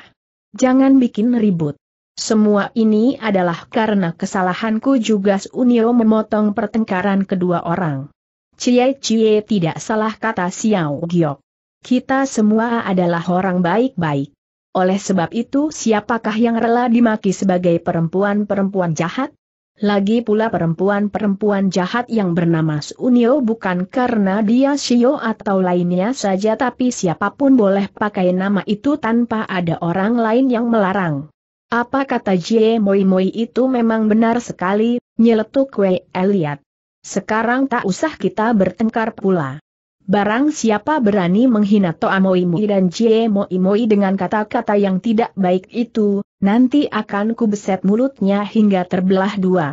Jangan bikin ribut. Semua ini adalah karena kesalahanku juga Unio memotong pertengkaran kedua orang. Cie-cie tidak salah kata Xiao Giok. Kita semua adalah orang baik-baik. Oleh sebab itu siapakah yang rela dimaki sebagai perempuan-perempuan jahat? Lagi pula perempuan-perempuan jahat yang bernama Sunio bukan karena dia Shio atau lainnya saja tapi siapapun boleh pakai nama itu tanpa ada orang lain yang melarang. Apa kata Jie Moi Moi itu memang benar sekali, nyeletuk Wei Elliot. Sekarang tak usah kita bertengkar pula barang siapa berani menghina Toamoimoi dan Ciemoimoi dengan kata-kata yang tidak baik itu, nanti akan kubeset mulutnya hingga terbelah dua.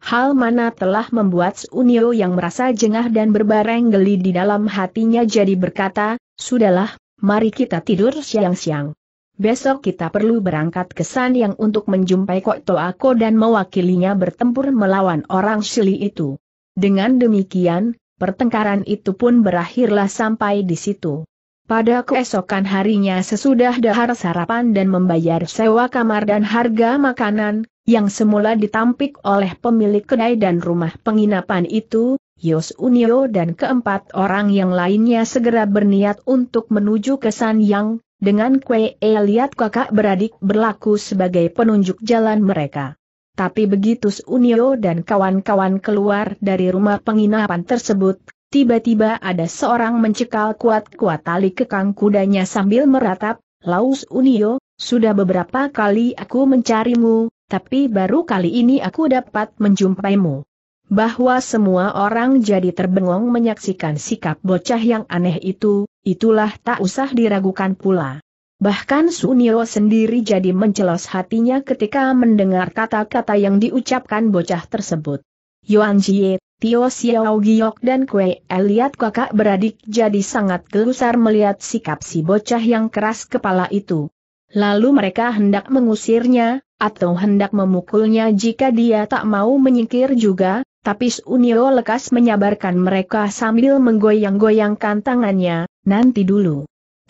Hal mana telah membuat Unio yang merasa jengah dan berbareng geli di dalam hatinya jadi berkata, Sudahlah, mari kita tidur siang-siang. Besok kita perlu berangkat ke San yang untuk menjumpai Kok Toako dan mewakilinya bertempur melawan orang Sili itu. Dengan demikian, Pertengkaran itu pun berakhirlah sampai di situ. Pada keesokan harinya sesudah dahar sarapan dan membayar sewa kamar dan harga makanan, yang semula ditampik oleh pemilik kedai dan rumah penginapan itu, Yos Unio dan keempat orang yang lainnya segera berniat untuk menuju ke San Yang, dengan Kue Eliat lihat kakak beradik berlaku sebagai penunjuk jalan mereka. Tapi begitu Unio dan kawan-kawan keluar dari rumah penginapan tersebut, tiba-tiba ada seorang mencekal kuat-kuat tali kekang kudanya sambil meratap, Laus Unio, sudah beberapa kali aku mencarimu, tapi baru kali ini aku dapat menjumpaimu. Bahwa semua orang jadi terbengong menyaksikan sikap bocah yang aneh itu, itulah tak usah diragukan pula. Bahkan Sunio sendiri jadi mencelos hatinya ketika mendengar kata-kata yang diucapkan bocah tersebut. Yuan Jie, Tio Xiao Giok dan Kue Eliat kakak beradik jadi sangat gelusar melihat sikap si bocah yang keras kepala itu. Lalu mereka hendak mengusirnya, atau hendak memukulnya jika dia tak mau menyingkir juga, tapi Sunio lekas menyabarkan mereka sambil menggoyang-goyangkan tangannya, nanti dulu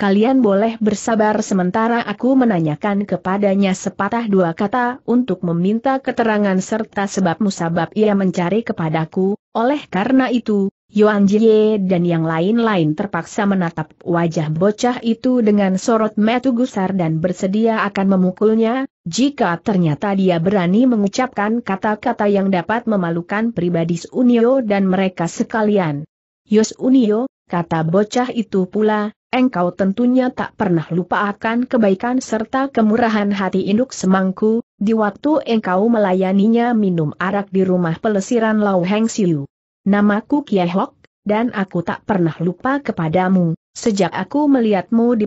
kalian boleh bersabar sementara aku menanyakan kepadanya sepatah dua kata untuk meminta keterangan serta sebab musabab ia mencari kepadaku, oleh karena itu, Yuan Jie dan yang lain-lain terpaksa menatap wajah bocah itu dengan sorot metu gusar dan bersedia akan memukulnya, jika ternyata dia berani mengucapkan kata-kata yang dapat memalukan pribadi Unio dan mereka sekalian. Yos Unio, kata bocah itu pula, engkau tentunya tak pernah lupa akan kebaikan serta kemurahan hati induk semangku, di waktu engkau melayaninya minum arak di rumah pelesiran Lau Heng Siu. Namaku Kiai Hok, dan aku tak pernah lupa kepadamu, sejak aku melihatmu di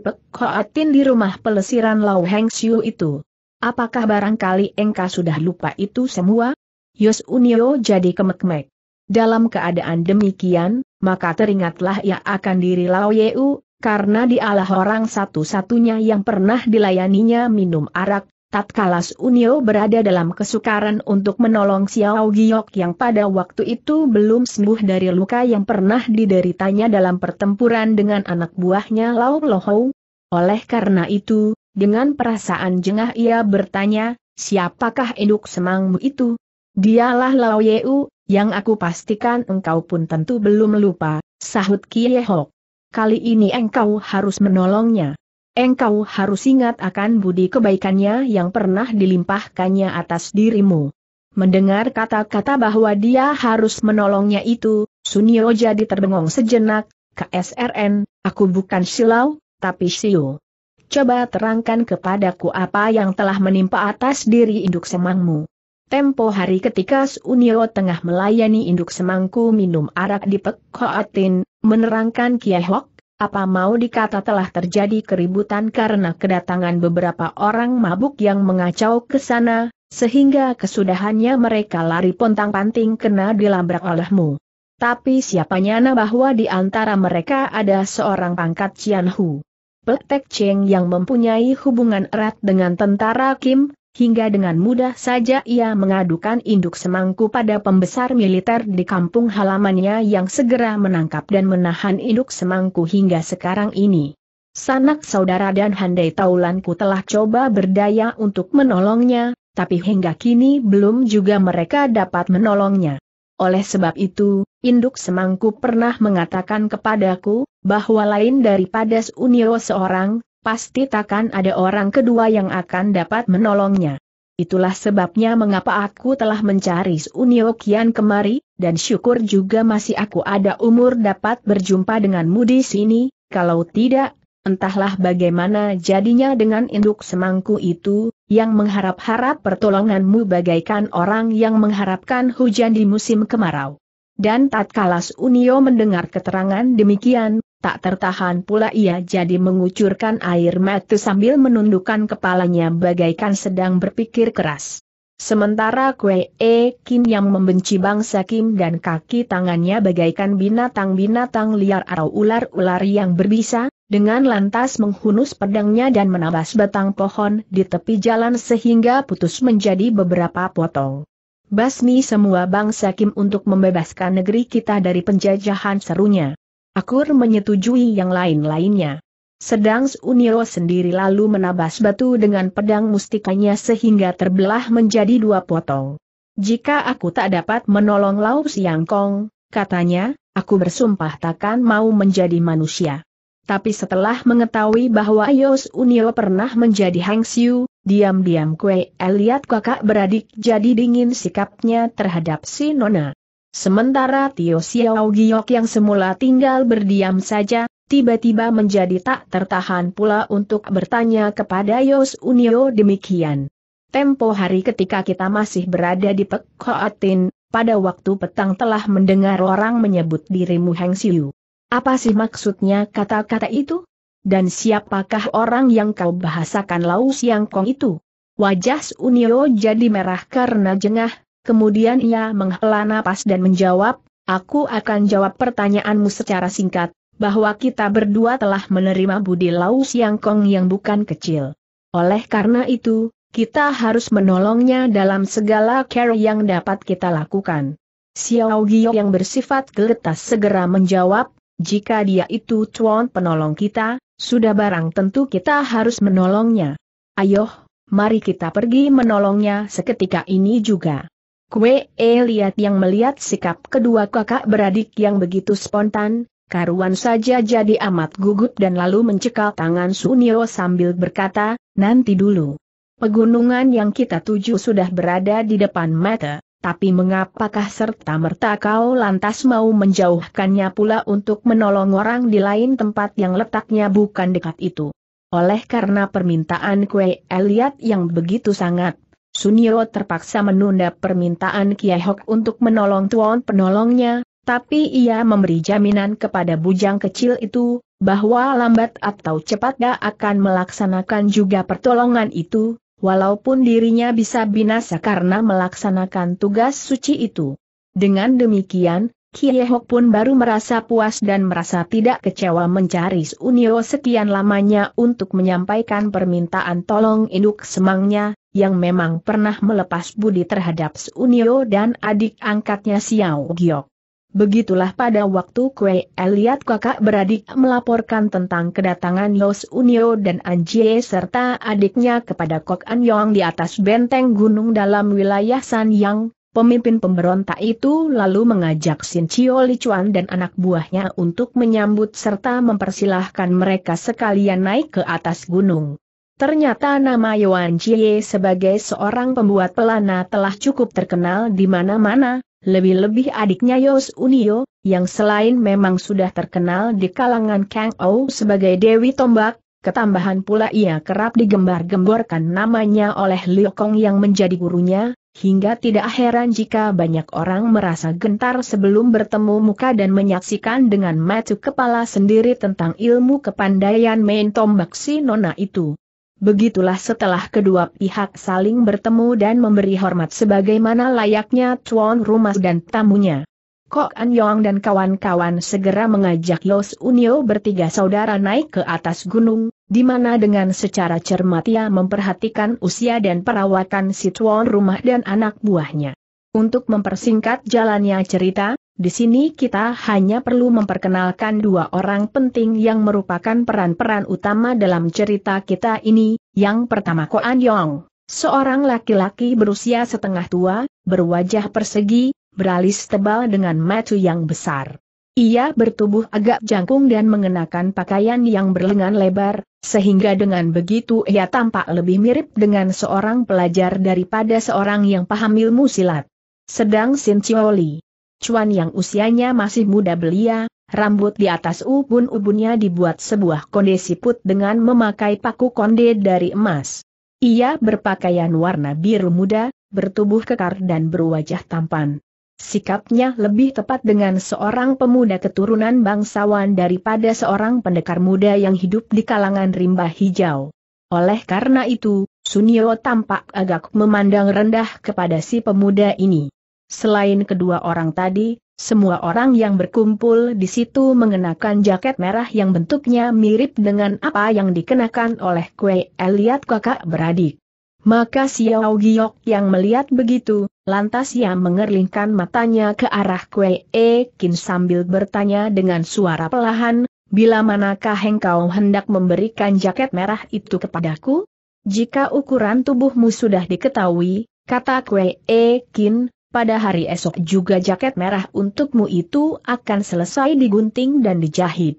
di rumah pelesiran Lau Heng Siu itu. Apakah barangkali engkau sudah lupa itu semua? Yos Unio jadi kemekmek. Dalam keadaan demikian, maka teringatlah ia akan diri Lao Yeu, karena dialah orang satu-satunya yang pernah dilayaninya minum arak, tatkala Unio berada dalam kesukaran untuk menolong Xiao Giok yang pada waktu itu belum sembuh dari luka yang pernah dideritanya dalam pertempuran dengan anak buahnya Lao Lohou. Oleh karena itu, dengan perasaan jengah ia bertanya, siapakah induk semangmu itu? Dialah Lao Yeu, yang aku pastikan engkau pun tentu belum lupa, sahut Kiehok. Kali ini engkau harus menolongnya. Engkau harus ingat akan budi kebaikannya yang pernah dilimpahkannya atas dirimu. Mendengar kata-kata bahwa dia harus menolongnya itu, Sunio jadi terbengong sejenak, KSRN, aku bukan silau, tapi siu. Coba terangkan kepadaku apa yang telah menimpa atas diri induk semangmu. Tempo hari ketika Sunio tengah melayani induk semangku minum arak di Pekhoatin, menerangkan Kiai Hok, apa mau dikata telah terjadi keributan karena kedatangan beberapa orang mabuk yang mengacau ke sana, sehingga kesudahannya mereka lari pontang-panting kena dilabrak olehmu. Tapi siapa nyana bahwa di antara mereka ada seorang pangkat Cianhu. Petek Cheng yang mempunyai hubungan erat dengan tentara Kim, Hingga dengan mudah saja ia mengadukan induk semangku pada pembesar militer di kampung halamannya yang segera menangkap dan menahan induk semangku hingga sekarang ini. Sanak saudara dan handai taulanku telah coba berdaya untuk menolongnya, tapi hingga kini belum juga mereka dapat menolongnya. Oleh sebab itu, induk semangku pernah mengatakan kepadaku, bahwa lain daripada Uniro seorang, pasti takkan ada orang kedua yang akan dapat menolongnya. Itulah sebabnya mengapa aku telah mencari Sunio Kian kemari, dan syukur juga masih aku ada umur dapat berjumpa denganmu di sini, kalau tidak, entahlah bagaimana jadinya dengan induk semangku itu, yang mengharap-harap pertolonganmu bagaikan orang yang mengharapkan hujan di musim kemarau. Dan tatkala Sunio mendengar keterangan demikian, tak tertahan pula ia jadi mengucurkan air mata sambil menundukkan kepalanya bagaikan sedang berpikir keras. Sementara Kwe E Kin yang membenci bangsa Kim dan kaki tangannya bagaikan binatang-binatang liar atau ular-ular yang berbisa, dengan lantas menghunus pedangnya dan menabas batang pohon di tepi jalan sehingga putus menjadi beberapa potong. Basmi semua bangsa Kim untuk membebaskan negeri kita dari penjajahan serunya. Akur menyetujui yang lain-lainnya. Sedang Uniro sendiri lalu menabas batu dengan pedang mustikanya sehingga terbelah menjadi dua potong. Jika aku tak dapat menolong Lao Siang Kong, katanya, aku bersumpah takkan mau menjadi manusia. Tapi setelah mengetahui bahwa Yos Unio pernah menjadi Hang Siu, diam-diam kue Eliat kakak beradik jadi dingin sikapnya terhadap si Nona. Sementara Tio Xiao Giok yang semula tinggal berdiam saja, tiba-tiba menjadi tak tertahan pula untuk bertanya kepada Yos Unio demikian. Tempo hari ketika kita masih berada di Pekhoatin, Atin, pada waktu petang telah mendengar orang menyebut dirimu Heng Siu. Apa sih maksudnya kata-kata itu? Dan siapakah orang yang kau bahasakan Laus Yang Kong itu? Wajah Unio jadi merah karena jengah, Kemudian ia menghela napas dan menjawab, aku akan jawab pertanyaanmu secara singkat, bahwa kita berdua telah menerima budi Lau Siang Kong yang bukan kecil. Oleh karena itu, kita harus menolongnya dalam segala care yang dapat kita lakukan. Xiao Gio yang bersifat geletas segera menjawab, jika dia itu cuan penolong kita, sudah barang tentu kita harus menolongnya. Ayo, mari kita pergi menolongnya seketika ini juga. Kue E lihat yang melihat sikap kedua kakak beradik yang begitu spontan, karuan saja jadi amat gugup dan lalu mencekal tangan Sunio sambil berkata, nanti dulu. Pegunungan yang kita tuju sudah berada di depan mata, tapi mengapakah serta-merta kau lantas mau menjauhkannya pula untuk menolong orang di lain tempat yang letaknya bukan dekat itu? Oleh karena permintaan kue Eliat yang begitu sangat Sunio terpaksa menunda permintaan Kiai Hok untuk menolong tuan penolongnya, tapi ia memberi jaminan kepada bujang kecil itu, bahwa lambat atau cepat dia akan melaksanakan juga pertolongan itu, walaupun dirinya bisa binasa karena melaksanakan tugas suci itu. Dengan demikian, Kiehok pun baru merasa puas dan merasa tidak kecewa mencari Sunio sekian lamanya untuk menyampaikan permintaan tolong induk semangnya, yang memang pernah melepas budi terhadap Sunio dan adik angkatnya Xiao Giok. Begitulah pada waktu Kue Eliat kakak beradik melaporkan tentang kedatangan Yos Unio dan Anjie serta adiknya kepada Kok An Yong di atas benteng gunung dalam wilayah San Yang, Pemimpin pemberontak itu lalu mengajak Sin Chio Lichuan dan anak buahnya untuk menyambut serta mempersilahkan mereka sekalian naik ke atas gunung. Ternyata nama Yuan Chie sebagai seorang pembuat pelana telah cukup terkenal di mana-mana, lebih-lebih adiknya Yos Unio, yang selain memang sudah terkenal di kalangan Kang Ou sebagai Dewi Tombak, ketambahan pula ia kerap digembar-gemborkan namanya oleh Liu Kong yang menjadi gurunya, hingga tidak heran jika banyak orang merasa gentar sebelum bertemu muka dan menyaksikan dengan mata kepala sendiri tentang ilmu kepandaian main tombak si nona itu. Begitulah setelah kedua pihak saling bertemu dan memberi hormat sebagaimana layaknya tuan rumah dan tamunya. Kok An Yong dan kawan-kawan segera mengajak Los Unio bertiga saudara naik ke atas gunung, di mana dengan secara cermat ia memperhatikan usia dan perawatan si tuan rumah dan anak buahnya. Untuk mempersingkat jalannya cerita, di sini kita hanya perlu memperkenalkan dua orang penting yang merupakan peran-peran utama dalam cerita kita ini, yang pertama Ko An Yong. Seorang laki-laki berusia setengah tua, berwajah persegi, beralis tebal dengan mata yang besar. Ia bertubuh agak jangkung dan mengenakan pakaian yang berlengan lebar, sehingga dengan begitu ia tampak lebih mirip dengan seorang pelajar daripada seorang yang paham ilmu silat. Sedang Sin Chioli, Cuan yang usianya masih muda belia, rambut di atas ubun-ubunnya dibuat sebuah konde siput dengan memakai paku konde dari emas. Ia berpakaian warna biru muda, bertubuh kekar dan berwajah tampan. Sikapnya lebih tepat dengan seorang pemuda keturunan bangsawan daripada seorang pendekar muda yang hidup di kalangan rimba hijau. Oleh karena itu, Sunio tampak agak memandang rendah kepada si pemuda ini. Selain kedua orang tadi, semua orang yang berkumpul di situ mengenakan jaket merah yang bentuknya mirip dengan apa yang dikenakan oleh Kue Eliat kakak beradik. Maka Xiao Giok yang melihat begitu, lantas ia mengerlingkan matanya ke arah Kue E Kin sambil bertanya dengan suara pelahan, bila manakah engkau hendak memberikan jaket merah itu kepadaku? Jika ukuran tubuhmu sudah diketahui, kata Kue E Kin, pada hari esok juga jaket merah untukmu itu akan selesai digunting dan dijahit.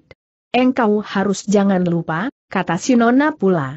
Engkau harus jangan lupa, kata Sinona pula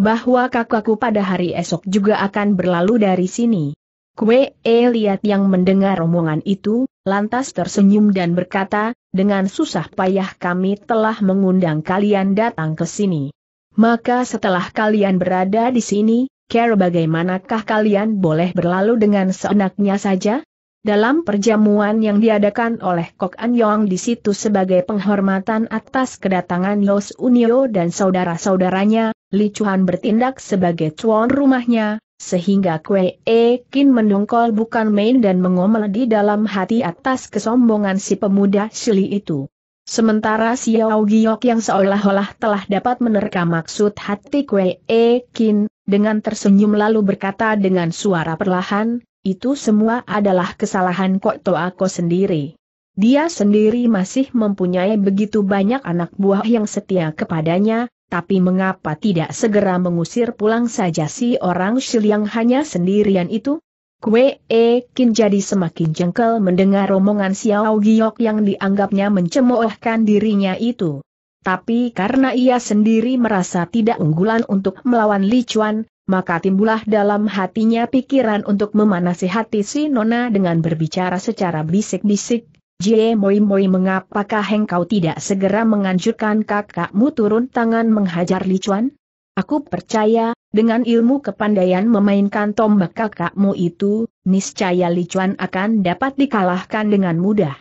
bahwa kakakku pada hari esok juga akan berlalu dari sini. Kue Eliat yang mendengar omongan itu, lantas tersenyum dan berkata, dengan susah payah kami telah mengundang kalian datang ke sini. Maka setelah kalian berada di sini, care bagaimanakah kalian boleh berlalu dengan seenaknya saja? Dalam perjamuan yang diadakan oleh Kok An Yong di situ sebagai penghormatan atas kedatangan Los Unio dan saudara-saudaranya, Li Chuan bertindak sebagai tuan rumahnya, sehingga Kwe E Kin mendongkol bukan main dan mengomel di dalam hati atas kesombongan si pemuda Shili itu. Sementara Xiao Giok yang seolah-olah telah dapat menerka maksud hati Kwe E Kin, dengan tersenyum lalu berkata dengan suara perlahan, itu semua adalah kesalahan Kok Toako sendiri. Dia sendiri masih mempunyai begitu banyak anak buah yang setia kepadanya, tapi mengapa tidak segera mengusir pulang saja si orang yang hanya sendirian itu? Kue E Kin jadi semakin jengkel mendengar omongan Xiao Giok yang dianggapnya mencemoohkan dirinya itu. Tapi karena ia sendiri merasa tidak unggulan untuk melawan Li Chuan, maka timbullah dalam hatinya pikiran untuk memanasi hati si Nona dengan berbicara secara bisik-bisik, Jie Moi Moi mengapakah engkau tidak segera menganjurkan kakakmu turun tangan menghajar Li Chuan? Aku percaya, dengan ilmu kepandaian memainkan tombak kakakmu itu, niscaya Li Chuan akan dapat dikalahkan dengan mudah.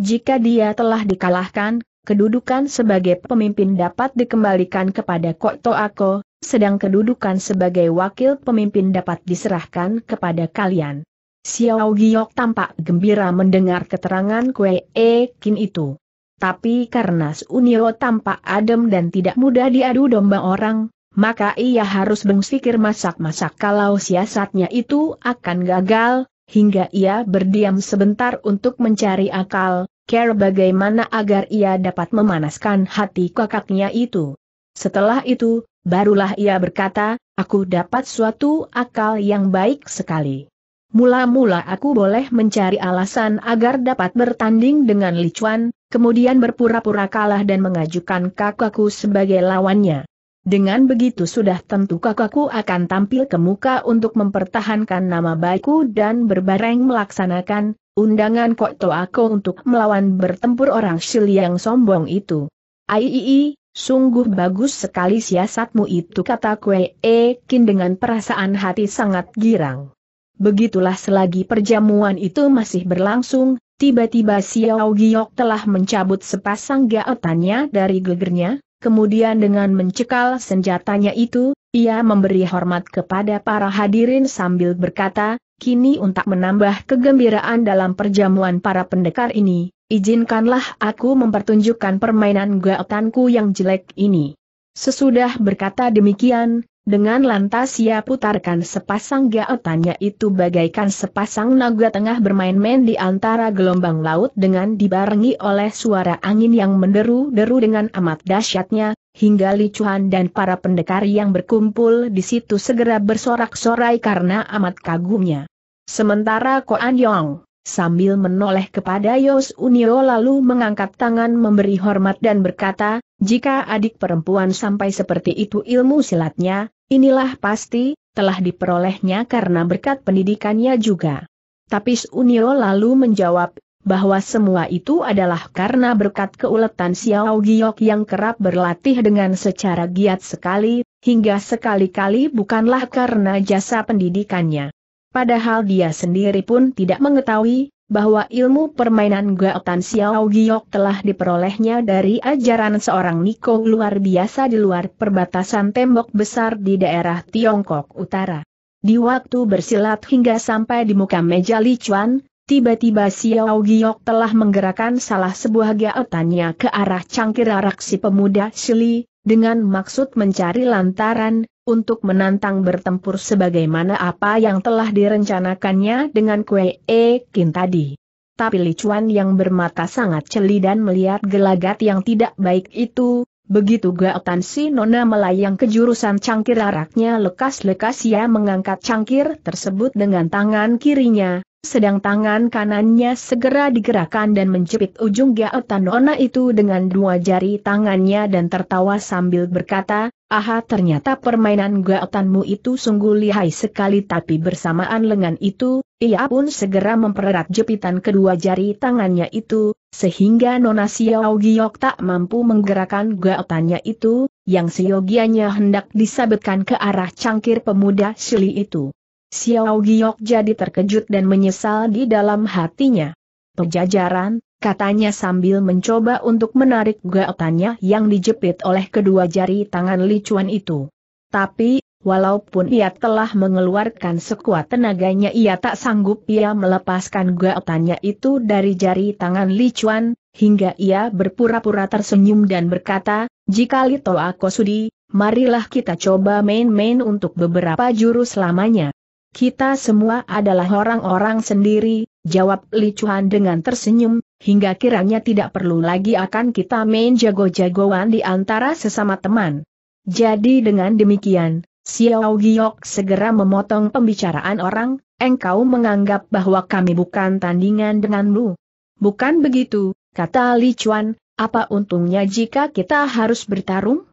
Jika dia telah dikalahkan, kedudukan sebagai pemimpin dapat dikembalikan kepada Kok Toako, sedang kedudukan sebagai wakil pemimpin dapat diserahkan kepada kalian. Xiao Giok tampak gembira mendengar keterangan Kue E Kin itu. Tapi karena Sunio tampak adem dan tidak mudah diadu domba orang, maka ia harus berpikir masak-masak kalau siasatnya itu akan gagal, hingga ia berdiam sebentar untuk mencari akal, care bagaimana agar ia dapat memanaskan hati kakaknya itu. Setelah itu, Barulah ia berkata, aku dapat suatu akal yang baik sekali. Mula-mula aku boleh mencari alasan agar dapat bertanding dengan Licuan, kemudian berpura-pura kalah dan mengajukan kakakku sebagai lawannya. Dengan begitu sudah tentu kakakku akan tampil ke muka untuk mempertahankan nama baikku dan berbareng melaksanakan undangan Kok aku untuk melawan bertempur orang Shil yang sombong itu. Aiii, Sungguh bagus sekali siasatmu itu kata Kwee Ekin dengan perasaan hati sangat girang. Begitulah selagi perjamuan itu masih berlangsung, tiba-tiba Xiao Giok telah mencabut sepasang gaotannya dari gegernya, kemudian dengan mencekal senjatanya itu, ia memberi hormat kepada para hadirin sambil berkata, kini untuk menambah kegembiraan dalam perjamuan para pendekar ini, Izinkanlah aku mempertunjukkan permainan gaotanku yang jelek ini. Sesudah berkata demikian, dengan lantas ia putarkan sepasang gaotannya itu bagaikan sepasang naga tengah bermain-main di antara gelombang laut dengan dibarengi oleh suara angin yang menderu-deru dengan amat dahsyatnya, hingga licuhan dan para pendekar yang berkumpul di situ segera bersorak-sorai karena amat kagumnya. Sementara Koan Yong Sambil menoleh kepada Yos Unio lalu mengangkat tangan memberi hormat dan berkata, jika adik perempuan sampai seperti itu ilmu silatnya, inilah pasti, telah diperolehnya karena berkat pendidikannya juga. Tapi Unio lalu menjawab, bahwa semua itu adalah karena berkat keuletan Xiao Giok yang kerap berlatih dengan secara giat sekali, hingga sekali-kali bukanlah karena jasa pendidikannya. Padahal dia sendiri pun tidak mengetahui, bahwa ilmu permainan Gaotan Xiao Giok telah diperolehnya dari ajaran seorang Niko luar biasa di luar perbatasan tembok besar di daerah Tiongkok Utara. Di waktu bersilat hingga sampai di muka meja Li Chuan, tiba-tiba Xiao Giok telah menggerakkan salah sebuah gaotannya ke arah cangkir arak si pemuda Shili, dengan maksud mencari lantaran, untuk menantang bertempur sebagaimana apa yang telah direncanakannya dengan Kue E Kin tadi. Tapi Licuan yang bermata sangat celi dan melihat gelagat yang tidak baik itu, begitu gaotan si Nona melayang ke jurusan cangkir araknya lekas-lekas ia mengangkat cangkir tersebut dengan tangan kirinya, sedang tangan kanannya segera digerakkan dan menjepit ujung gaotan Nona itu dengan dua jari tangannya dan tertawa sambil berkata, Aha ternyata permainan gaotanmu itu sungguh lihai sekali tapi bersamaan lengan itu, ia pun segera mempererat jepitan kedua jari tangannya itu, sehingga Nona Xiao Giok tak mampu menggerakkan gaotannya itu, yang seyogianya hendak disabetkan ke arah cangkir pemuda Shili itu. Xiao Giok jadi terkejut dan menyesal di dalam hatinya. Pejajaran, katanya sambil mencoba untuk menarik gaotannya yang dijepit oleh kedua jari tangan licuan itu. Tapi, walaupun ia telah mengeluarkan sekuat tenaganya ia tak sanggup ia melepaskan gaotannya itu dari jari tangan licuan, hingga ia berpura-pura tersenyum dan berkata, jika Lito aku sudi, marilah kita coba main-main untuk beberapa jurus lamanya. Kita semua adalah orang-orang sendiri, jawab Licuan dengan tersenyum, hingga kiranya tidak perlu lagi akan kita main jago-jagoan di antara sesama teman. Jadi dengan demikian, Xiao Giok segera memotong pembicaraan orang, engkau menganggap bahwa kami bukan tandingan denganmu. Bukan begitu, kata Li Chuan, apa untungnya jika kita harus bertarung?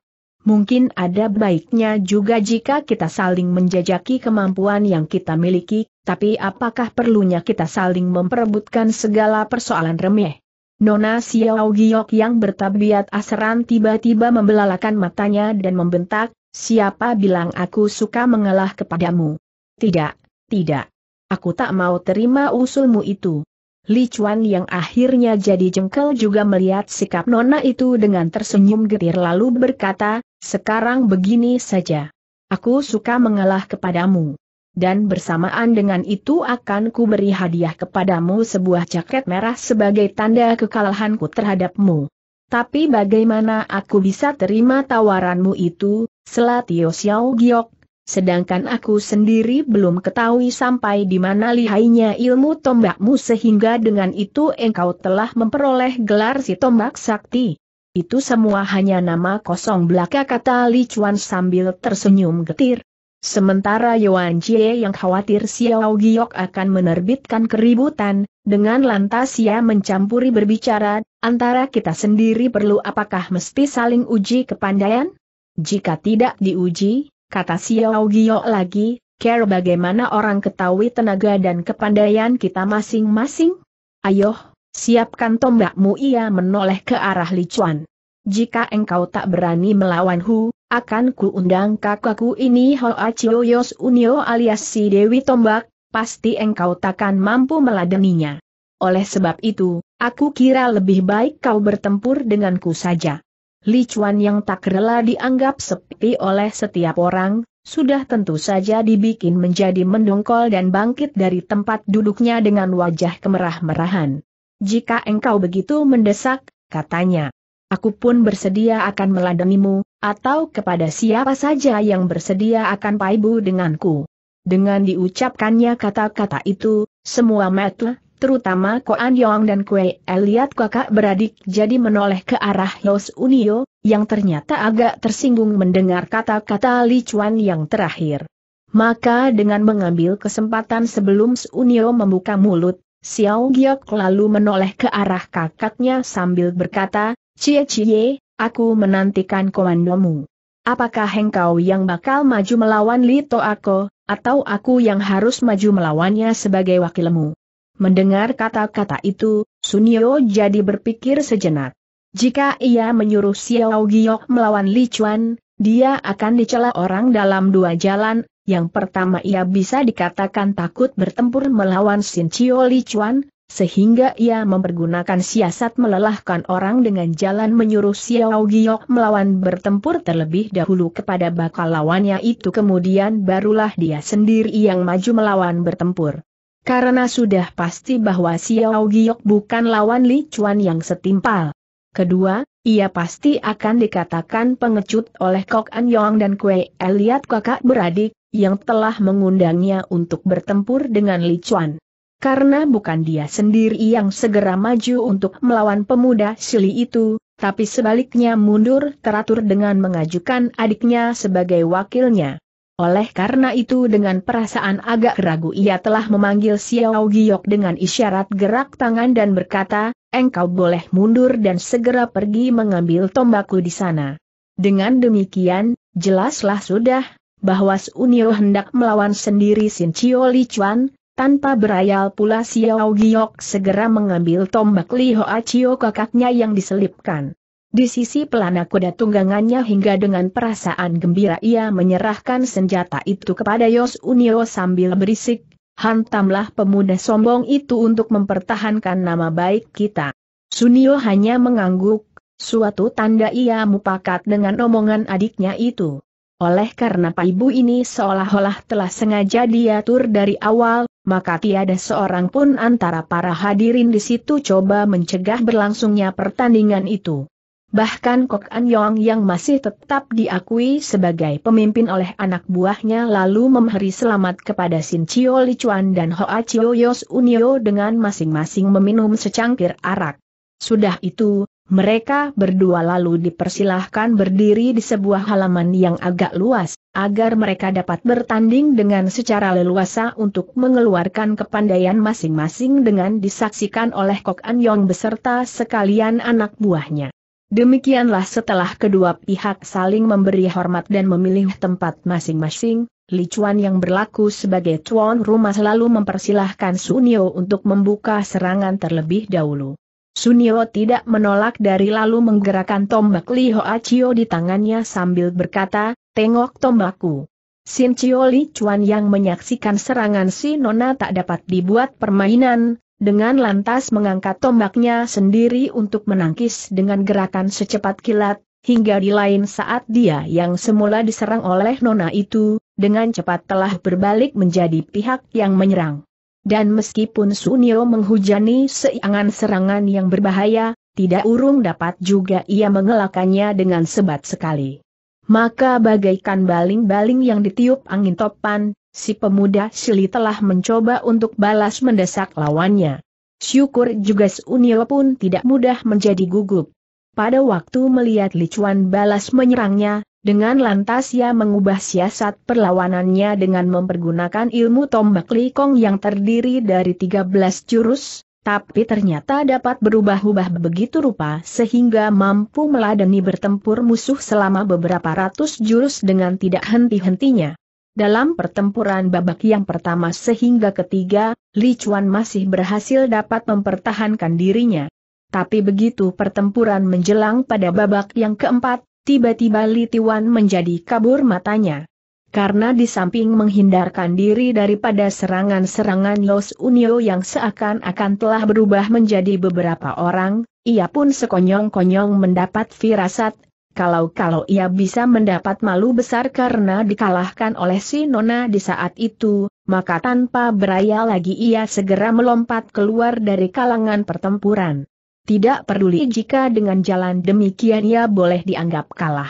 mungkin ada baiknya juga jika kita saling menjajaki kemampuan yang kita miliki, tapi apakah perlunya kita saling memperebutkan segala persoalan remeh? Nona Xiao Giok yang bertabiat asaran tiba-tiba membelalakan matanya dan membentak, siapa bilang aku suka mengalah kepadamu? Tidak, tidak. Aku tak mau terima usulmu itu. Li Chuan yang akhirnya jadi jengkel juga melihat sikap Nona itu dengan tersenyum getir lalu berkata, sekarang begini saja. Aku suka mengalah kepadamu. Dan bersamaan dengan itu akan ku beri hadiah kepadamu sebuah jaket merah sebagai tanda kekalahanku terhadapmu. Tapi bagaimana aku bisa terima tawaranmu itu, Selatio Xiao Giok, sedangkan aku sendiri belum ketahui sampai di mana lihainya ilmu tombakmu sehingga dengan itu engkau telah memperoleh gelar si tombak sakti. Itu semua hanya nama kosong belaka kata Li Chuan sambil tersenyum getir. Sementara Yuan Jie yang khawatir Xiao Giok akan menerbitkan keributan, dengan lantas ia mencampuri berbicara, antara kita sendiri perlu apakah mesti saling uji kepandaian? Jika tidak diuji, kata Xiao Giok lagi, care bagaimana orang ketahui tenaga dan kepandaian kita masing-masing? Ayo. Siapkan tombakmu ia menoleh ke arah Li Chuan. Jika engkau tak berani melawan Hu, akan ku undang kakakku ini Hoa Chioyos Unio alias si Dewi Tombak, pasti engkau takkan mampu meladeninya. Oleh sebab itu, aku kira lebih baik kau bertempur denganku saja. Li Chuan yang tak rela dianggap sepi oleh setiap orang, sudah tentu saja dibikin menjadi mendongkol dan bangkit dari tempat duduknya dengan wajah kemerah-merahan. Jika engkau begitu mendesak, katanya, aku pun bersedia akan meladenimu, atau kepada siapa saja yang bersedia akan paibu denganku. Dengan diucapkannya kata-kata itu, semua metle, terutama Koan Yong dan Kue Eliat kakak beradik jadi menoleh ke arah Los Unio, yang ternyata agak tersinggung mendengar kata-kata Li Chuan yang terakhir. Maka dengan mengambil kesempatan sebelum Unio membuka mulut, Xiao Giok lalu menoleh ke arah kakaknya sambil berkata, Cie Cie, aku menantikan komandomu. Apakah engkau yang bakal maju melawan Lito Ako, atau aku yang harus maju melawannya sebagai wakilmu? Mendengar kata-kata itu, Sunio jadi berpikir sejenak. Jika ia menyuruh Xiao Giok melawan Li Chuan, dia akan dicela orang dalam dua jalan, yang pertama ia bisa dikatakan takut bertempur melawan Sin Chio Li Chuan, sehingga ia mempergunakan siasat melelahkan orang dengan jalan menyuruh Xiao Giok melawan bertempur terlebih dahulu kepada bakal lawannya itu kemudian barulah dia sendiri yang maju melawan bertempur. Karena sudah pasti bahwa Xiao Giok bukan lawan Li Chuan yang setimpal. Kedua, ia pasti akan dikatakan pengecut oleh Kok An Yong dan Kue Eliat kakak beradik, yang telah mengundangnya untuk bertempur dengan Li Chuan. Karena bukan dia sendiri yang segera maju untuk melawan pemuda Sili itu, tapi sebaliknya mundur teratur dengan mengajukan adiknya sebagai wakilnya. Oleh karena itu dengan perasaan agak ragu ia telah memanggil Xiao Giok dengan isyarat gerak tangan dan berkata, engkau boleh mundur dan segera pergi mengambil tombakku di sana. Dengan demikian, jelaslah sudah bahwa Sunio hendak melawan sendiri Sin Chio Li Chuan, tanpa berayal pula Xiao Giok segera mengambil tombak Li Hoa Chio kakaknya yang diselipkan. Di sisi pelana kuda tunggangannya hingga dengan perasaan gembira ia menyerahkan senjata itu kepada Yos Unio sambil berisik, hantamlah pemuda sombong itu untuk mempertahankan nama baik kita. Sunio hanya mengangguk, suatu tanda ia mupakat dengan omongan adiknya itu. Oleh karena Pak Ibu ini seolah-olah telah sengaja diatur dari awal, maka tiada seorang pun antara para hadirin di situ coba mencegah berlangsungnya pertandingan itu. Bahkan Kok An Yong yang masih tetap diakui sebagai pemimpin oleh anak buahnya lalu memberi selamat kepada Sin Chio Li Chuan dan Hoa Chio Yos Unio dengan masing-masing meminum secangkir arak. Sudah itu, mereka berdua lalu dipersilahkan berdiri di sebuah halaman yang agak luas, agar mereka dapat bertanding dengan secara leluasa untuk mengeluarkan kepandaian masing-masing dengan disaksikan oleh Kok An Yong beserta sekalian anak buahnya. Demikianlah setelah kedua pihak saling memberi hormat dan memilih tempat masing-masing, Li Chuan yang berlaku sebagai tuan rumah selalu mempersilahkan Sunio untuk membuka serangan terlebih dahulu. Sunio tidak menolak dari lalu menggerakkan tombak Li Hoa di tangannya sambil berkata, tengok tombakku. Sin Chio Li Chuan yang menyaksikan serangan si Nona tak dapat dibuat permainan, dengan lantas mengangkat tombaknya sendiri untuk menangkis dengan gerakan secepat kilat, hingga di lain saat dia yang semula diserang oleh Nona itu, dengan cepat telah berbalik menjadi pihak yang menyerang. Dan meskipun Sunio menghujani seiangan serangan yang berbahaya, tidak urung dapat juga ia mengelakannya dengan sebat sekali. Maka bagaikan baling-baling yang ditiup angin topan, si pemuda Sili telah mencoba untuk balas mendesak lawannya. Syukur juga Sunio pun tidak mudah menjadi gugup. Pada waktu melihat Licuan balas menyerangnya, dengan lantas ia mengubah siasat perlawanannya dengan mempergunakan ilmu tombak likong yang terdiri dari 13 jurus, tapi ternyata dapat berubah-ubah begitu rupa sehingga mampu meladeni bertempur musuh selama beberapa ratus jurus dengan tidak henti-hentinya. Dalam pertempuran babak yang pertama sehingga ketiga, Li Chuan masih berhasil dapat mempertahankan dirinya. Tapi begitu pertempuran menjelang pada babak yang keempat, tiba-tiba Tiwan menjadi kabur matanya. Karena di samping menghindarkan diri daripada serangan-serangan Los Unio yang seakan-akan telah berubah menjadi beberapa orang, ia pun sekonyong-konyong mendapat firasat, kalau-kalau ia bisa mendapat malu besar karena dikalahkan oleh si Nona di saat itu, maka tanpa beraya lagi ia segera melompat keluar dari kalangan pertempuran. Tidak peduli jika dengan jalan demikian ia boleh dianggap kalah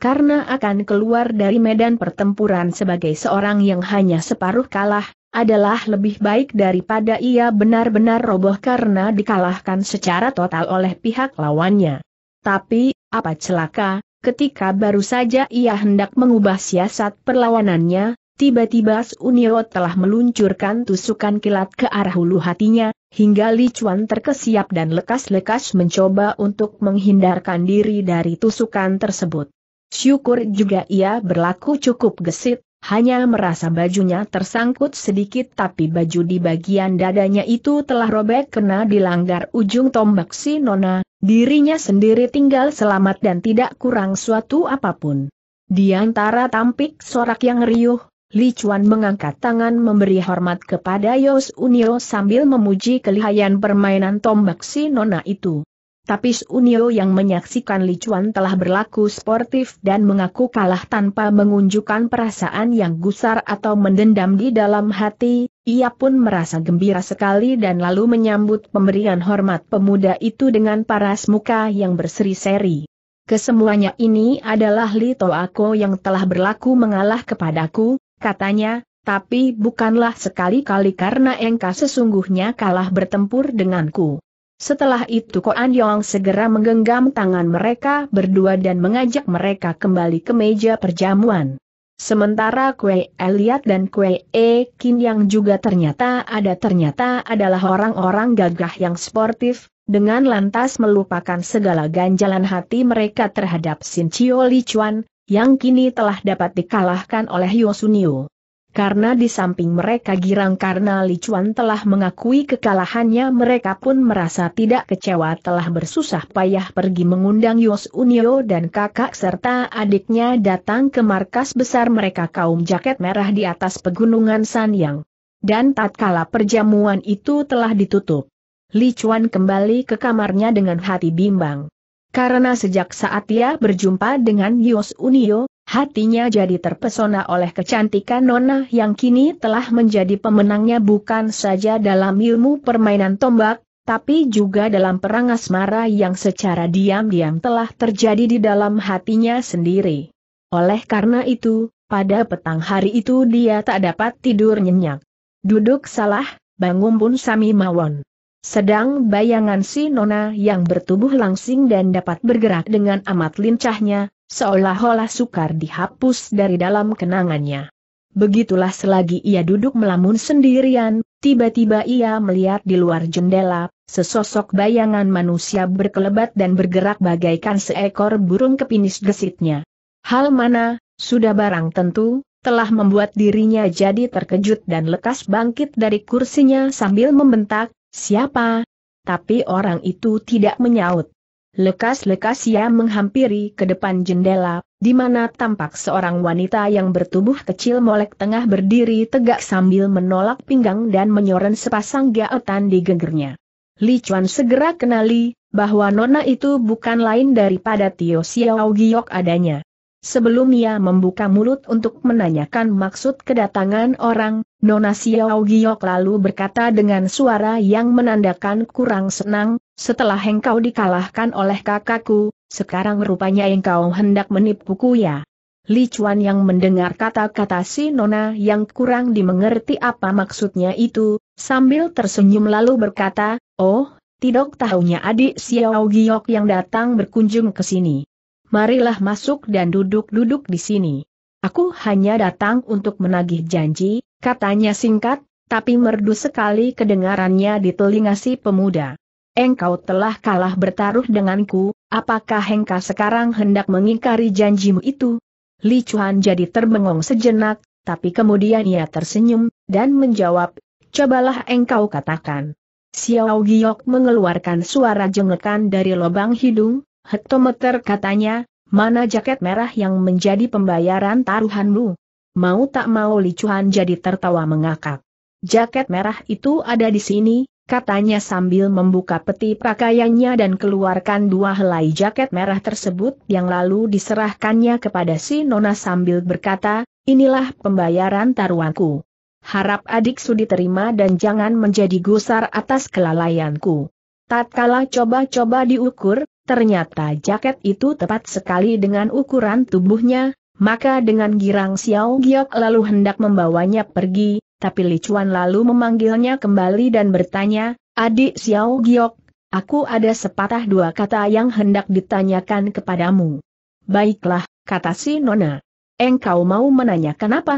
karena akan keluar dari medan pertempuran sebagai seorang yang hanya separuh kalah, adalah lebih baik daripada ia benar-benar roboh karena dikalahkan secara total oleh pihak lawannya. Tapi, apa celaka, ketika baru saja ia hendak mengubah siasat perlawanannya, tiba-tiba Sunio telah meluncurkan tusukan kilat ke arah hulu hatinya, hingga Li Chuan terkesiap dan lekas-lekas mencoba untuk menghindarkan diri dari tusukan tersebut. Syukur juga ia berlaku cukup gesit, hanya merasa bajunya tersangkut sedikit tapi baju di bagian dadanya itu telah robek kena dilanggar ujung tombak si Nona, dirinya sendiri tinggal selamat dan tidak kurang suatu apapun. Di antara tampik sorak yang riuh, Li Chuan mengangkat tangan memberi hormat kepada Yos Unio sambil memuji kelihayan permainan tombak si nona itu. Tapi Unio yang menyaksikan Li Chuan telah berlaku sportif dan mengaku kalah tanpa mengunjukkan perasaan yang gusar atau mendendam di dalam hati, ia pun merasa gembira sekali dan lalu menyambut pemberian hormat pemuda itu dengan paras muka yang berseri-seri. Kesemuanya ini adalah Li Toako yang telah berlaku mengalah kepadaku, katanya, tapi bukanlah sekali-kali karena engkau sesungguhnya kalah bertempur denganku. Setelah itu Koan Yong segera menggenggam tangan mereka berdua dan mengajak mereka kembali ke meja perjamuan. Sementara Kue Eliat dan Kue E Kin yang juga ternyata ada ternyata adalah orang-orang gagah yang sportif, dengan lantas melupakan segala ganjalan hati mereka terhadap Sin Chio Li Chuan, yang kini telah dapat dikalahkan oleh Yosunio. Karena di samping mereka girang karena Licuan telah mengakui kekalahannya mereka pun merasa tidak kecewa telah bersusah payah pergi mengundang Yos Unio dan kakak serta adiknya datang ke markas besar mereka kaum jaket merah di atas pegunungan San Yang. Dan tatkala perjamuan itu telah ditutup, Licuan kembali ke kamarnya dengan hati bimbang. Karena sejak saat ia berjumpa dengan Yos Unio, hatinya jadi terpesona oleh kecantikan Nona yang kini telah menjadi pemenangnya bukan saja dalam ilmu permainan tombak, tapi juga dalam perang asmara yang secara diam-diam telah terjadi di dalam hatinya sendiri. Oleh karena itu, pada petang hari itu dia tak dapat tidur nyenyak. Duduk salah, bangun pun sami mawon. Sedang bayangan si Nona yang bertubuh langsing dan dapat bergerak dengan amat lincahnya, seolah-olah sukar dihapus dari dalam kenangannya. Begitulah selagi ia duduk melamun sendirian, tiba-tiba ia melihat di luar jendela, sesosok bayangan manusia berkelebat dan bergerak bagaikan seekor burung kepinis gesitnya. Hal mana, sudah barang tentu, telah membuat dirinya jadi terkejut dan lekas bangkit dari kursinya sambil membentak, Siapa? Tapi orang itu tidak menyaut. Lekas-lekas ia menghampiri ke depan jendela, di mana tampak seorang wanita yang bertubuh kecil molek tengah berdiri tegak sambil menolak pinggang dan menyoren sepasang gaetan di gegernya. Li Chuan segera kenali, bahwa nona itu bukan lain daripada Tio Xiao Giok adanya. Sebelum ia membuka mulut untuk menanyakan maksud kedatangan orang, Nona Xiao Giok lalu berkata dengan suara yang menandakan kurang senang, setelah engkau dikalahkan oleh kakakku, sekarang rupanya engkau hendak menipuku ya. Li Chuan yang mendengar kata-kata si Nona yang kurang dimengerti apa maksudnya itu, sambil tersenyum lalu berkata, Oh, tidak tahunya adik Xiao Giok yang datang berkunjung ke sini marilah masuk dan duduk-duduk di sini. Aku hanya datang untuk menagih janji, katanya singkat, tapi merdu sekali kedengarannya di telinga si pemuda. Engkau telah kalah bertaruh denganku, apakah engkau sekarang hendak mengingkari janjimu itu? Li Chuan jadi terbengong sejenak, tapi kemudian ia tersenyum, dan menjawab, cobalah engkau katakan. Xiao Giok mengeluarkan suara jengekan dari lubang hidung, Hektometer katanya, mana jaket merah yang menjadi pembayaran taruhanmu? Mau tak mau licuhan jadi tertawa mengakak. Jaket merah itu ada di sini, katanya sambil membuka peti pakaiannya dan keluarkan dua helai jaket merah tersebut yang lalu diserahkannya kepada si Nona sambil berkata, inilah pembayaran taruhanku. Harap adik sudi terima dan jangan menjadi gusar atas kelalaianku. Tatkala coba-coba diukur, Ternyata jaket itu tepat sekali dengan ukuran tubuhnya, maka dengan girang Xiao Giok lalu hendak membawanya pergi, tapi Li Licuan lalu memanggilnya kembali dan bertanya, Adik Xiao Giok, aku ada sepatah dua kata yang hendak ditanyakan kepadamu. Baiklah, kata si Nona. Engkau mau menanyakan apa?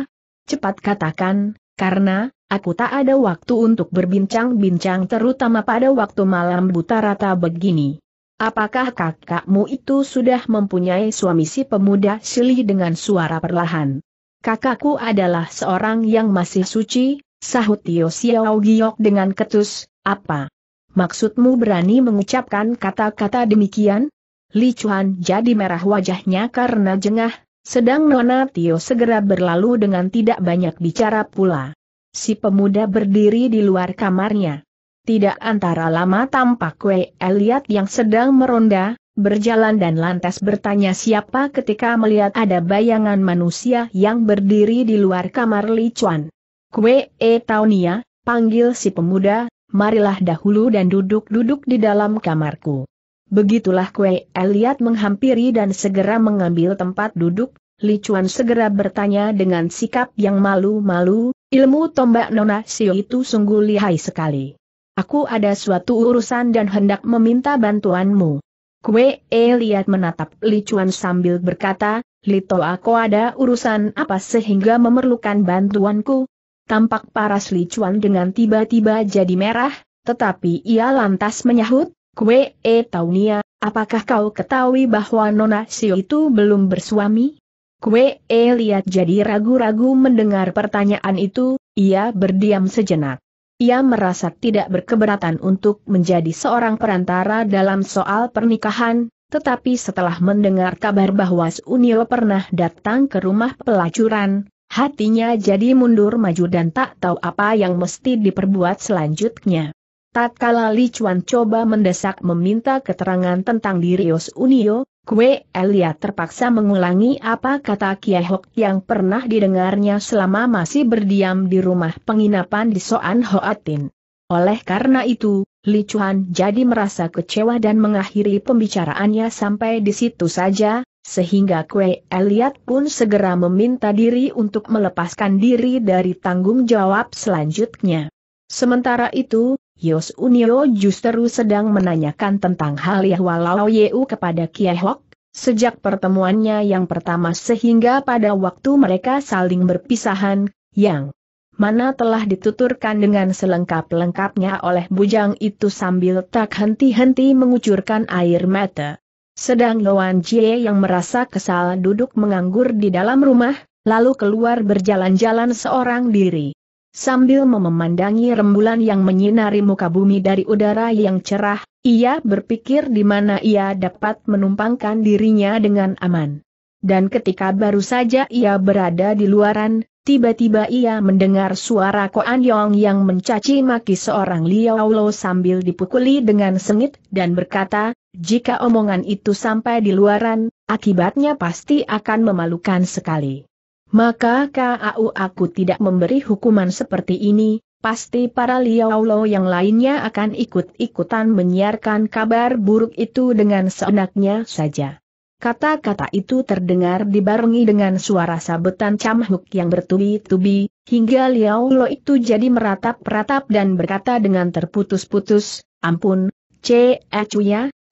Cepat katakan, karena, aku tak ada waktu untuk berbincang-bincang terutama pada waktu malam buta rata begini. Apakah kakakmu itu sudah mempunyai suami si pemuda Sili dengan suara perlahan? Kakakku adalah seorang yang masih suci, sahut Tio Xiao Giok dengan ketus, apa? Maksudmu berani mengucapkan kata-kata demikian? Li Chuan jadi merah wajahnya karena jengah, sedang Nona Tio segera berlalu dengan tidak banyak bicara pula. Si pemuda berdiri di luar kamarnya. Tidak antara lama tampak Wei Eliat yang sedang meronda, berjalan dan lantas bertanya siapa ketika melihat ada bayangan manusia yang berdiri di luar kamar Li Chuan. Kue E Taunia, panggil si pemuda, marilah dahulu dan duduk-duduk di dalam kamarku. Begitulah Kue Eliat menghampiri dan segera mengambil tempat duduk, Li Chuan segera bertanya dengan sikap yang malu-malu, ilmu tombak Nona Sio itu sungguh lihai sekali. Aku ada suatu urusan dan hendak meminta bantuanmu. Kue E lihat menatap Li Chuan sambil berkata, Lito aku ada urusan apa sehingga memerlukan bantuanku? Tampak paras Li Chuan dengan tiba-tiba jadi merah, tetapi ia lantas menyahut, Kue E Taunia, apakah kau ketahui bahwa Nona Sio itu belum bersuami? Kue E lihat jadi ragu-ragu mendengar pertanyaan itu, ia berdiam sejenak. Ia merasa tidak berkeberatan untuk menjadi seorang perantara dalam soal pernikahan, tetapi setelah mendengar kabar bahwa Sunio pernah datang ke rumah pelacuran, hatinya jadi mundur maju dan tak tahu apa yang mesti diperbuat selanjutnya. Tatkala Li Chuan coba mendesak meminta keterangan tentang diri Os Unio, Kue Elia terpaksa mengulangi apa kata Kie Hok yang pernah didengarnya selama masih berdiam di rumah penginapan di Soan Hoatin. Oleh karena itu, Li Chuan jadi merasa kecewa dan mengakhiri pembicaraannya sampai di situ saja, sehingga Kue Elliot pun segera meminta diri untuk melepaskan diri dari tanggung jawab selanjutnya. Sementara itu, Yos Unio justru sedang menanyakan tentang hal Yahwalau Yeu kepada Kiai Hok, sejak pertemuannya yang pertama sehingga pada waktu mereka saling berpisahan, yang mana telah dituturkan dengan selengkap-lengkapnya oleh bujang itu sambil tak henti-henti mengucurkan air mata. Sedang Loan Jie yang merasa kesal duduk menganggur di dalam rumah, lalu keluar berjalan-jalan seorang diri. Sambil memandangi rembulan yang menyinari muka bumi dari udara yang cerah, ia berpikir di mana ia dapat menumpangkan dirinya dengan aman. Dan ketika baru saja ia berada di luaran, tiba-tiba ia mendengar suara Koan Yong yang mencaci maki seorang Liao Lo sambil dipukuli dengan sengit dan berkata, jika omongan itu sampai di luaran, akibatnya pasti akan memalukan sekali. Maka KAU aku tidak memberi hukuman seperti ini, pasti para lo yang lainnya akan ikut-ikutan menyiarkan kabar buruk itu dengan seenaknya saja. Kata-kata itu terdengar dibarengi dengan suara sabetan camhuk yang bertubi-tubi, hingga Liao Lo itu jadi meratap-ratap dan berkata dengan terputus-putus, Ampun, C.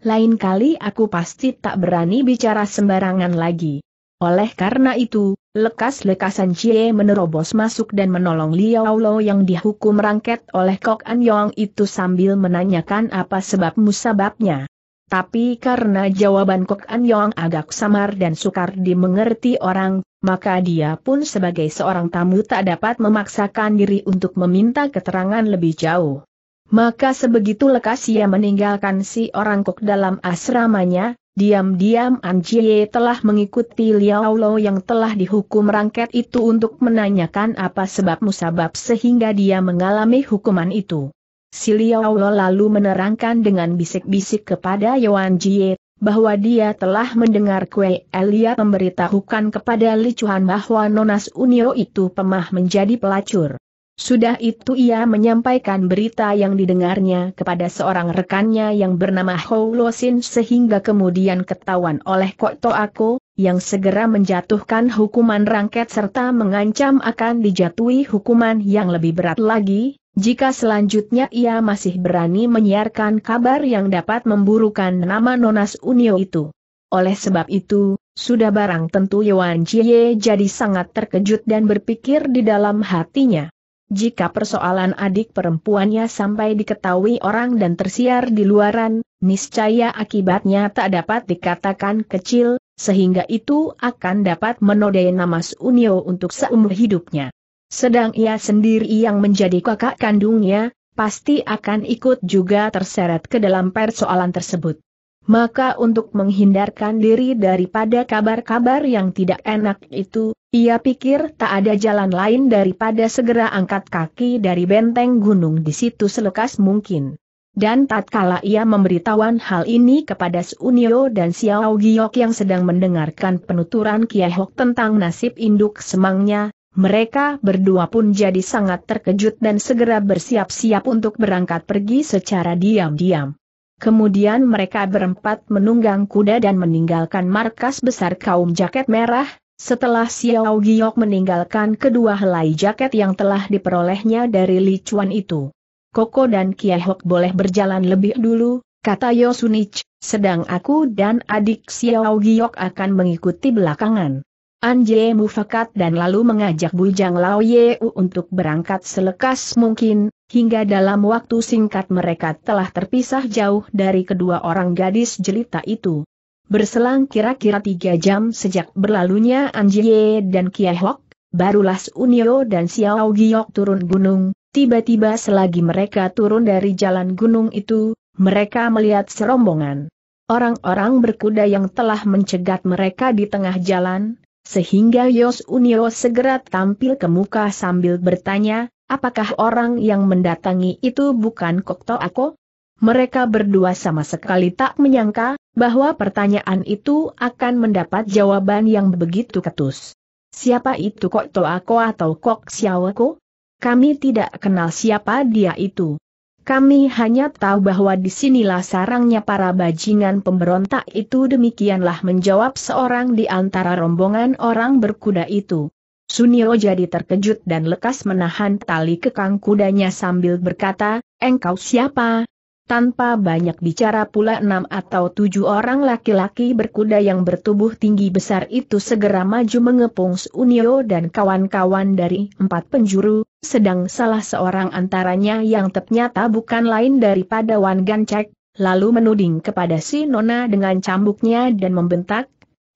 lain kali aku pasti tak berani bicara sembarangan lagi. Oleh karena itu, lekas-lekasan Cie menerobos masuk dan menolong Liao Lo yang dihukum rangket oleh Kok An Yong itu sambil menanyakan apa sebab musababnya. Tapi karena jawaban Kok An Yong agak samar dan sukar dimengerti orang, maka dia pun sebagai seorang tamu tak dapat memaksakan diri untuk meminta keterangan lebih jauh. Maka sebegitu lekas ia meninggalkan si orang kok dalam asramanya, Diam-diam Anjie telah mengikuti Liao Lo yang telah dihukum rangket itu untuk menanyakan apa sebab musabab sehingga dia mengalami hukuman itu. Si Liao Lo lalu menerangkan dengan bisik-bisik kepada Yuan Jie, bahwa dia telah mendengar Kue Elia memberitahukan kepada Li Chuan bahwa Nonas Unio itu pemah menjadi pelacur. Sudah itu ia menyampaikan berita yang didengarnya kepada seorang rekannya yang bernama Hou Losin sehingga kemudian ketahuan oleh Koto Ako, yang segera menjatuhkan hukuman rangket serta mengancam akan dijatuhi hukuman yang lebih berat lagi, jika selanjutnya ia masih berani menyiarkan kabar yang dapat memburukan nama Nonas Unio itu. Oleh sebab itu, sudah barang tentu Yuan Jie jadi sangat terkejut dan berpikir di dalam hatinya. Jika persoalan adik perempuannya sampai diketahui orang dan tersiar di luaran, niscaya akibatnya tak dapat dikatakan kecil, sehingga itu akan dapat menodai nama Sunio untuk seumur hidupnya. Sedang ia sendiri yang menjadi kakak kandungnya, pasti akan ikut juga terseret ke dalam persoalan tersebut. Maka untuk menghindarkan diri daripada kabar-kabar yang tidak enak itu, ia pikir tak ada jalan lain daripada segera angkat kaki dari benteng gunung di situ selekas mungkin. Dan tatkala ia memberitahuan hal ini kepada Sunio dan Xiao Giok yang sedang mendengarkan penuturan Kiehok Hok tentang nasib induk semangnya, mereka berdua pun jadi sangat terkejut dan segera bersiap-siap untuk berangkat pergi secara diam-diam. Kemudian mereka berempat menunggang kuda dan meninggalkan markas besar kaum jaket merah, setelah Xiao Giok meninggalkan kedua helai jaket yang telah diperolehnya dari Li Chuan itu. Koko dan Kiehok boleh berjalan lebih dulu, kata Yosunich, sedang aku dan adik Xiao Giok akan mengikuti belakangan. Anje mufakat dan lalu mengajak Bujang Lao Yeu untuk berangkat selekas mungkin, hingga dalam waktu singkat mereka telah terpisah jauh dari kedua orang gadis jelita itu. Berselang kira-kira tiga jam sejak berlalunya Anjie dan Kie Hok, barulah Unio dan Xiao Giok turun gunung, tiba-tiba selagi mereka turun dari jalan gunung itu, mereka melihat serombongan. Orang-orang berkuda yang telah mencegat mereka di tengah jalan, sehingga Yos Unio segera tampil ke muka sambil bertanya, apakah orang yang mendatangi itu bukan Kokto Ako? Mereka berdua sama sekali tak menyangka, bahwa pertanyaan itu akan mendapat jawaban yang begitu ketus. Siapa itu Kokto Ako atau Kok Siawako? Kami tidak kenal siapa dia itu. Kami hanya tahu bahwa disinilah sarangnya para bajingan pemberontak itu demikianlah menjawab seorang di antara rombongan orang berkuda itu. Sunio jadi terkejut dan lekas menahan tali kekang kudanya sambil berkata, engkau siapa, tanpa banyak bicara pula enam atau tujuh orang laki-laki berkuda yang bertubuh tinggi besar itu segera maju mengepung Unio dan kawan-kawan dari empat penjuru, sedang salah seorang antaranya yang ternyata bukan lain daripada Wan Gancek, lalu menuding kepada si Nona dengan cambuknya dan membentak,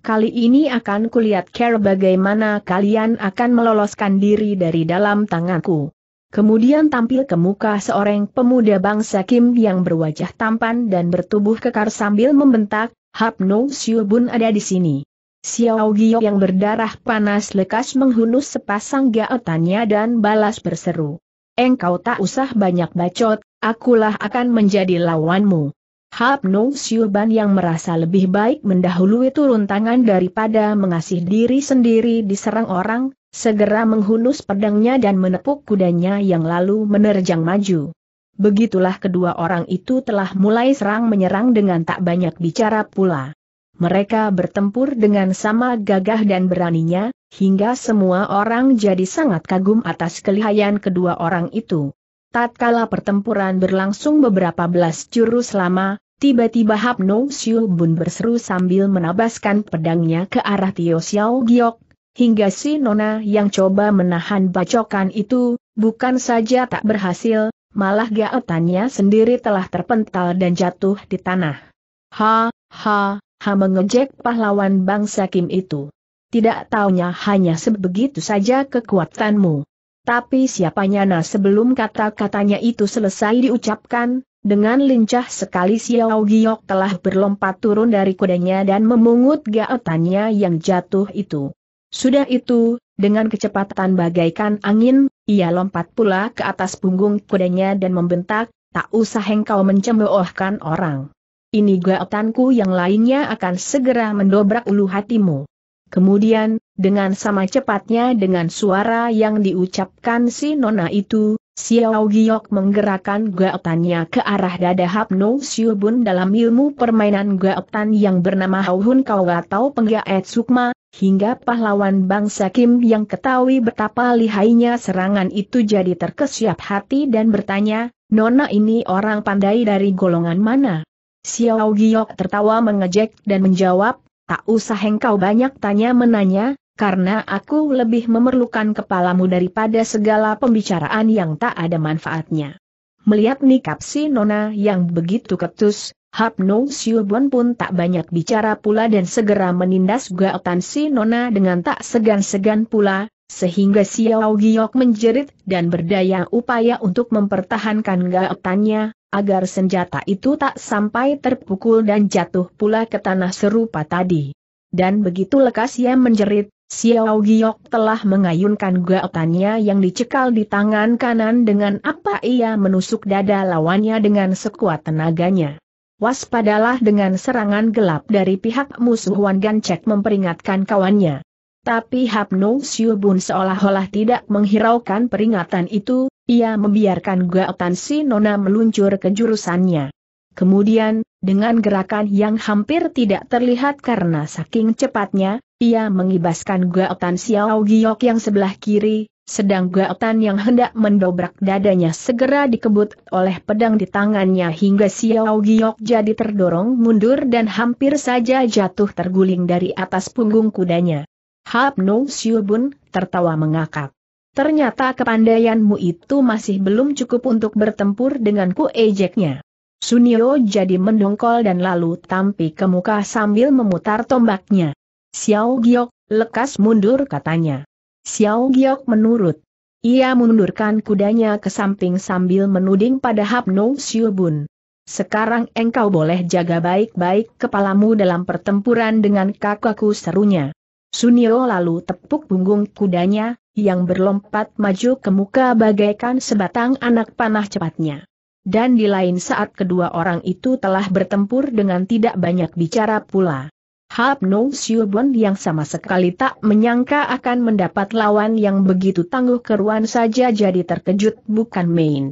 Kali ini akan kulihat care bagaimana kalian akan meloloskan diri dari dalam tanganku. Kemudian tampil ke muka seorang pemuda bangsa Kim yang berwajah tampan dan bertubuh kekar sambil membentak, Hap No Siubun ada di sini. Xiao Gio yang berdarah panas lekas menghunus sepasang gaetannya dan balas berseru. Engkau tak usah banyak bacot, akulah akan menjadi lawanmu. Hapnung Siuban yang merasa lebih baik mendahului turun tangan daripada mengasih diri sendiri diserang orang, segera menghunus pedangnya dan menepuk kudanya yang lalu menerjang maju. Begitulah kedua orang itu telah mulai serang-menyerang dengan tak banyak bicara pula. Mereka bertempur dengan sama gagah dan beraninya, hingga semua orang jadi sangat kagum atas kelihayan kedua orang itu. Tatkala pertempuran berlangsung beberapa belas jurus lama, tiba-tiba Hap No Xiu Bun berseru sambil menabaskan pedangnya ke arah Tio Xiao Giok, hingga si Nona yang coba menahan bacokan itu, bukan saja tak berhasil, malah gaetannya sendiri telah terpental dan jatuh di tanah. Ha, ha, ha mengejek pahlawan bangsa Kim itu. Tidak taunya hanya sebegitu saja kekuatanmu. Tapi siapanya nah sebelum kata-katanya itu selesai diucapkan, dengan lincah sekali Xiao Giok telah berlompat turun dari kudanya dan memungut gaetannya yang jatuh itu. Sudah itu, dengan kecepatan bagaikan angin, ia lompat pula ke atas punggung kudanya dan membentak, tak usah engkau mencemoohkan orang. Ini gaetanku yang lainnya akan segera mendobrak ulu hatimu. Kemudian, dengan sama cepatnya dengan suara yang diucapkan si nona itu, Xiao Giok menggerakkan gaotannya ke arah dada Hapno Siubun dalam ilmu permainan gaotan yang bernama Hauhun Kau atau Penggaet Sukma, hingga pahlawan bangsa Kim yang ketahui betapa lihainya serangan itu jadi terkesiap hati dan bertanya, Nona ini orang pandai dari golongan mana? Xiao Giok tertawa mengejek dan menjawab, tak usah engkau banyak tanya menanya, karena aku lebih memerlukan kepalamu daripada segala pembicaraan yang tak ada manfaatnya. Melihat nikap si Nona yang begitu ketus, Hap Nong Siubon pun tak banyak bicara pula dan segera menindas gaotan si Nona dengan tak segan-segan pula, sehingga Xiao Giok menjerit dan berdaya upaya untuk mempertahankan gaotannya, agar senjata itu tak sampai terpukul dan jatuh pula ke tanah serupa tadi. Dan begitu lekas ia menjerit, Xiao Giok telah mengayunkan gaotannya yang dicekal di tangan kanan dengan apa ia menusuk dada lawannya dengan sekuat tenaganya. Waspadalah dengan serangan gelap dari pihak musuh Wan Gancek memperingatkan kawannya. Tapi Hap No Bun seolah-olah tidak menghiraukan peringatan itu, ia membiarkan gaotan si Nona meluncur ke jurusannya. Kemudian, dengan gerakan yang hampir tidak terlihat karena saking cepatnya, ia mengibaskan gaotan Xiao Giok yang sebelah kiri, sedang gaotan yang hendak mendobrak dadanya segera dikebut oleh pedang di tangannya hingga Xiao Giok jadi terdorong mundur dan hampir saja jatuh terguling dari atas punggung kudanya. Hap Nong Bun tertawa mengakak. Ternyata kepandaianmu itu masih belum cukup untuk bertempur denganku ejeknya. Sunio jadi mendongkol dan lalu tampi ke muka sambil memutar tombaknya. Xiao Giok, lekas mundur katanya. Xiao Giok menurut. Ia mundurkan kudanya ke samping sambil menuding pada Hapno Siobun. Sekarang engkau boleh jaga baik-baik kepalamu dalam pertempuran dengan kakakku serunya. Sunio lalu tepuk punggung kudanya, yang berlompat maju ke muka bagaikan sebatang anak panah cepatnya dan di lain saat kedua orang itu telah bertempur dengan tidak banyak bicara pula. Hap No Siobon yang sama sekali tak menyangka akan mendapat lawan yang begitu tangguh keruan saja jadi terkejut bukan main.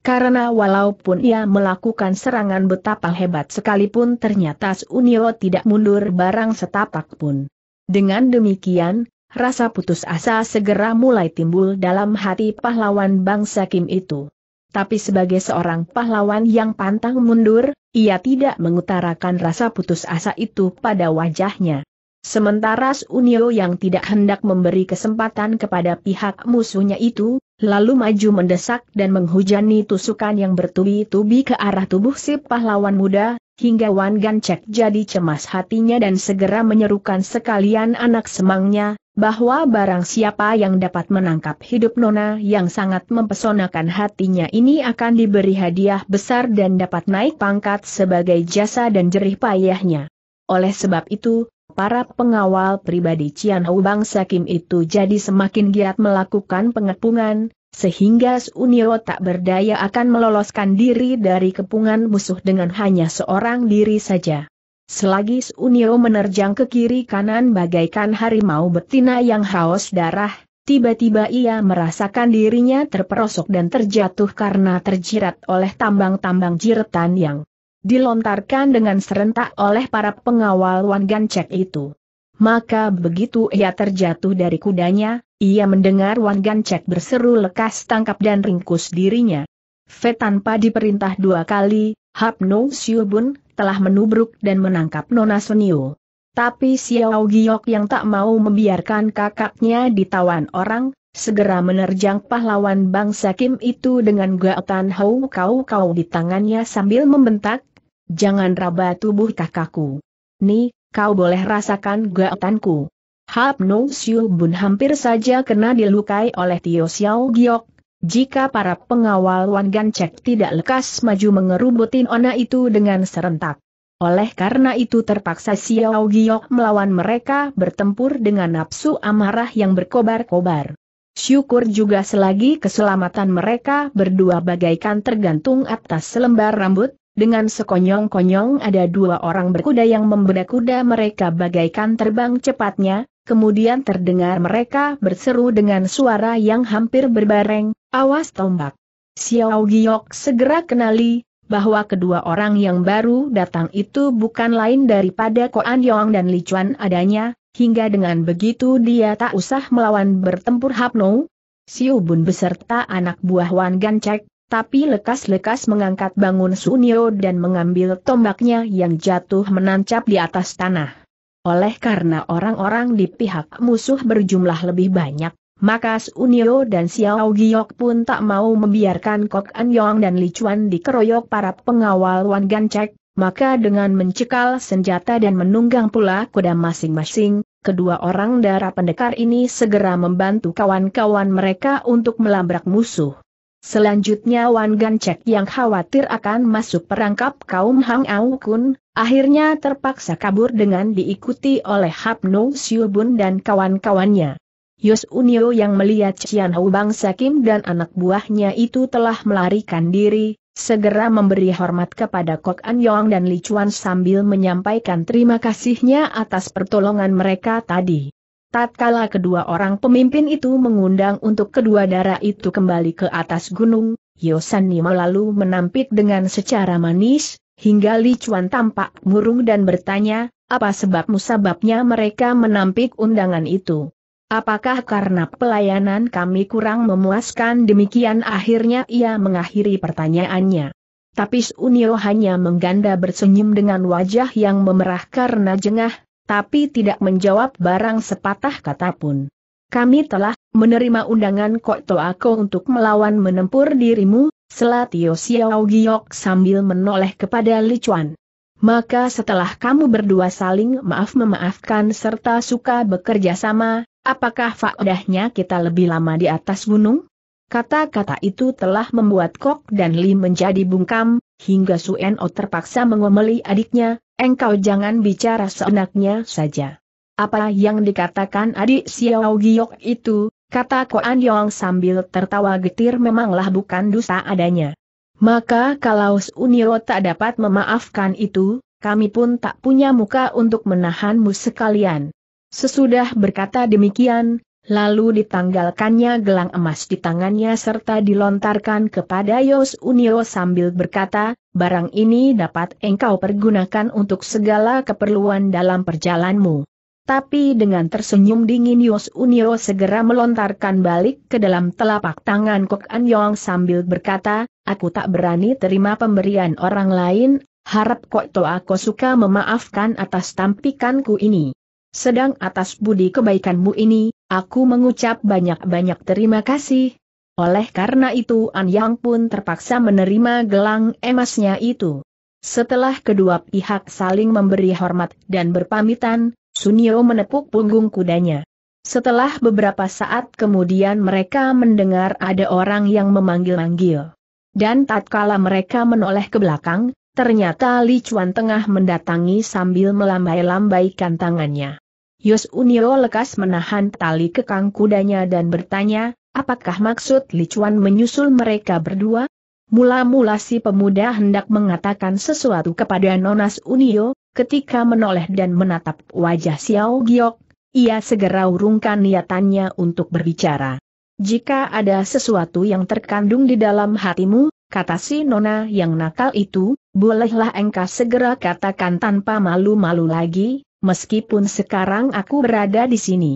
Karena walaupun ia melakukan serangan betapa hebat sekalipun ternyata Sunio tidak mundur barang setapak pun. Dengan demikian, rasa putus asa segera mulai timbul dalam hati pahlawan bangsa Kim itu. Tapi sebagai seorang pahlawan yang pantang mundur, ia tidak mengutarakan rasa putus asa itu pada wajahnya. Sementara Sunio yang tidak hendak memberi kesempatan kepada pihak musuhnya itu, lalu maju mendesak dan menghujani tusukan yang bertubi-tubi ke arah tubuh si pahlawan muda, hingga Wan Gancek jadi cemas hatinya dan segera menyerukan sekalian anak semangnya, bahwa barang siapa yang dapat menangkap hidup Nona yang sangat mempesonakan hatinya ini akan diberi hadiah besar dan dapat naik pangkat sebagai jasa dan jerih payahnya. Oleh sebab itu, para pengawal pribadi Cian Hou Bang Sakim itu jadi semakin giat melakukan pengepungan, sehingga Sunio tak berdaya akan meloloskan diri dari kepungan musuh dengan hanya seorang diri saja. Selagi Sunio menerjang ke kiri kanan bagaikan harimau betina yang haus darah, tiba-tiba ia merasakan dirinya terperosok dan terjatuh karena terjerat oleh tambang-tambang jiretan yang dilontarkan dengan serentak oleh para pengawal Wan Gancek itu. Maka begitu ia terjatuh dari kudanya, ia mendengar Wan Gancek berseru lekas tangkap dan ringkus dirinya. Fe tanpa diperintah dua kali, Hap No Siubun telah menubruk dan menangkap Nona Sunio. Tapi Xiao Giok yang tak mau membiarkan kakaknya ditawan orang, segera menerjang pahlawan bangsa Kim itu dengan gaotan hau kau kau di tangannya sambil membentak, Jangan raba tubuh kakakku. Nih, kau boleh rasakan gaotanku. Hap No Siu Bun hampir saja kena dilukai oleh Tio Xiao Giok, jika para pengawal Wan Gan Cek tidak lekas maju mengerubutin Ona itu dengan serentak. Oleh karena itu terpaksa Xiao Giok melawan mereka bertempur dengan nafsu amarah yang berkobar-kobar. Syukur juga selagi keselamatan mereka berdua bagaikan tergantung atas selembar rambut, dengan sekonyong-konyong ada dua orang berkuda yang membeda kuda mereka bagaikan terbang cepatnya, kemudian terdengar mereka berseru dengan suara yang hampir berbareng, awas tombak. Xiao Giok segera kenali, bahwa kedua orang yang baru datang itu bukan lain daripada Koan Yong dan Li Chuan adanya, hingga dengan begitu dia tak usah melawan bertempur Hapno. Siu Bun beserta anak buah Wan Gancek, tapi lekas-lekas mengangkat bangun Sunio dan mengambil tombaknya yang jatuh menancap di atas tanah. Oleh karena orang-orang di pihak musuh berjumlah lebih banyak, maka Sunio dan Xiao Giok pun tak mau membiarkan Kok An Yong dan Li Chuan dikeroyok para pengawal Wan Gan Cek, maka dengan mencekal senjata dan menunggang pula kuda masing-masing, kedua orang darah pendekar ini segera membantu kawan-kawan mereka untuk melabrak musuh. Selanjutnya Wan Gan Cek yang khawatir akan masuk perangkap kaum Hang Au Kun, Akhirnya terpaksa kabur dengan diikuti oleh Hapno, Siobun Siubun dan kawan-kawannya. Yos Unio yang melihat Cian Hou bangsa Kim dan anak buahnya itu telah melarikan diri, segera memberi hormat kepada Kok An Yong dan Li Chuan sambil menyampaikan terima kasihnya atas pertolongan mereka tadi. Tatkala kedua orang pemimpin itu mengundang untuk kedua darah itu kembali ke atas gunung, Yosani lalu menampik dengan secara manis, Hingga Li Chuan tampak murung dan bertanya, apa sebab musababnya mereka menampik undangan itu? Apakah karena pelayanan kami kurang memuaskan demikian akhirnya ia mengakhiri pertanyaannya. Tapi Sunio hanya mengganda bersenyum dengan wajah yang memerah karena jengah, tapi tidak menjawab barang sepatah kata pun. Kami telah menerima undangan Kok Toako untuk melawan menempur dirimu, Selatio Xiao Giok sambil menoleh kepada Li Chuan. Maka setelah kamu berdua saling maaf-memaafkan serta suka bekerja sama, apakah faedahnya kita lebih lama di atas gunung? Kata-kata itu telah membuat Kok dan Li menjadi bungkam, hingga Suen Eno terpaksa mengomeli adiknya, engkau jangan bicara seenaknya saja. Apa yang dikatakan adik Xiao Giok itu, kata Koan Yong sambil tertawa getir memanglah bukan dusta adanya. Maka kalau Unio tak dapat memaafkan itu, kami pun tak punya muka untuk menahanmu sekalian. Sesudah berkata demikian, lalu ditanggalkannya gelang emas di tangannya serta dilontarkan kepada Yos Unio sambil berkata, barang ini dapat engkau pergunakan untuk segala keperluan dalam perjalananmu. Tapi dengan tersenyum dingin Yos Unio segera melontarkan balik ke dalam telapak tangan Kok An Yong sambil berkata, aku tak berani terima pemberian orang lain, harap Kok To aku suka memaafkan atas tampikanku ini. Sedang atas budi kebaikanmu ini, aku mengucap banyak-banyak terima kasih. Oleh karena itu An Yang pun terpaksa menerima gelang emasnya itu. Setelah kedua pihak saling memberi hormat dan berpamitan, Sunio menepuk punggung kudanya. Setelah beberapa saat kemudian mereka mendengar ada orang yang memanggil-manggil. Dan tatkala mereka menoleh ke belakang, ternyata Li Chuan tengah mendatangi sambil melambai-lambaikan tangannya. Yos Unio lekas menahan tali kekang kudanya dan bertanya, apakah maksud Li Chuan menyusul mereka berdua? Mula-mula si pemuda hendak mengatakan sesuatu kepada Nonas Unio, Ketika menoleh dan menatap wajah Xiao Giok, ia segera urungkan niatannya untuk berbicara. Jika ada sesuatu yang terkandung di dalam hatimu, kata si Nona yang nakal itu, bolehlah engkau segera katakan tanpa malu-malu lagi, meskipun sekarang aku berada di sini.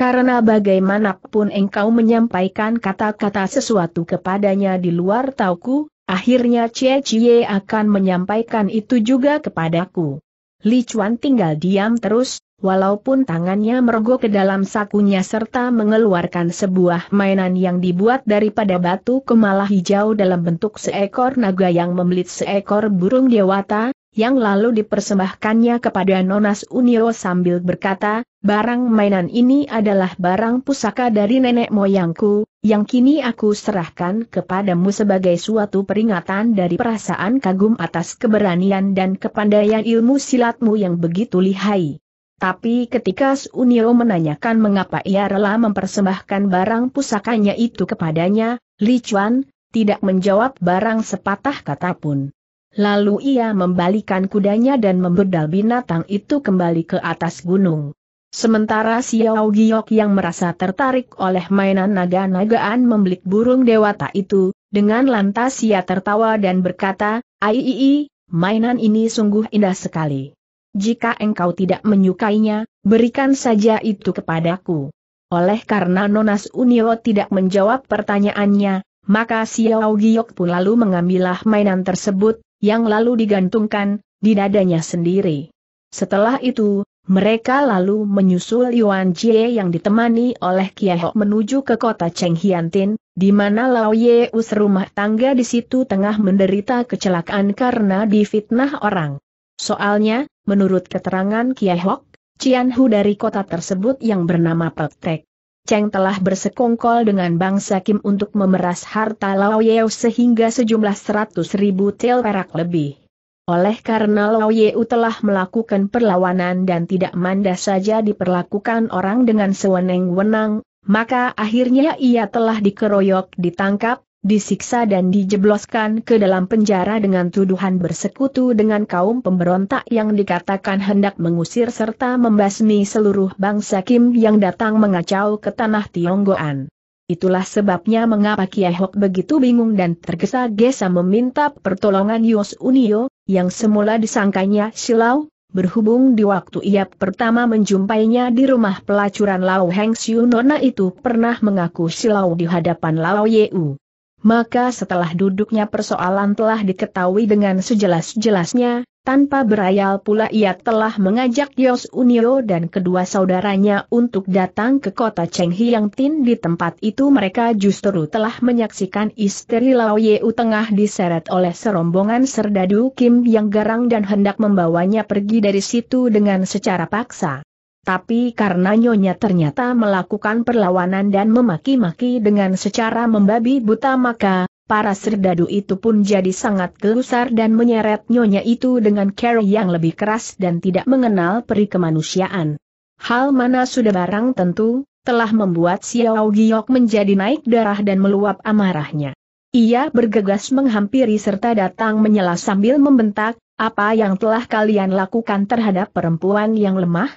Karena bagaimanapun engkau menyampaikan kata-kata sesuatu kepadanya di luar tauku, akhirnya Cie Cie akan menyampaikan itu juga kepadaku. Li Chuan tinggal diam terus, walaupun tangannya merogoh ke dalam sakunya serta mengeluarkan sebuah mainan yang dibuat daripada batu kemala hijau dalam bentuk seekor naga yang membelit seekor burung dewata, yang lalu dipersembahkannya kepada Nonas Unio sambil berkata, barang mainan ini adalah barang pusaka dari nenek moyangku, yang kini aku serahkan kepadamu sebagai suatu peringatan dari perasaan kagum atas keberanian dan kepandaian ilmu silatmu yang begitu lihai. Tapi ketika Sunio menanyakan mengapa ia rela mempersembahkan barang pusakanya itu kepadanya, Li Chuan tidak menjawab barang sepatah kata pun. Lalu ia membalikan kudanya dan membedal binatang itu kembali ke atas gunung. Sementara Xiao Giok yang merasa tertarik oleh mainan naga-nagaan membelik burung dewata itu, dengan lantas ia tertawa dan berkata, Aiii, mainan ini sungguh indah sekali. Jika engkau tidak menyukainya, berikan saja itu kepadaku. Oleh karena Nonas Unio tidak menjawab pertanyaannya, maka Xiao Giok pun lalu mengambilah mainan tersebut, yang lalu digantungkan di dadanya sendiri. Setelah itu, mereka lalu menyusul Yuan Jie yang ditemani oleh Kiahok menuju ke kota Cheng Hiantin, di mana Lao Ye Us rumah tangga di situ tengah menderita kecelakaan karena difitnah orang. Soalnya, menurut keterangan Kiahok, Cianhu dari kota tersebut yang bernama Tek, Cheng telah bersekongkol dengan bangsa Kim untuk memeras harta Lao Yeo sehingga sejumlah 100 ribu tel perak lebih. Oleh karena Lao Yeo telah melakukan perlawanan dan tidak manda saja diperlakukan orang dengan sewenang-wenang, maka akhirnya ia telah dikeroyok ditangkap, disiksa dan dijebloskan ke dalam penjara dengan tuduhan bersekutu dengan kaum pemberontak yang dikatakan hendak mengusir serta membasmi seluruh bangsa Kim yang datang mengacau ke tanah Tionggoan. Itulah sebabnya mengapa Kiai Hok begitu bingung dan tergesa-gesa meminta pertolongan Yos Unio, yang semula disangkanya silau, berhubung di waktu ia pertama menjumpainya di rumah pelacuran Lau Heng Siu Nona itu pernah mengaku silau di hadapan Lau Yeu maka setelah duduknya persoalan telah diketahui dengan sejelas-jelasnya, tanpa berayal pula ia telah mengajak Yos Unio dan kedua saudaranya untuk datang ke kota Cheng Hiang Tin di tempat itu mereka justru telah menyaksikan istri Lao Yeu tengah diseret oleh serombongan serdadu Kim yang garang dan hendak membawanya pergi dari situ dengan secara paksa tapi karena Nyonya ternyata melakukan perlawanan dan memaki-maki dengan secara membabi buta maka, para serdadu itu pun jadi sangat gelusar dan menyeret Nyonya itu dengan cara yang lebih keras dan tidak mengenal peri kemanusiaan. Hal mana sudah barang tentu, telah membuat Xiao Giok menjadi naik darah dan meluap amarahnya. Ia bergegas menghampiri serta datang menyela sambil membentak, apa yang telah kalian lakukan terhadap perempuan yang lemah?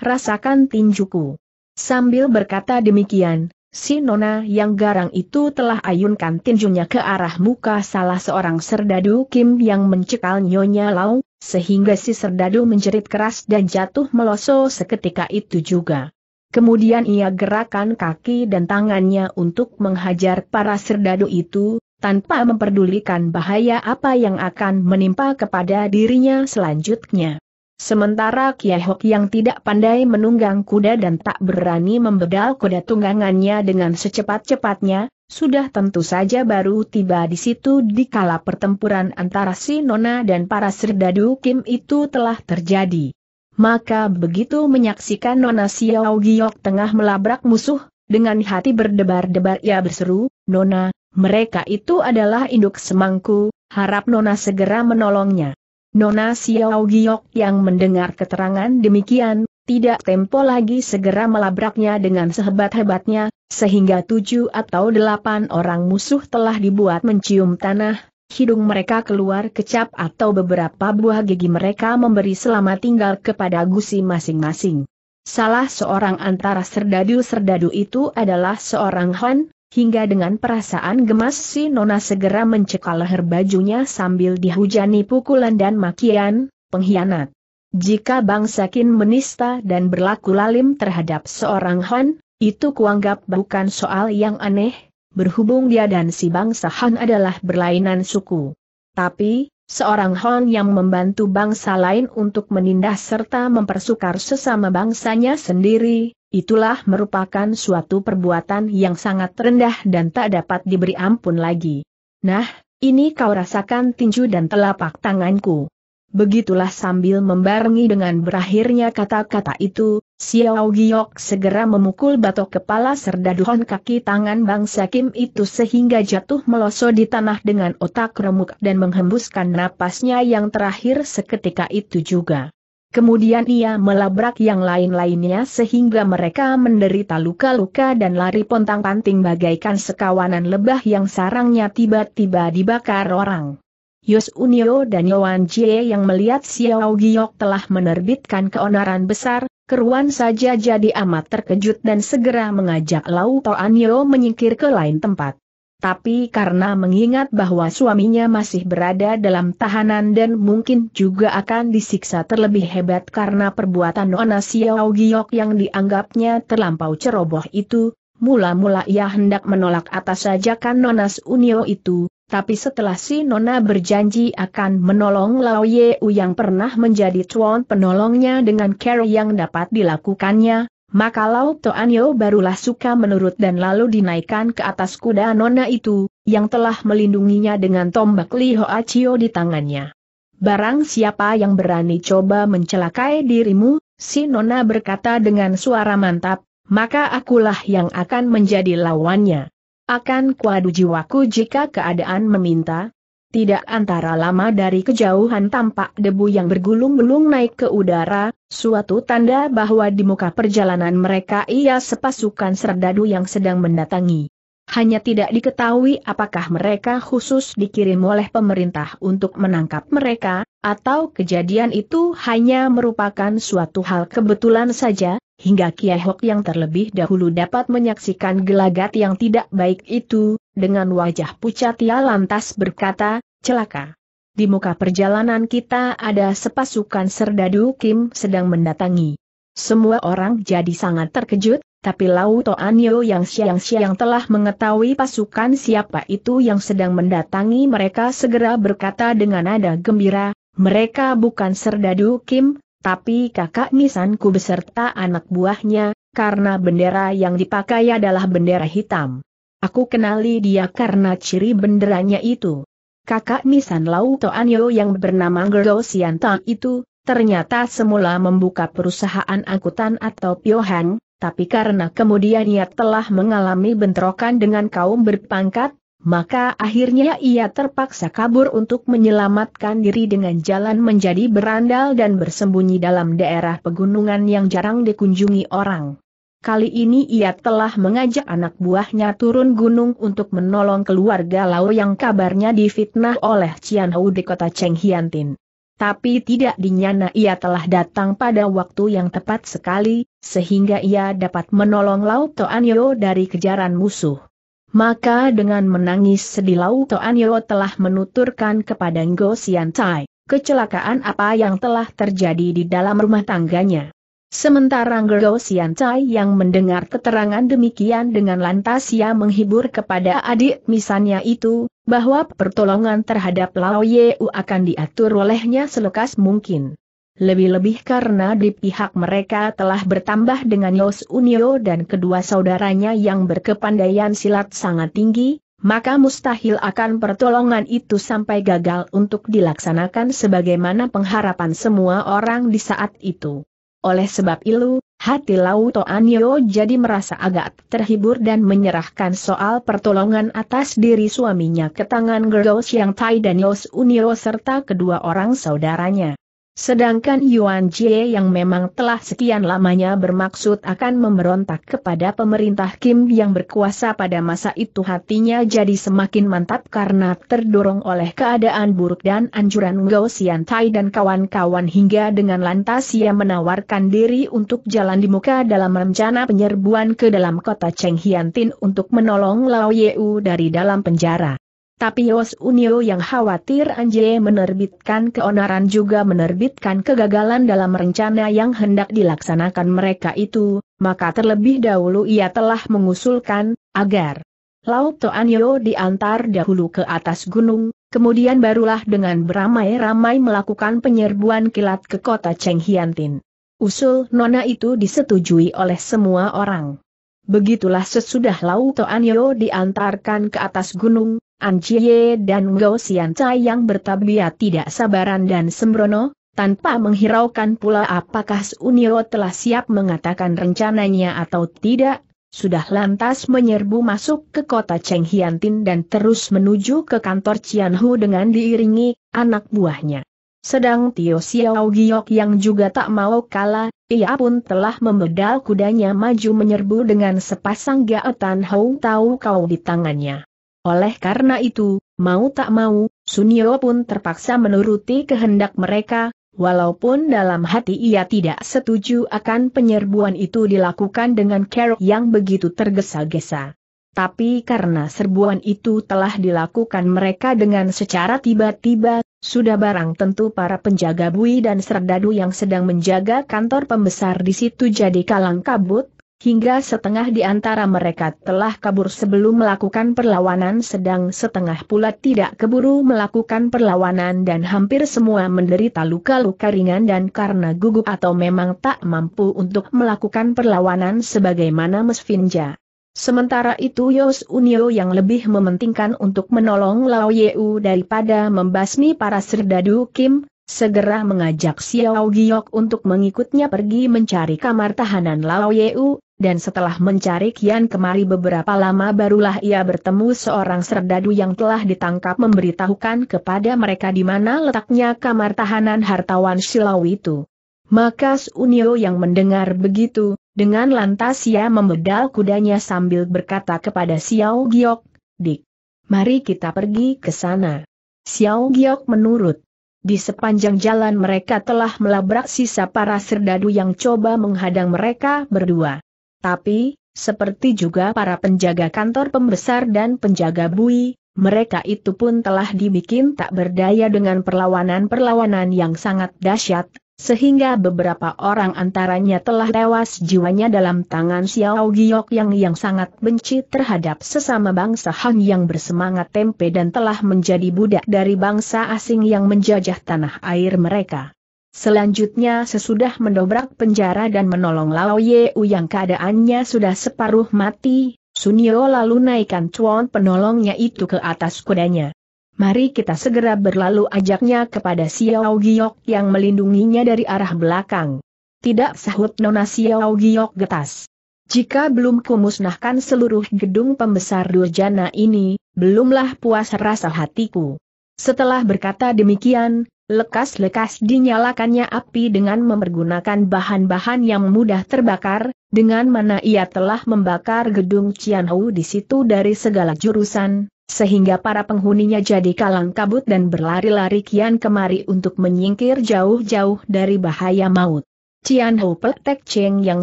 rasakan tinjuku. Sambil berkata demikian, si nona yang garang itu telah ayunkan tinjunya ke arah muka salah seorang serdadu Kim yang mencekal Nyonya Lau, sehingga si serdadu menjerit keras dan jatuh meloso seketika itu juga. Kemudian ia gerakan kaki dan tangannya untuk menghajar para serdadu itu, tanpa memperdulikan bahaya apa yang akan menimpa kepada dirinya selanjutnya. Sementara Kiehok yang tidak pandai menunggang kuda dan tak berani membedal kuda tunggangannya dengan secepat-cepatnya, sudah tentu saja baru tiba di situ di kala pertempuran antara si Nona dan para serdadu Kim itu telah terjadi. Maka begitu menyaksikan Nona Xiao Giok tengah melabrak musuh, dengan hati berdebar-debar ia berseru, Nona, mereka itu adalah induk semangku, harap Nona segera menolongnya. Nona Xiao Giok yang mendengar keterangan demikian, tidak tempo lagi segera melabraknya dengan sehebat-hebatnya, sehingga tujuh atau delapan orang musuh telah dibuat mencium tanah, hidung mereka keluar kecap atau beberapa buah gigi mereka memberi selamat tinggal kepada gusi masing-masing. Salah seorang antara serdadu-serdadu itu adalah seorang Han, Hingga dengan perasaan gemas si Nona segera mencekal leher bajunya sambil dihujani pukulan dan makian, pengkhianat. Jika bangsa Kin menista dan berlaku lalim terhadap seorang Han, itu kuanggap bukan soal yang aneh, berhubung dia dan si bangsa Han adalah berlainan suku. Tapi, seorang Han yang membantu bangsa lain untuk menindas serta mempersukar sesama bangsanya sendiri, Itulah merupakan suatu perbuatan yang sangat rendah dan tak dapat diberi ampun lagi. Nah, ini kau rasakan tinju dan telapak tanganku. Begitulah sambil membarengi dengan berakhirnya kata-kata itu, Xiao Giok segera memukul batok kepala serdaduhan kaki tangan bangsa Kim itu sehingga jatuh meloso di tanah dengan otak remuk dan menghembuskan napasnya yang terakhir seketika itu juga. Kemudian ia melabrak yang lain-lainnya sehingga mereka menderita luka-luka dan lari pontang-panting bagaikan sekawanan lebah yang sarangnya tiba-tiba dibakar orang. Yus Unio dan Yuan Jie yang melihat Xiao Giok telah menerbitkan keonaran besar, keruan saja jadi amat terkejut dan segera mengajak Lau Toanio menyingkir ke lain tempat tapi karena mengingat bahwa suaminya masih berada dalam tahanan dan mungkin juga akan disiksa terlebih hebat karena perbuatan Nona Xiao Giok yang dianggapnya terlampau ceroboh itu, mula-mula ia hendak menolak atas ajakan Nona Unio itu, tapi setelah si Nona berjanji akan menolong Lao Ye U yang pernah menjadi tuan penolongnya dengan care yang dapat dilakukannya, maka Lauk Toanyo barulah suka menurut dan lalu dinaikkan ke atas kuda nona itu, yang telah melindunginya dengan tombak Li Chiyo di tangannya. Barang siapa yang berani coba mencelakai dirimu, si nona berkata dengan suara mantap, maka akulah yang akan menjadi lawannya. Akan kuadu jiwaku jika keadaan meminta, tidak antara lama dari kejauhan tampak debu yang bergulung-gulung naik ke udara, suatu tanda bahwa di muka perjalanan mereka ia sepasukan serdadu yang sedang mendatangi. Hanya tidak diketahui apakah mereka khusus dikirim oleh pemerintah untuk menangkap mereka, atau kejadian itu hanya merupakan suatu hal kebetulan saja, hingga Kiehok yang terlebih dahulu dapat menyaksikan gelagat yang tidak baik itu, dengan wajah pucat ia lantas berkata, celaka. Di muka perjalanan kita ada sepasukan serdadu Kim sedang mendatangi. Semua orang jadi sangat terkejut, tapi Lau Toanyo yang siang-siang telah mengetahui pasukan siapa itu yang sedang mendatangi mereka segera berkata dengan nada gembira, mereka bukan serdadu Kim, tapi kakak nisanku beserta anak buahnya, karena bendera yang dipakai adalah bendera hitam. Aku kenali dia karena ciri benderanya itu. Kakak nisan Lau Toanyo yang bernama Gerdo Siantang itu, ternyata semula membuka perusahaan angkutan atau piohang, tapi karena kemudian ia telah mengalami bentrokan dengan kaum berpangkat, maka akhirnya ia terpaksa kabur untuk menyelamatkan diri dengan jalan menjadi berandal dan bersembunyi dalam daerah pegunungan yang jarang dikunjungi orang. Kali ini ia telah mengajak anak buahnya turun gunung untuk menolong keluarga Lau yang kabarnya difitnah oleh Cian di kota Cheng Hiantin. Tapi tidak dinyana ia telah datang pada waktu yang tepat sekali, sehingga ia dapat menolong Lau Toanyo dari kejaran musuh. Maka dengan menangis sedih Lau Toan Yeo telah menuturkan kepada Ngo Sian Tai, kecelakaan apa yang telah terjadi di dalam rumah tangganya. Sementara Ngo Sian Tai yang mendengar keterangan demikian dengan lantas ia menghibur kepada adik misalnya itu, bahwa pertolongan terhadap Lao Yeu akan diatur olehnya selekas mungkin. Lebih-lebih karena di pihak mereka telah bertambah dengan Yos Unio dan kedua saudaranya yang berkepandaian silat sangat tinggi, maka mustahil akan pertolongan itu sampai gagal untuk dilaksanakan sebagaimana pengharapan semua orang di saat itu. Oleh sebab itu, hati Lau Toanio jadi merasa agak terhibur dan menyerahkan soal pertolongan atas diri suaminya ke tangan Gergos yang Tai dan Yos Unio serta kedua orang saudaranya. Sedangkan Yuan Jie yang memang telah sekian lamanya bermaksud akan memberontak kepada pemerintah Kim yang berkuasa pada masa itu hatinya jadi semakin mantap karena terdorong oleh keadaan buruk dan anjuran Ngo Xian Tai dan kawan-kawan hingga dengan lantas ia menawarkan diri untuk jalan di muka dalam rencana penyerbuan ke dalam kota Cheng Hian Tin untuk menolong Lao Yeu dari dalam penjara. Tapi Yos Unio yang khawatir Anjie menerbitkan keonaran juga menerbitkan kegagalan dalam rencana yang hendak dilaksanakan mereka itu, maka terlebih dahulu ia telah mengusulkan, agar Laut Toanyo diantar dahulu ke atas gunung, kemudian barulah dengan beramai-ramai melakukan penyerbuan kilat ke kota Cheng Hiantin. Usul Nona itu disetujui oleh semua orang. Begitulah sesudah Lau Toanyo diantarkan ke atas gunung, An Chie dan Ngo Xian Cai yang bertabiat tidak sabaran dan sembrono, tanpa menghiraukan pula apakah Sunio telah siap mengatakan rencananya atau tidak, sudah lantas menyerbu masuk ke kota Cheng Hiantin dan terus menuju ke kantor Cian Hu dengan diiringi anak buahnya. Sedang Tio Xiao Giok yang juga tak mau kalah, ia pun telah membedal kudanya maju menyerbu dengan sepasang gaetan Hou Tau Kau di tangannya. Oleh karena itu, mau tak mau, Sunio pun terpaksa menuruti kehendak mereka, walaupun dalam hati ia tidak setuju akan penyerbuan itu dilakukan dengan kerok yang begitu tergesa-gesa. Tapi karena serbuan itu telah dilakukan mereka dengan secara tiba-tiba, sudah barang tentu para penjaga bui dan serdadu yang sedang menjaga kantor pembesar di situ jadi kalang kabut, Hingga setengah di antara mereka telah kabur sebelum melakukan perlawanan sedang setengah pula tidak keburu melakukan perlawanan dan hampir semua menderita luka-luka ringan dan karena gugup atau memang tak mampu untuk melakukan perlawanan sebagaimana Mesfinja. Sementara itu Yos Unio yang lebih mementingkan untuk menolong Lao Yeu daripada membasmi para serdadu Kim, segera mengajak Xiao Giok untuk mengikutnya pergi mencari kamar tahanan Lao Yeu, dan setelah mencari kian kemari beberapa lama barulah ia bertemu seorang serdadu yang telah ditangkap memberitahukan kepada mereka di mana letaknya kamar tahanan hartawan Silau itu. Maka Unio yang mendengar begitu, dengan lantas ia membedal kudanya sambil berkata kepada Xiao Giok, Dik, mari kita pergi ke sana. Xiao Giok menurut. Di sepanjang jalan mereka telah melabrak sisa para serdadu yang coba menghadang mereka berdua. Tapi, seperti juga para penjaga kantor pembesar dan penjaga bui, mereka itu pun telah dibikin tak berdaya dengan perlawanan-perlawanan yang sangat dahsyat, sehingga beberapa orang antaranya telah tewas jiwanya dalam tangan Xiao Giok yang yang sangat benci terhadap sesama bangsa Han yang bersemangat tempe dan telah menjadi budak dari bangsa asing yang menjajah tanah air mereka. Selanjutnya sesudah mendobrak penjara dan menolong Lao Ye U yang keadaannya sudah separuh mati, Sunio lalu naikkan cuan penolongnya itu ke atas kudanya. Mari kita segera berlalu ajaknya kepada Xiao Giok yang melindunginya dari arah belakang. Tidak sahut Nona Xiao Giok getas. Jika belum kumusnahkan seluruh gedung pembesar Durjana ini, belumlah puas rasa hatiku. Setelah berkata demikian, Lekas-lekas dinyalakannya api dengan mempergunakan bahan-bahan yang mudah terbakar, dengan mana ia telah membakar gedung Cianhou di situ dari segala jurusan, sehingga para penghuninya jadi kalang kabut dan berlari-lari kian kemari untuk menyingkir jauh-jauh dari bahaya maut. Cianhou Petek Cheng yang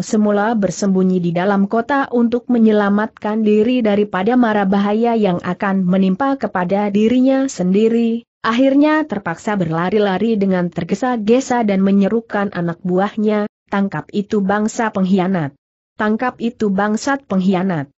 semula bersembunyi di dalam kota untuk menyelamatkan diri daripada mara bahaya yang akan menimpa kepada dirinya sendiri, Akhirnya terpaksa berlari-lari dengan tergesa-gesa dan menyerukan anak buahnya, tangkap itu bangsa pengkhianat. Tangkap itu bangsat pengkhianat.